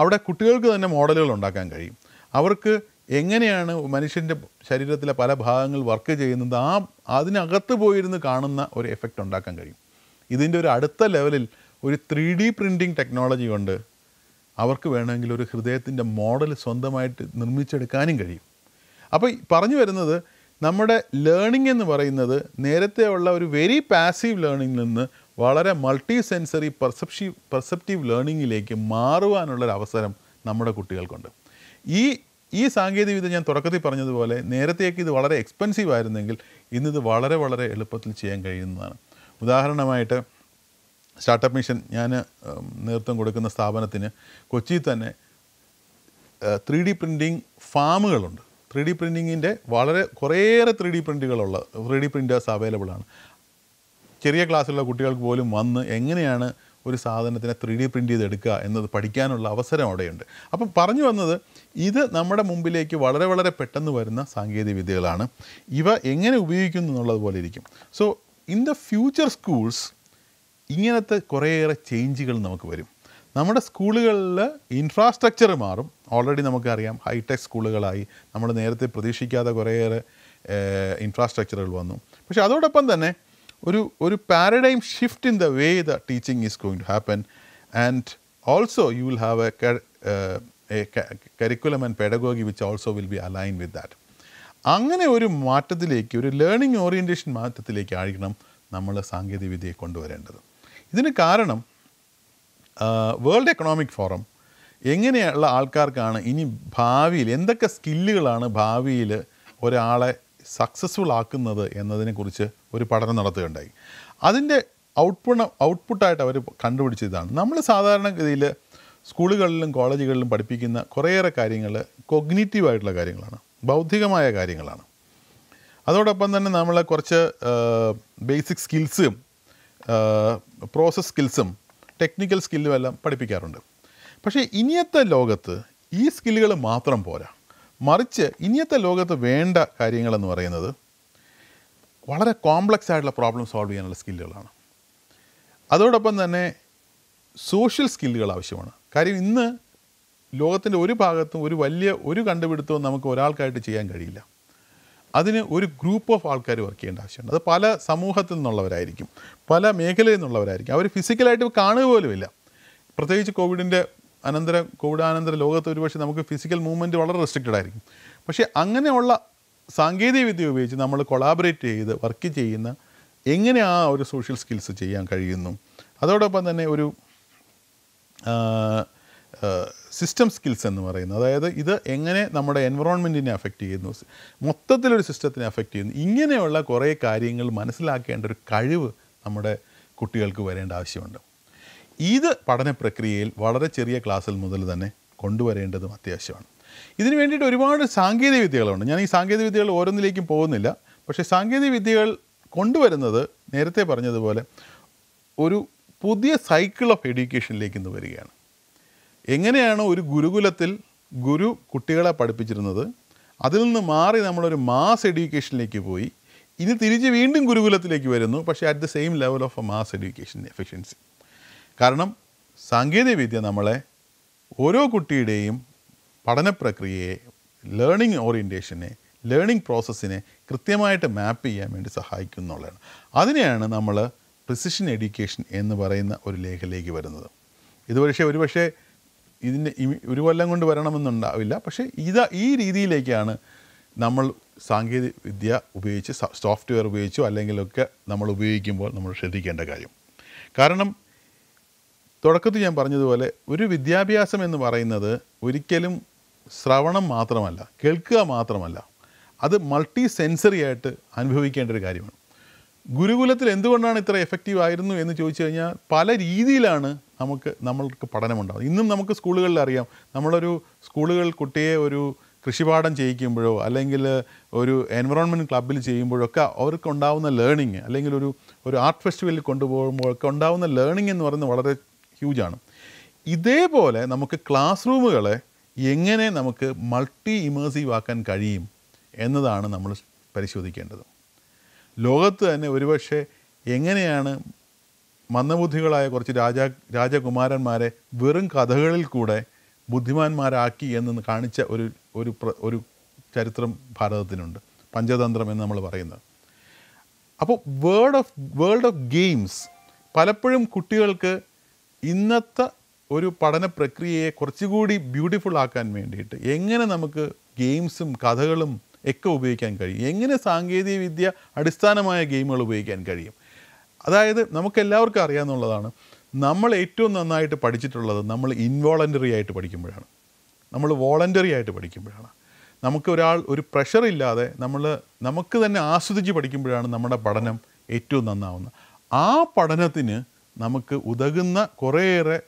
അവിടെ കുട്ടികൾക്ക് തന്നെ മോഡലുകൾ ഉണ്ടാക്കാൻ കഴിയും അവർക്ക് എങ്ങനെയാണ് മനുഷ്യൻ്റെ ശരീരത്തിലെ പല ഭാഗങ്ങൾ വർക്ക് ചെയ്യുന്നത് ആ അതിനകത്ത് പോയിരുന്ന് കാണുന്ന ഒരു എഫക്റ്റ് ഉണ്ടാക്കാൻ കഴിയും ഇതിൻ്റെ ഒരു അടുത്ത ലെവലിൽ ഒരു ത്രീ ഡി പ്രിൻറ്റിങ് ടെക്നോളജി കൊണ്ട് അവർക്ക് വേണമെങ്കിൽ ഒരു ഹൃദയത്തിൻ്റെ മോഡൽ സ്വന്തമായിട്ട് നിർമ്മിച്ചെടുക്കാനും കഴിയും അപ്പോൾ പറഞ്ഞു വരുന്നത് നമ്മുടെ ലേണിംഗ് എന്ന് പറയുന്നത് നേരത്തെ ഉള്ള ഒരു വെരി പാസീവ് ലേണിംഗിൽ നിന്ന് വളരെ മൾട്ടി സെൻസറി പെർസെപ്ഷീവ് പെർസെപ്റ്റീവ് ലേണിങ്ങിലേക്ക് മാറുവാനുള്ളൊരു അവസരം നമ്മുടെ കുട്ടികൾക്കുണ്ട് ഈ ഈ സാങ്കേതികവിദ്യ ഞാൻ തുടക്കത്തിൽ പറഞ്ഞതുപോലെ നേരത്തെയൊക്കെ ഇത് വളരെ എക്സ്പെൻസീവ് ആയിരുന്നെങ്കിൽ ഇന്നിത് വളരെ വളരെ എളുപ്പത്തിൽ ചെയ്യാൻ കഴിയുന്നതാണ് ഉദാഹരണമായിട്ട് സ്റ്റാർട്ടപ്പ് മിഷൻ ഞാൻ നേതൃത്വം കൊടുക്കുന്ന സ്ഥാപനത്തിന് കൊച്ചിയിൽ തന്നെ ത്രീ ഡി പ്രിൻറ്റിങ് ഫാമുകളുണ്ട് ത്രീ ഡി പ്രിൻറ്റിങ്ങിൻ്റെ വളരെ കുറേയേറെ ത്രീ ഡി പ്രിൻറ്റുകളുള്ള ത്രീ ഡി പ്രിൻറ്റേഴ്സ് അവൈലബിൾ ആണ് ചെറിയ ക്ലാസ്സിലുള്ള കുട്ടികൾക്ക് പോലും വന്ന് എങ്ങനെയാണ് ഒരു സാധനത്തിനെ ത്രീ ഡി പ്രിൻറ്റ് ചെയ്തെടുക്കുക എന്നത് പഠിക്കാനുള്ള അവസരം അവിടെയുണ്ട് അപ്പം പറഞ്ഞു വന്നത് ഇത് നമ്മുടെ മുമ്പിലേക്ക് വളരെ വളരെ പെട്ടെന്ന് വരുന്ന സാങ്കേതിക വിദ്യകളാണ് ഇവ എങ്ങനെ ഉപയോഗിക്കുന്നു എന്നുള്ളത് പോലെ ഇരിക്കും so in the future schools ഇങ്ങനത്തെ കുറേയേറെ ചേഞ്ചുകൾ നമുക്ക് വരും നമ്മുടെ സ്കൂളുകളിൽ ഇൻഫ്രാസ്ട്രക്ചർ മാറും ഓൾറെഡി നമുക്കറിയാം ഹൈടെക് സ്കൂളുകളായി നമ്മൾ നേരത്തെ പ്രതീക്ഷിക്കാതെ കുറേയേറെ ഇൻഫ്രാസ്ട്രക്ചറുകൾ വന്നു പക്ഷേ അതോടൊപ്പം തന്നെ ഒരു ഒരു paradigm shift in the way the teaching is going to happen and also you will have a a curriculum and pedagogy which also will be aligned with that. അങ്ങനെ ഒരു മാറ്റത്തിലേക്ക് ഒരു ലേണിംഗ് ഓറിയൻറ്റേഷൻ മാറ്റത്തിലേക്ക് ആയിരിക്കണം നമ്മൾ സാങ്കേതികവിദ്യയെ കൊണ്ടുവരേണ്ടത് ഇതിന് കാരണം വേൾഡ് എക്കണോമിക് ഫോറം എങ്ങനെയുള്ള ആൾക്കാർക്കാണ് ഇനി ഭാവിയിൽ എന്തൊക്കെ സ്കില്ലുകളാണ് ഭാവിയിൽ ഒരാളെ സക്സസ്ഫുൾ ആക്കുന്നത് എന്നതിനെക്കുറിച്ച് ഒരു പഠനം നടത്തുകയുണ്ടായി അതിൻ്റെ ഔട്ട്പുട്ട് ഔട്ട്പുട്ടായിട്ട് അവർ കണ്ടുപിടിച്ചതാണ് നമ്മൾ സാധാരണഗതിയിൽ സ്കൂളുകളിലും കോളേജുകളിലും പഠിപ്പിക്കുന്ന കുറേയേറെ കാര്യങ്ങൾ കൊഗ്നേറ്റീവായിട്ടുള്ള കാര്യങ്ങളാണ് ബൗദ്ധികമായ കാര്യങ്ങളാണ് അതോടൊപ്പം തന്നെ നമ്മൾ കുറച്ച് ബേസിക് സ്കിൽസും പ്രോസസ് സ്കിൽസും ടെക്നിക്കൽ സ്കില്ലും എല്ലാം പഠിപ്പിക്കാറുണ്ട് പക്ഷേ ഇനിയത്തെ ലോകത്ത് ഈ സ്കില്ലുകൾ മാത്രം പോരാ മറിച്ച് ഇനിയത്തെ ലോകത്ത് വേണ്ട കാര്യങ്ങളെന്ന് പറയുന്നത് വളരെ കോംപ്ലക്സ് ആയിട്ടുള്ള പ്രോബ്ലം സോൾവ് ചെയ്യാനുള്ള സ്കില്ലുകളാണ് അതോടൊപ്പം തന്നെ സോഷ്യൽ സ്കില്ലുകൾ ആവശ്യമാണ് കാര്യം ഇന്ന് ലോകത്തിൻ്റെ ഒരു ഭാഗത്തും ഒരു വലിയ ഒരു കണ്ടുപിടുത്തവും നമുക്ക് ഒരാൾക്കായിട്ട് ചെയ്യാൻ കഴിയില്ല അതിന് ഒരു ഗ്രൂപ്പ് ഓഫ് ആൾക്കാർ വർക്ക് ചെയ്യേണ്ട ആവശ്യമുണ്ട് അത് പല സമൂഹത്തിൽ നിന്നുള്ളവരായിരിക്കും പല മേഖലയിൽ നിന്നുള്ളവരായിരിക്കും അവർ ഫിസിക്കലായിട്ട് കാണുക പോലുമില്ല പ്രത്യേകിച്ച് കോവിഡിൻ്റെ അനന്തര കോവിഡാനന്തര ലോകത്ത് ഒരുപക്ഷെ നമുക്ക് ഫിസിക്കൽ മൂവ്മെൻറ്റ് വളരെ റെസ്ട്രിക്റ്റഡ് ആയിരിക്കും പക്ഷേ അങ്ങനെയുള്ള സാങ്കേതിക വിദ്യ ഉപയോഗിച്ച് നമ്മൾ കൊളാബറേറ്റ് ചെയ്ത് വർക്ക് ചെയ്യുന്ന എങ്ങനെ ആ ഒരു സോഷ്യൽ സ്കിൽസ് ചെയ്യാൻ കഴിയുന്നു അതോടൊപ്പം തന്നെ ഒരു സിസ്റ്റം സ്കിൽസ് എന്ന് പറയുന്നത് അതായത് ഇത് എങ്ങനെ നമ്മുടെ എൻവറോൺമെൻറ്റിനെ അഫക്റ്റ് ചെയ്യുന്നു മൊത്തത്തിലൊരു സിസ്റ്റത്തിനെ അഫക്റ്റ് ചെയ്യുന്നു ഇങ്ങനെയുള്ള കുറേ കാര്യങ്ങൾ മനസ്സിലാക്കേണ്ട ഒരു കഴിവ് നമ്മുടെ കുട്ടികൾക്ക് വരേണ്ട ആവശ്യമുണ്ട് ഇത് പഠന പ്രക്രിയയിൽ വളരെ ചെറിയ ക്ലാസ്സിൽ മുതൽ തന്നെ കൊണ്ടുവരേണ്ടതും അത്യാവശ്യമാണ് ഇതിനു വേണ്ടിയിട്ട് ഒരുപാട് സാങ്കേതിക വിദ്യകളുണ്ട് ഞാൻ ഈ സാങ്കേതിക വിദ്യകൾ ഓരോന്നിലേക്കും പോകുന്നില്ല പക്ഷേ സാങ്കേതിക വിദ്യകൾ കൊണ്ടുവരുന്നത് നേരത്തെ പറഞ്ഞതുപോലെ ഒരു പുതിയ സൈക്കിൾ ഓഫ് എഡ്യൂക്കേഷനിലേക്ക് ഇന്ന് വരികയാണ് എങ്ങനെയാണ് ഒരു ഗുരുകുലത്തിൽ ഗുരു കുട്ടികളെ പഠിപ്പിച്ചിരുന്നത് അതിൽ നിന്ന് മാറി നമ്മളൊരു മാസ് എഡ്യൂക്കേഷനിലേക്ക് പോയി ഇനി തിരിച്ച് വീണ്ടും ഗുരുകുലത്തിലേക്ക് വരുന്നു പക്ഷേ at the same level of a mass education efficiency കാരണം സാങ്കേതികവിദ്യ നമ്മളെ ഓരോ കുട്ടിയുടെയും പഠന പ്രക്രിയയെ ലേണിംഗ് ഓറിയൻറ്റേഷനെ ലേണിംഗ് പ്രോസസ്സിനെ കൃത്യമായിട്ട് മാപ്പ് ചെയ്യാൻ വേണ്ടി സഹായിക്കുന്നുള്ളതാണ് അതിനെയാണ് നമ്മൾ പ്രിസിഷൻ എഡ്യൂക്കേഷൻ എന്ന് പറയുന്ന ഒരു ലേഖയിലേക്ക് വരുന്നത് ഇത് പക്ഷേ ഒരുപക്ഷെ ഇതിൻ്റെ ഒരു കൊല്ലം കൊണ്ട് വരണമെന്നുണ്ടാവില്ല പക്ഷേ ഇത് ഈ രീതിയിലേക്കാണ് നമ്മൾ സാങ്കേതിക വിദ്യ ഉപയോഗിച്ച് സോഫ്റ്റ്വെയർ ഉപയോഗിച്ചോ അല്ലെങ്കിലൊക്കെ നമ്മൾ ഉപയോഗിക്കുമ്പോൾ നമ്മൾ ശ്രദ്ധിക്കേണ്ട കാര്യം കാരണം തുടക്കത്തിൽ ഞാൻ പറഞ്ഞതുപോലെ ഒരു വിദ്യാഭ്യാസം എന്ന് പറയുന്നത് ഒരിക്കലും ശ്രവണം മാത്രമല്ല കേൾക്കുക മാത്രമല്ല അത് മൾട്ടി സെൻസറി ആയിട്ട് അനുഭവിക്കേണ്ട ഒരു കാര്യമാണ് ഗുരുകുലത്തിൽ എന്തുകൊണ്ടാണ് ഇത്ര എഫക്റ്റീവ് ആയിരുന്നു എന്ന് ചോദിച്ചു കഴിഞ്ഞാൽ പല രീതിയിലാണ് നമുക്ക് നമ്മൾക്ക് പഠനമുണ്ടാകും ഇന്നും നമുക്ക് സ്കൂളുകളിൽ അറിയാം നമ്മളൊരു സ്കൂളുകൾ കുട്ടിയെ ഒരു കൃഷിപാഠം ചെയ്യിക്കുമ്പോഴോ അല്ലെങ്കിൽ ഒരു എൻവറോൺമെൻറ്റ് ക്ലബ്ബിൽ അവർക്ക് ഉണ്ടാകുന്ന ലേണിങ് അല്ലെങ്കിൽ ഒരു ഒരു ആർട്ട് ഫെസ്റ്റിവലിൽ കൊണ്ടുപോകുമ്പോഴൊക്കെ ഉണ്ടാകുന്ന ലേണിംഗ് എന്ന് പറയുന്നത് വളരെ ഹ്യൂജാണ് ഇതേപോലെ നമുക്ക് ക്ലാസ് റൂമുകളെ എങ്ങനെ നമുക്ക് മൾട്ടി ഇമേഴ്സീവ് ആക്കാൻ കഴിയും എന്നതാണ് നമ്മൾ പരിശോധിക്കേണ്ടത് ലോകത്ത് തന്നെ ഒരുപക്ഷെ എങ്ങനെയാണ് മന്ദബുദ്ധികളായ കുറച്ച് രാജാ രാജകുമാരന്മാരെ വെറും കഥകളിൽ കൂടെ ബുദ്ധിമാന്മാരാക്കി എന്ന് കാണിച്ച ഒരു ഒരു ഒരു ചരിത്രം ഭാരതത്തിനുണ്ട് പഞ്ചതന്ത്രം എന്ന് നമ്മൾ പറയുന്നത് അപ്പോൾ word of world of games പലപ്പോഴും കുട്ടികൾക്ക് ഇന്നത്തെ ഒരു പഠന പ്രക്രിയയെ കുറച്ചുകൂടി ബ്യൂട്ടിഫുൾ ആക്കാൻ വേണ്ടിയിട്ട് എങ്ങനെ നമുക്ക് ഗെയിംസും കഥകളും ഒക്കെ ഉപയോഗിക്കാൻ കഴിയും എങ്ങനെ സാങ്കേതിക വിദ്യ അടിസ്ഥാനമായ ഗെയിമുകൾ ഉപയോഗിക്കാൻ കഴിയും അതായത് നമുക്കെല്ലാവർക്കും അറിയാമെന്നുള്ളതാണ് നമ്മൾ ഏറ്റവും നന്നായിട്ട് പഠിച്ചിട്ടുള്ളത് നമ്മൾ ഇൻവോളണ്ടറി ആയിട്ട് പഠിക്കുമ്പോഴാണ് നമ്മൾ വോളണ്ടറി ആയിട്ട് പഠിക്കുമ്പോഴാണ് നമുക്ക് ഒരാൾ ഒരു പ്രഷർ ഇല്ലാതെ നമ്മൾ നമുക്ക് തന്നെ ആസ്വദിച്ച് പഠിക്കുമ്പോഴാണ് നമ്മുടെ പഠനം ഏറ്റവും നന്നാവുന്നത് ആ പഠനത്തിന് നമുക്ക് ഉതകുന്ന കുറേയേറെ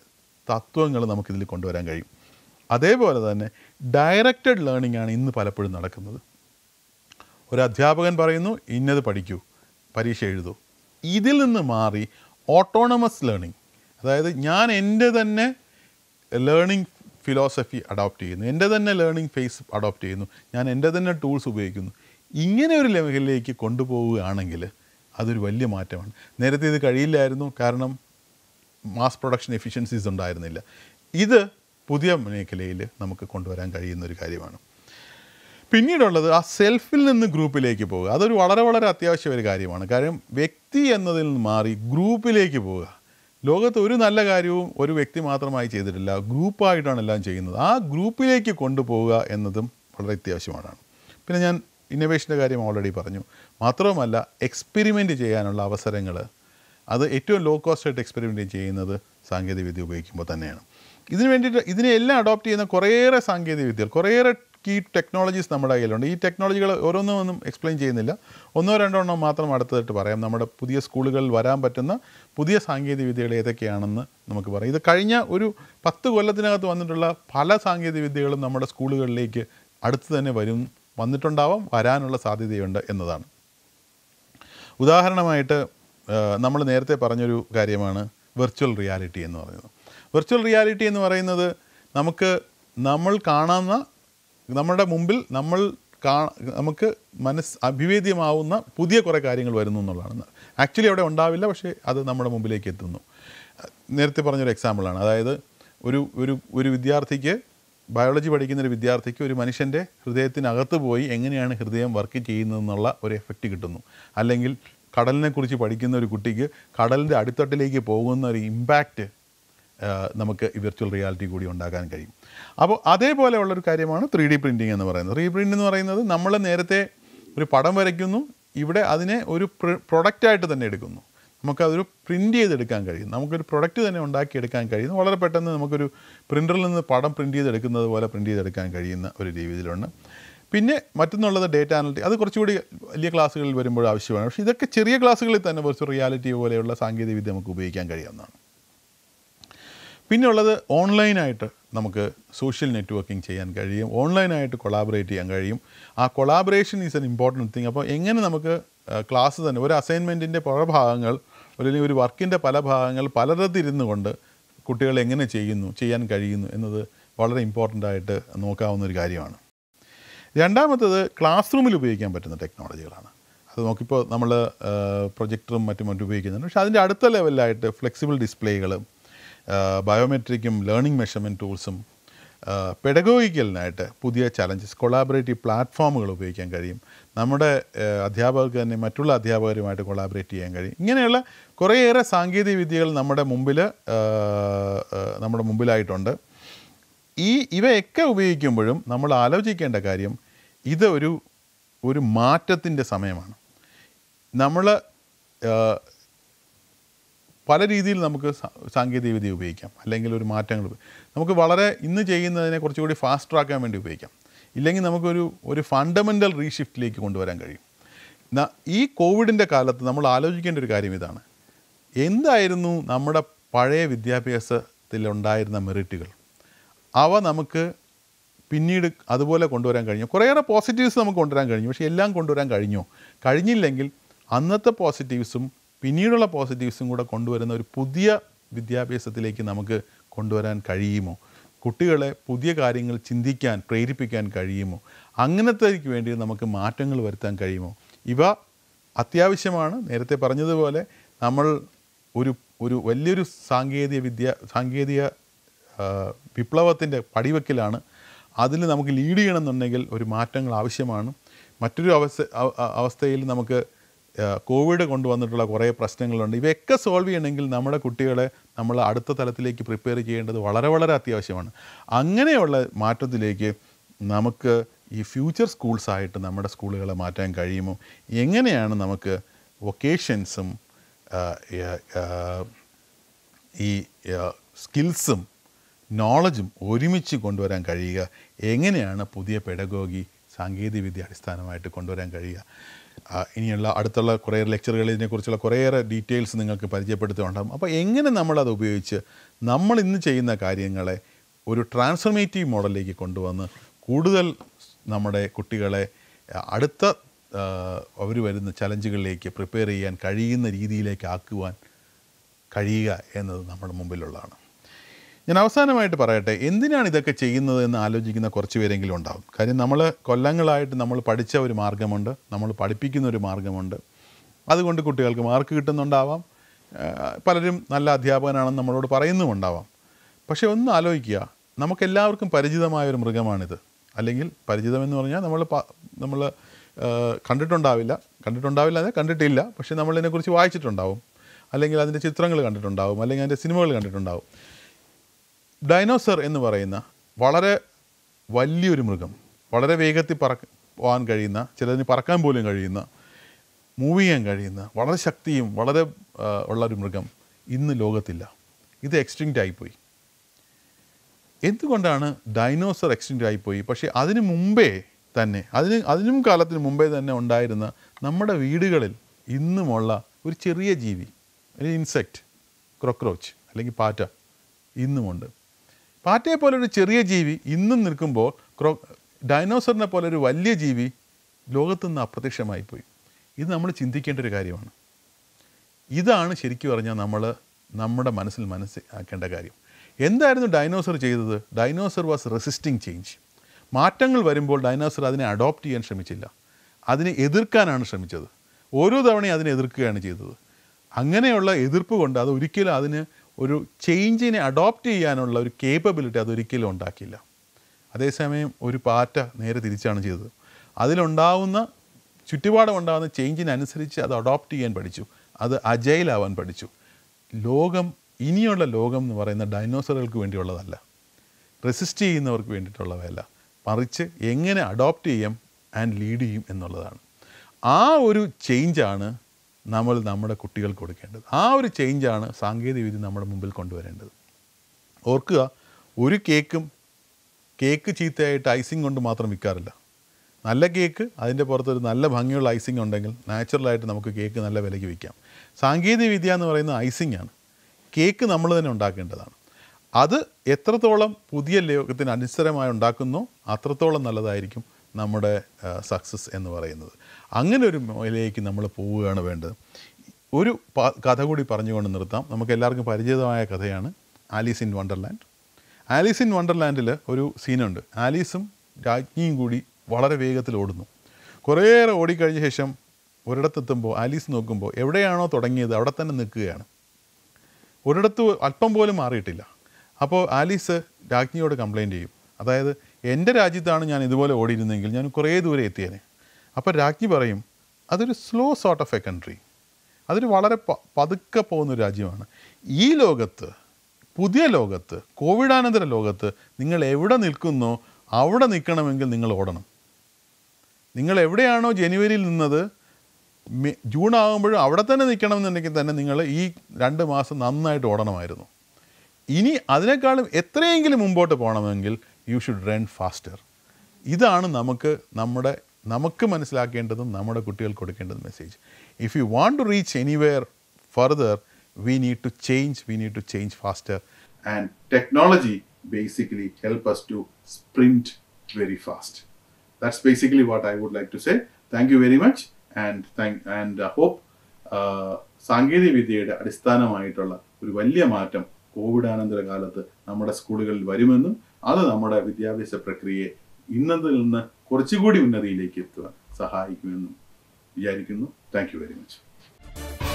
തത്വങ്ങൾ നമുക്കിതിൽ കൊണ്ടുവരാൻ കഴിയും അതേപോലെ തന്നെ ഡയറക്റ്റഡ് ലേണിംഗ് ആണ് ഇന്ന് പലപ്പോഴും നടക്കുന്നത് ഒരു അധ്യാപകൻ പറയുന്നു ഇന്നത് പഠിക്കൂ പരീക്ഷ എഴുതൂ ഇതിൽ നിന്ന് മാറി ഓട്ടോണമസ് ലേണിംഗ് അതായത് ഞാൻ എൻ്റെ തന്നെ ലേണിംഗ് ഫിലോസഫി അഡോപ്റ്റ് ചെയ്യുന്നു എൻ്റെ തന്നെ ലേണിംഗ് ഫേസ് അഡോപ്റ്റ് ചെയ്യുന്നു ഞാൻ എൻ്റെ തന്നെ ടൂൾസ് ഉപയോഗിക്കുന്നു ഇങ്ങനെ ഒരു ലെവലിലേക്ക് കൊണ്ടുപോവുകയാണെങ്കിൽ അതൊരു വലിയ മാറ്റമാണ് നേരത്തെ ഇത് കഴിയില്ലായിരുന്നു കാരണം മാസ് പ്രൊഡക്ഷൻ എഫിഷ്യൻസീസ് ഉണ്ടായിരുന്നില്ല ഇത് പുതിയ മേഖലയിൽ നമുക്ക് കൊണ്ടുവരാൻ കഴിയുന്ന ഒരു കാര്യമാണ് പിന്നീടുള്ളത് ആ സെൽഫിൽ നിന്ന് ഗ്രൂപ്പിലേക്ക് പോവുക അതൊരു വളരെ വളരെ അത്യാവശ്യം ഒരു കാര്യമാണ് കാര്യം വ്യക്തി എന്നതിൽ നിന്ന് മാറി ഗ്രൂപ്പിലേക്ക് പോവുക ലോകത്ത് ഒരു നല്ല കാര്യവും ഒരു വ്യക്തി മാത്രമായി ചെയ്തിട്ടില്ല ഗ്രൂപ്പായിട്ടാണ് എല്ലാം ചെയ്യുന്നത് ആ ഗ്രൂപ്പിലേക്ക് കൊണ്ടുപോവുക എന്നതും വളരെ അത്യാവശ്യമാണ് പിന്നെ ഞാൻ ഇന്നോവേഷൻ്റെ കാര്യം ഓൾറെഡി പറഞ്ഞു മാത്രവുമല്ല എക്സ്പെരിമെൻറ്റ് ചെയ്യാനുള്ള അവസരങ്ങൾ അത് ഏറ്റവും ലോ കോസ്റ്റ് ആയിട്ട് എക്സ്പെരിമെൻറ്റ് ചെയ്യുന്നത് സാങ്കേതികവിദ്യ ഉപയോഗിക്കുമ്പോൾ തന്നെയാണ് ഇതിന് വേണ്ടിയിട്ട് ഇതിനെ എല്ലാം അഡോപ്റ്റ് ചെയ്യുന്ന കുറേയേറെ സാങ്കേതികവിദ്യകൾ കുറേയേറെ കീ ടെക്നോളജീസ് നമ്മുടെ കയ്യിലുണ്ട് ഈ ടെക്നോളജികൾ ഓരോന്നും ഒന്നും എക്സ്പ്ലെയിൻ ചെയ്യുന്നില്ല ഒന്നോ രണ്ടോ എണ്ണം മാത്രം അടുത്തതായിട്ട് പറയാം നമ്മുടെ പുതിയ സ്കൂളുകളിൽ വരാൻ പറ്റുന്ന പുതിയ സാങ്കേതിക വിദ്യകൾ ഏതൊക്കെയാണെന്ന് നമുക്ക് പറയാം ഇത് കഴിഞ്ഞ ഒരു പത്ത് കൊല്ലത്തിനകത്ത് വന്നിട്ടുള്ള പല സാങ്കേതിക വിദ്യകളും നമ്മുടെ സ്കൂളുകളിലേക്ക് അടുത്ത് തന്നെ വരും വന്നിട്ടുണ്ടാവാം വരാനുള്ള സാധ്യതയുണ്ട് എന്നതാണ് ഉദാഹരണമായിട്ട് നമ്മൾ നേരത്തെ പറഞ്ഞൊരു കാര്യമാണ് വെർച്വൽ റിയാലിറ്റി എന്ന് പറയുന്നത് വെർച്വൽ റിയാലിറ്റി എന്ന് പറയുന്നത് നമുക്ക് നമ്മൾ കാണുന്ന നമ്മുടെ മുമ്പിൽ നമ്മൾ കാ നമുക്ക് മനസ്സ് അഭിവേദ്യമാവുന്ന പുതിയ കുറേ കാര്യങ്ങൾ വരുന്നു എന്നുള്ളതാണ് ആക്ച്വലി അവിടെ ഉണ്ടാവില്ല പക്ഷേ അത് നമ്മുടെ മുമ്പിലേക്ക് എത്തുന്നു നേരത്തെ പറഞ്ഞൊരു എക്സാമ്പിളാണ് അതായത് ഒരു ഒരു ഒരു വിദ്യാർത്ഥിക്ക് ബയോളജി പഠിക്കുന്ന ഒരു വിദ്യാർത്ഥിക്ക് ഒരു മനുഷ്യൻ്റെ ഹൃദയത്തിനകത്ത് പോയി എങ്ങനെയാണ് ഹൃദയം വർക്ക് ചെയ്യുന്നതെന്നുള്ള ഒരു എഫക്റ്റ് കിട്ടുന്നു അല്ലെങ്കിൽ കടലിനെക്കുറിച്ച് പഠിക്കുന്ന ഒരു കുട്ടിക്ക് കടലിൻ്റെ അടിത്തട്ടിലേക്ക് പോകുന്ന ഒരു ഇമ്പാക്റ്റ് നമുക്ക് വിർച്വൽ റിയാലിറ്റി കൂടി ഉണ്ടാക്കാൻ കഴിയും അപ്പോൾ അതേപോലെയുള്ളൊരു കാര്യമാണ് ത്രീ ഡി പ്രിൻറ്റിങ് എന്ന് പറയുന്നത് ത്രീ പ്രിൻ്റ് എന്ന് പറയുന്നത് നമ്മൾ നേരത്തെ ഒരു പടം വരയ്ക്കുന്നു ഇവിടെ അതിനെ ഒരു പ്രൊഡക്റ്റായിട്ട് തന്നെ എടുക്കുന്നു നമുക്കതൊരു പ്രിൻ്റ് ചെയ്തെടുക്കാൻ കഴിയും നമുക്കൊരു പ്രൊഡക്റ്റ് തന്നെ ഉണ്ടാക്കിയെടുക്കാൻ കഴിയുന്നു വളരെ പെട്ടെന്ന് നമുക്കൊരു പ്രിൻ്ററിൽ നിന്ന് പടം പ്രിൻ്റ് ചെയ്തെടുക്കുന്നത് പോലെ പ്രിൻ്റ് ചെയ്തെടുക്കാൻ കഴിയുന്ന ഒരു രീതിയിലുണ്ട് പിന്നെ മറ്റൊന്നുള്ളത് ഡേറ്റ അനാലിറ്റി അത് കുറച്ചുകൂടി വലിയ ക്ലാസ്സുകളിൽ വരുമ്പോൾ ആവശ്യമാണ് പക്ഷേ ഇതൊക്കെ ചെറിയ ക്ലാസ്സുകളിൽ തന്നെ വെർച്വൽ റിയാലിറ്റി പോലെയുള്ള സാങ്കേതികവിദ്യ നമുക്ക് ഉപയോഗിക്കാൻ കഴിയാവുന്നതാണ് പിന്നെയുള്ളത് ഓൺലൈനായിട്ട് നമുക്ക് സോഷ്യൽ നെറ്റ്വർക്കിംഗ് ചെയ്യാൻ കഴിയും ഓൺലൈനായിട്ട് കൊളാബറേറ്റ് ചെയ്യാൻ കഴിയും ആ collaboration is an important thing അപ്പോൾ എങ്ങനെ നമുക്ക് ക്ലാസ് തന്നെ ഒരു അസൈൻമെൻറ്റിൻ്റെ പല ഭാഗങ്ങൾ അല്ലെങ്കിൽ ഒരു വർക്കിൻ്റെ പല ഭാഗങ്ങൾ പലരത്തിരുന്നു കൊണ്ട് കുട്ടികൾ എങ്ങനെ ചെയ്യുന്നു ചെയ്യാൻ കഴിയുന്നു എന്നത് വളരെ ഇമ്പോർട്ടൻ്റ് ആയിട്ട് നോക്കാവുന്ന ഒരു കാര്യമാണ് രണ്ടാമത്തത് ക്ലാസ് റൂമിൽ ഉപയോഗിക്കാൻ പറ്റുന്ന ടെക്നോളജികളാണ് അത് നോക്കിയപ്പോൾ നമ്മൾ പ്രൊജക്ടറും മറ്റും മറ്റും ഉപയോഗിക്കുന്നുണ്ട് പക്ഷേ അതിൻ്റെ അടുത്ത ലെവലിലായിട്ട് ഫ്ലെക്സിബിൾ ഡിസ്പ്ലേകളും ബയോമെട്രിക്കും ലേണിംഗ് മെഷർമെൻറ്റ് ടൂൾസും പെഡഗോഗിക്കലിനായിട്ട് പുതിയ ചലഞ്ചസ് കൊളാബറേറ്റീവ് പ്ലാറ്റ്ഫോമുകൾ ഉപയോഗിക്കാൻ കഴിയും നമ്മുടെ അധ്യാപകർക്ക് തന്നെ മറ്റുള്ള അധ്യാപകരുമായിട്ട് കൊളാബറേറ്റ് ചെയ്യാൻ കഴിയും ഇങ്ങനെയുള്ള കുറേയേറെ സാങ്കേതിക വിദ്യകൾ നമ്മുടെ മുമ്പിൽ നമ്മുടെ മുമ്പിലായിട്ടുണ്ട് ഈ ഇവയൊക്കെ ഉപയോഗിക്കുമ്പോഴും നമ്മൾ ആലോചിക്കേണ്ട കാര്യം ഇത് ഒരു ഒരു മാറ്റത്തിൻ്റെ സമയമാണ് നമ്മൾ പല രീതിയിൽ നമുക്ക് സാങ്കേതികവിദ്യ ഉപയോഗിക്കാം അല്ലെങ്കിൽ ഒരു മാറ്റങ്ങൾ നമുക്ക് വളരെ ഇന്ന് ചെയ്യുന്നതിനെ കുറച്ചുകൂടി ഫാസ്റ്റ് ആക്കാൻ വേണ്ടി ഉപയോഗിക്കാം ഇല്ലെങ്കിൽ നമുക്കൊരു ഒരു ഫണ്ടമെൻ്റൽ റീഷിഫ്റ്റിലേക്ക് കൊണ്ടുവരാൻ കഴിയും ഈ കോവിഡിൻ്റെ കാലത്ത് നമ്മൾ ആലോചിക്കേണ്ട ഒരു കാര്യം ഇതാണ് എന്തായിരുന്നു നമ്മുടെ പഴയ വിദ്യാഭ്യാസത്തിലുണ്ടായിരുന്ന മെറിറ്റുകൾ അവ നമുക്ക് പിന്നീട് അതുപോലെ കൊണ്ടുവരാൻ കഴിഞ്ഞു കുറേയേറെ പോസിറ്റീവ്സ് നമുക്ക് കൊണ്ടുവരാൻ കഴിഞ്ഞു പക്ഷേ എല്ലാം കൊണ്ടുവരാൻ കഴിഞ്ഞോ കഴിഞ്ഞില്ലെങ്കിൽ അന്നത്തെ പോസിറ്റീവ്സും പിന്നീടുള്ള പോസിറ്റീവ്സും കൂടെ കൊണ്ടുവരുന്ന ഒരു പുതിയ വിദ്യാഭ്യാസത്തിലേക്ക് നമുക്ക് കൊണ്ടുവരാൻ കഴിയുമോ കുട്ടികളെ പുതിയ കാര്യങ്ങൾ ചിന്തിക്കാൻ പ്രേരിപ്പിക്കാൻ കഴിയുമോ അങ്ങനത്തേക്ക് വേണ്ടി നമുക്ക് മാറ്റങ്ങൾ വരുത്താൻ കഴിയുമോ ഇവ അത്യാവശ്യമാണ് നേരത്തെ പറഞ്ഞതുപോലെ നമ്മൾ ഒരു ഒരു വലിയൊരു സാങ്കേതിക വിദ്യ സാങ്കേതിക വിപ്ലവത്തിൻ്റെ പടിവെക്കിലാണ് അതിൽ നമുക്ക് ലീഡ് ചെയ്യണമെന്നുണ്ടെങ്കിൽ ഒരു മാറ്റങ്ങൾ ആവശ്യമാണ് മറ്റൊരു അവസ്ഥ അവസ്ഥയിൽ നമുക്ക് കോവിഡ് കൊണ്ടുവന്നിട്ടുള്ള കുറേ പ്രശ്നങ്ങളുണ്ട് ഇവയൊക്കെ സോൾവ് ചെയ്യണമെങ്കിൽ നമ്മുടെ കുട്ടികളെ നമ്മൾ അടുത്ത തലത്തിലേക്ക് പ്രിപ്പയർ ചെയ്യേണ്ടത് വളരെ വളരെ അത്യാവശ്യമാണ് അങ്ങനെയുള്ള മാറ്റത്തിലേക്ക് നമുക്ക് ഈ ഫ്യൂച്ചർ സ്കൂൾസായിട്ട് നമ്മുടെ സ്കൂളുകളെ മാറ്റാൻ കഴിയുമോ എങ്ങനെയാണ് നമുക്ക് വൊക്കേഷൻസും ഈ സ്കിൽസും നോളജും ഒരുമിച്ച് കൊണ്ടുവരാൻ കഴിയുക എങ്ങനെയാണ് പുതിയ പെഡഗോഗി സാങ്കേതികവിദ്യ അടിസ്ഥാനമായിട്ട് കൊണ്ടുവരാൻ കഴിയുക ഇനിയുള്ള അടുത്തുള്ള കുറേ ലെക്ചറുകളിൽ ഇതിനെക്കുറിച്ചുള്ള കുറേയേറെ ഡീറ്റെയിൽസ് നിങ്ങൾക്ക് പരിചയപ്പെടുത്തുകയുണ്ടാകും അപ്പോൾ എങ്ങനെ നമ്മളത് ഉപയോഗിച്ച് നമ്മൾ ഇന്ന് ചെയ്യുന്ന കാര്യങ്ങളെ ഒരു ട്രാൻസ്ഫർമേറ്റീവ് മോഡലിലേക്ക് കൊണ്ടുവന്ന് കൂടുതൽ നമ്മുടെ കുട്ടികളെ അടുത്ത അവർ വരുന്ന ചലഞ്ചുകളിലേക്ക് പ്രിപ്പയർ ചെയ്യാൻ കഴിയുന്ന രീതിയിലേക്ക് ആക്കുവാൻ കഴിയുക എന്നത് നമ്മുടെ മുമ്പിലുള്ളതാണ് ഞാൻ അവസാനമായിട്ട് പറയട്ടെ എന്തിനാണ് ഇതൊക്കെ ചെയ്യുന്നത് എന്ന് ആലോചിക്കുന്ന കുറച്ച് പേരെങ്കിലും ഉണ്ടാകും കാര്യം നമ്മൾ കൊല്ലങ്ങളായിട്ട് നമ്മൾ പഠിച്ച ഒരു മാർഗമുണ്ട് നമ്മൾ പഠിപ്പിക്കുന്ന ഒരു മാർഗമുണ്ട് അതുകൊണ്ട് കുട്ടികൾക്ക് മാർക്ക് കിട്ടുന്നുണ്ടാവാം പലരും നല്ല അധ്യാപകനാണെന്ന് നമ്മളോട് പറയുന്നുമുണ്ടാവാം പക്ഷേ ഒന്ന് ആലോചിക്കുക നമുക്കെല്ലാവർക്കും പരിചിതമായ ഒരു മൃഗമാണിത് അല്ലെങ്കിൽ പരിചിതമെന്ന് പറഞ്ഞാൽ നമ്മൾ നമ്മൾ കണ്ടിട്ടുണ്ടാവില്ല കണ്ടിട്ടുണ്ടാവില്ല അതെ കണ്ടിട്ടില്ല പക്ഷേ നമ്മളിതിനെക്കുറിച്ച് വായിച്ചിട്ടുണ്ടാവും അല്ലെങ്കിൽ അതിൻ്റെ ചിത്രങ്ങൾ കണ്ടിട്ടുണ്ടാവും അല്ലെങ്കിൽ അതിൻ്റെ സിനിമകൾ കണ്ടിട്ടുണ്ടാവും ഡൈനോസർ എന്ന് പറയുന്ന വളരെ വലിയൊരു മൃഗം വളരെ വേഗത്തിൽ പറക്കാൻ കഴിയുന്ന ചിലതിന് പറക്കാൻ പോലും കഴിയുന്ന മൂവ് ചെയ്യാൻ കഴിയുന്ന വളരെ ശക്തിയും വളരെ ഉള്ള ഒരു മൃഗം ഇന്ന് ലോകത്തില്ല ഇത് എക്സ്റ്റിങ്റ്റ് ആയിപ്പോയി എന്തുകൊണ്ടാണ് ഡൈനോസർ എക്സ്റ്റിങ്റ്റ് ആയിപ്പോയി പക്ഷേ അതിന് മുമ്പേ തന്നെ അതിന് അതിനും കാലത്തിന് മുമ്പേ തന്നെ ഉണ്ടായിരുന്ന നമ്മുടെ വീടുകളിൽ ഇന്നുമുള്ള ഒരു ചെറിയ ജീവി ഒരു ഇൻസെക്റ്റ് ക്രോക്രോച്ച് അല്ലെങ്കിൽ പാറ്റ ഇന്നുമുണ്ട് പാറ്റയെ പോലൊരു ചെറിയ ജീവി ഇന്നും നിൽക്കുമ്പോൾ ക്രോ ഡൈനോസറിനെ പോലെ ഒരു വലിയ ജീവി ലോകത്തു നിന്ന് അപ്രത്യക്ഷമായി പോയി ഇത് നമ്മൾ ചിന്തിക്കേണ്ട ഒരു കാര്യമാണ് ഇതാണ് ശരിക്കും പറഞ്ഞാൽ നമ്മൾ നമ്മുടെ മനസ്സിൽ മനസ്സിലാക്കേണ്ട കാര്യം എന്തായിരുന്നു ഡൈനോസർ ചെയ്തത് ഡൈനോസർ വാസ് റെസിസ്റ്റിംഗ് ചേഞ്ച് മാറ്റങ്ങൾ വരുമ്പോൾ ഡൈനോസർ അതിനെ അഡോപ്റ്റ് ചെയ്യാൻ ശ്രമിച്ചില്ല അതിനെ എതിർക്കാനാണ് ശ്രമിച്ചത് ഓരോ തവണയും അതിനെ എതിർക്കുകയാണ് ചെയ്തത് അങ്ങനെയുള്ള എതിർപ്പ് കൊണ്ട് അത് ഒരിക്കലും അതിന് ഒരു ചേഞ്ചിനെ അഡോപ്റ്റ് ചെയ്യാനുള്ള ഒരു കേപ്പബിലിറ്റി അതൊരിക്കലും ഉണ്ടാക്കിയില്ല അതേസമയം ഒരു പാറ്റ നേരെ തിരിച്ചാണ് ചെയ്തത് അതിലുണ്ടാവുന്ന ചുറ്റുപാടുമുണ്ടാകുന്ന ചേഞ്ചിനനുസരിച്ച് അത് അഡോപ്റ്റ് ചെയ്യാൻ പഠിച്ചു അത് അജൈലാവാൻ പഠിച്ചു ലോകം ഇനിയുള്ള ലോകം എന്ന് പറയുന്ന ഡൈനോസറുകൾക്ക് വേണ്ടിയുള്ളതല്ല റെസിസ്റ്റ് ചെയ്യുന്നവർക്ക് വേണ്ടിയിട്ടുള്ളവയല്ല മറിച്ച് എങ്ങനെ അഡോപ്റ്റ് ചെയ്യാം ആൻഡ് ലീഡ് ചെയ്യും എന്നുള്ളതാണ് ആ ഒരു ചേഞ്ചാണ് നമ്മൾ നമ്മുടെ കുട്ടികൾക്ക് കൊടുക്കേണ്ടത് ആ ഒരു ചേഞ്ചാണ് സാങ്കേതികവിദ്യ നമ്മുടെ മുമ്പിൽ കൊണ്ടുവരേണ്ടത് ഓർക്കുക ഒരു കേക്കും കേക്ക് ചീത്തയായിട്ട് ഐസിങ് കൊണ്ട് മാത്രം വിൽക്കാറില്ല നല്ല കേക്ക് അതിൻ്റെ പുറത്തൊരു നല്ല ഭംഗിയുള്ള ഐസിങ് ഉണ്ടെങ്കിൽ നാച്ചുറലായിട്ട് നമുക്ക് കേക്ക് നല്ല വിലയ്ക്ക് വിൽക്കാം സാങ്കേതികവിദ്യ എന്ന് പറയുന്നത് ഐസിങ് ആണ് കേക്ക് നമ്മൾ തന്നെ ഉണ്ടാക്കേണ്ടതാണ് അത് എത്രത്തോളം പുതിയ ലോകത്തിന് അനുസരമായി ഉണ്ടാക്കുന്നു അത്രത്തോളം നല്ലതായിരിക്കും നമ്മുടെ സക്സസ് എന്ന് പറയുന്നത് അങ്ങനെ ഒരു മേഖലയിലേക്ക് നമ്മൾ പോവുകയാണ് വേണ്ടത് ഒരു കഥ കൂടി പറഞ്ഞുകൊണ്ട് നിർത്താം നമുക്ക് എല്ലാവർക്കും പരിചിതമായ കഥയാണ് Alice in Wonderland Alice in വണ്ടർലാൻഡിൽ ഒരു സീനുണ്ട് ആലീസും രാജ്ഞിയും കൂടി വളരെ വേഗത്തിൽ ഓടുന്നു കുറേയേറെ ഓടിക്കഴിഞ്ഞ ശേഷം ഒരിടത്തെത്തുമ്പോൾ ആലീസ് നോക്കുമ്പോൾ എവിടെയാണോ തുടങ്ങിയത് അവിടെ തന്നെ നിൽക്കുകയാണ് ഒരിടത്ത് അല്പം പോലും മാറിയിട്ടില്ല അപ്പോൾ ആലീസ് രാജ്ഞിയോട് കംപ്ലയിൻ്റ് ചെയ്യും അതായത് എൻ്റെ രാജ്യത്താണ് ഞാൻ ഇതുപോലെ ഓടിയിരുന്നെങ്കിൽ ഞാൻ കുറേ ദൂരെ എത്തിയേനെ അപ്പോൾ രാജ്ഞി പറയും അതൊരു slow sort of a country അതൊരു വളരെ പതുക്കെ ഒരു രാജ്യമാണ് ഈ ലോകത്ത് പുതിയ ലോകത്ത് കോവിഡാനന്തര ലോകത്ത് നിങ്ങൾ എവിടെ നിൽക്കുന്നോ അവിടെ നിൽക്കണമെങ്കിൽ നിങ്ങൾ ഓടണം നിങ്ങൾ എവിടെയാണോ ജനുവരിയിൽ നിന്നത് ജൂൺ ആകുമ്പോഴും അവിടെ തന്നെ നിൽക്കണമെന്നുണ്ടെങ്കിൽ തന്നെ നിങ്ങൾ ഈ രണ്ട് മാസം നന്നായിട്ട് ഓടണമായിരുന്നു ഇനി അതിനേക്കാളും എത്രയെങ്കിലും മുമ്പോട്ട് പോകണമെങ്കിൽ യു ഷുഡ് റൺ ഫാസ്റ്റർ ഇതാണ് നമുക്ക് നമ്മുടെ നമുക്ക് മനസ്സിലാക്കേണ്ടതും നമ്മുടെ കുട്ടികൾക്ക് കൊടുക്കേണ്ടതും message if you want to reach anywhere further we need to change we need to change faster and technology basically help us to sprint very fast that's basically what I would like to say thank you very much and thank and hope സാങ്കേതിക വിദ്യയുടെ അടിസ്ഥാനമായിട്ടുള്ള ഒരു വലിയ മാറ്റം കോവിഡാനന്തര കാലത്ത് നമ്മുടെ സ്കൂളുകളിൽ വരുമെന്നും അത് നമ്മുടെ വിദ്യാഭ്യാസ പ്രക്രിയയെ ഇന്നതിൽ നിന്ന് കുറച്ചുകൂടി ഉന്നതിയിലേക്ക് എത്തുവാൻ സഹായിക്കുമെന്നും വിചാരിക്കുന്നു താങ്ക് വെരി മച്ച്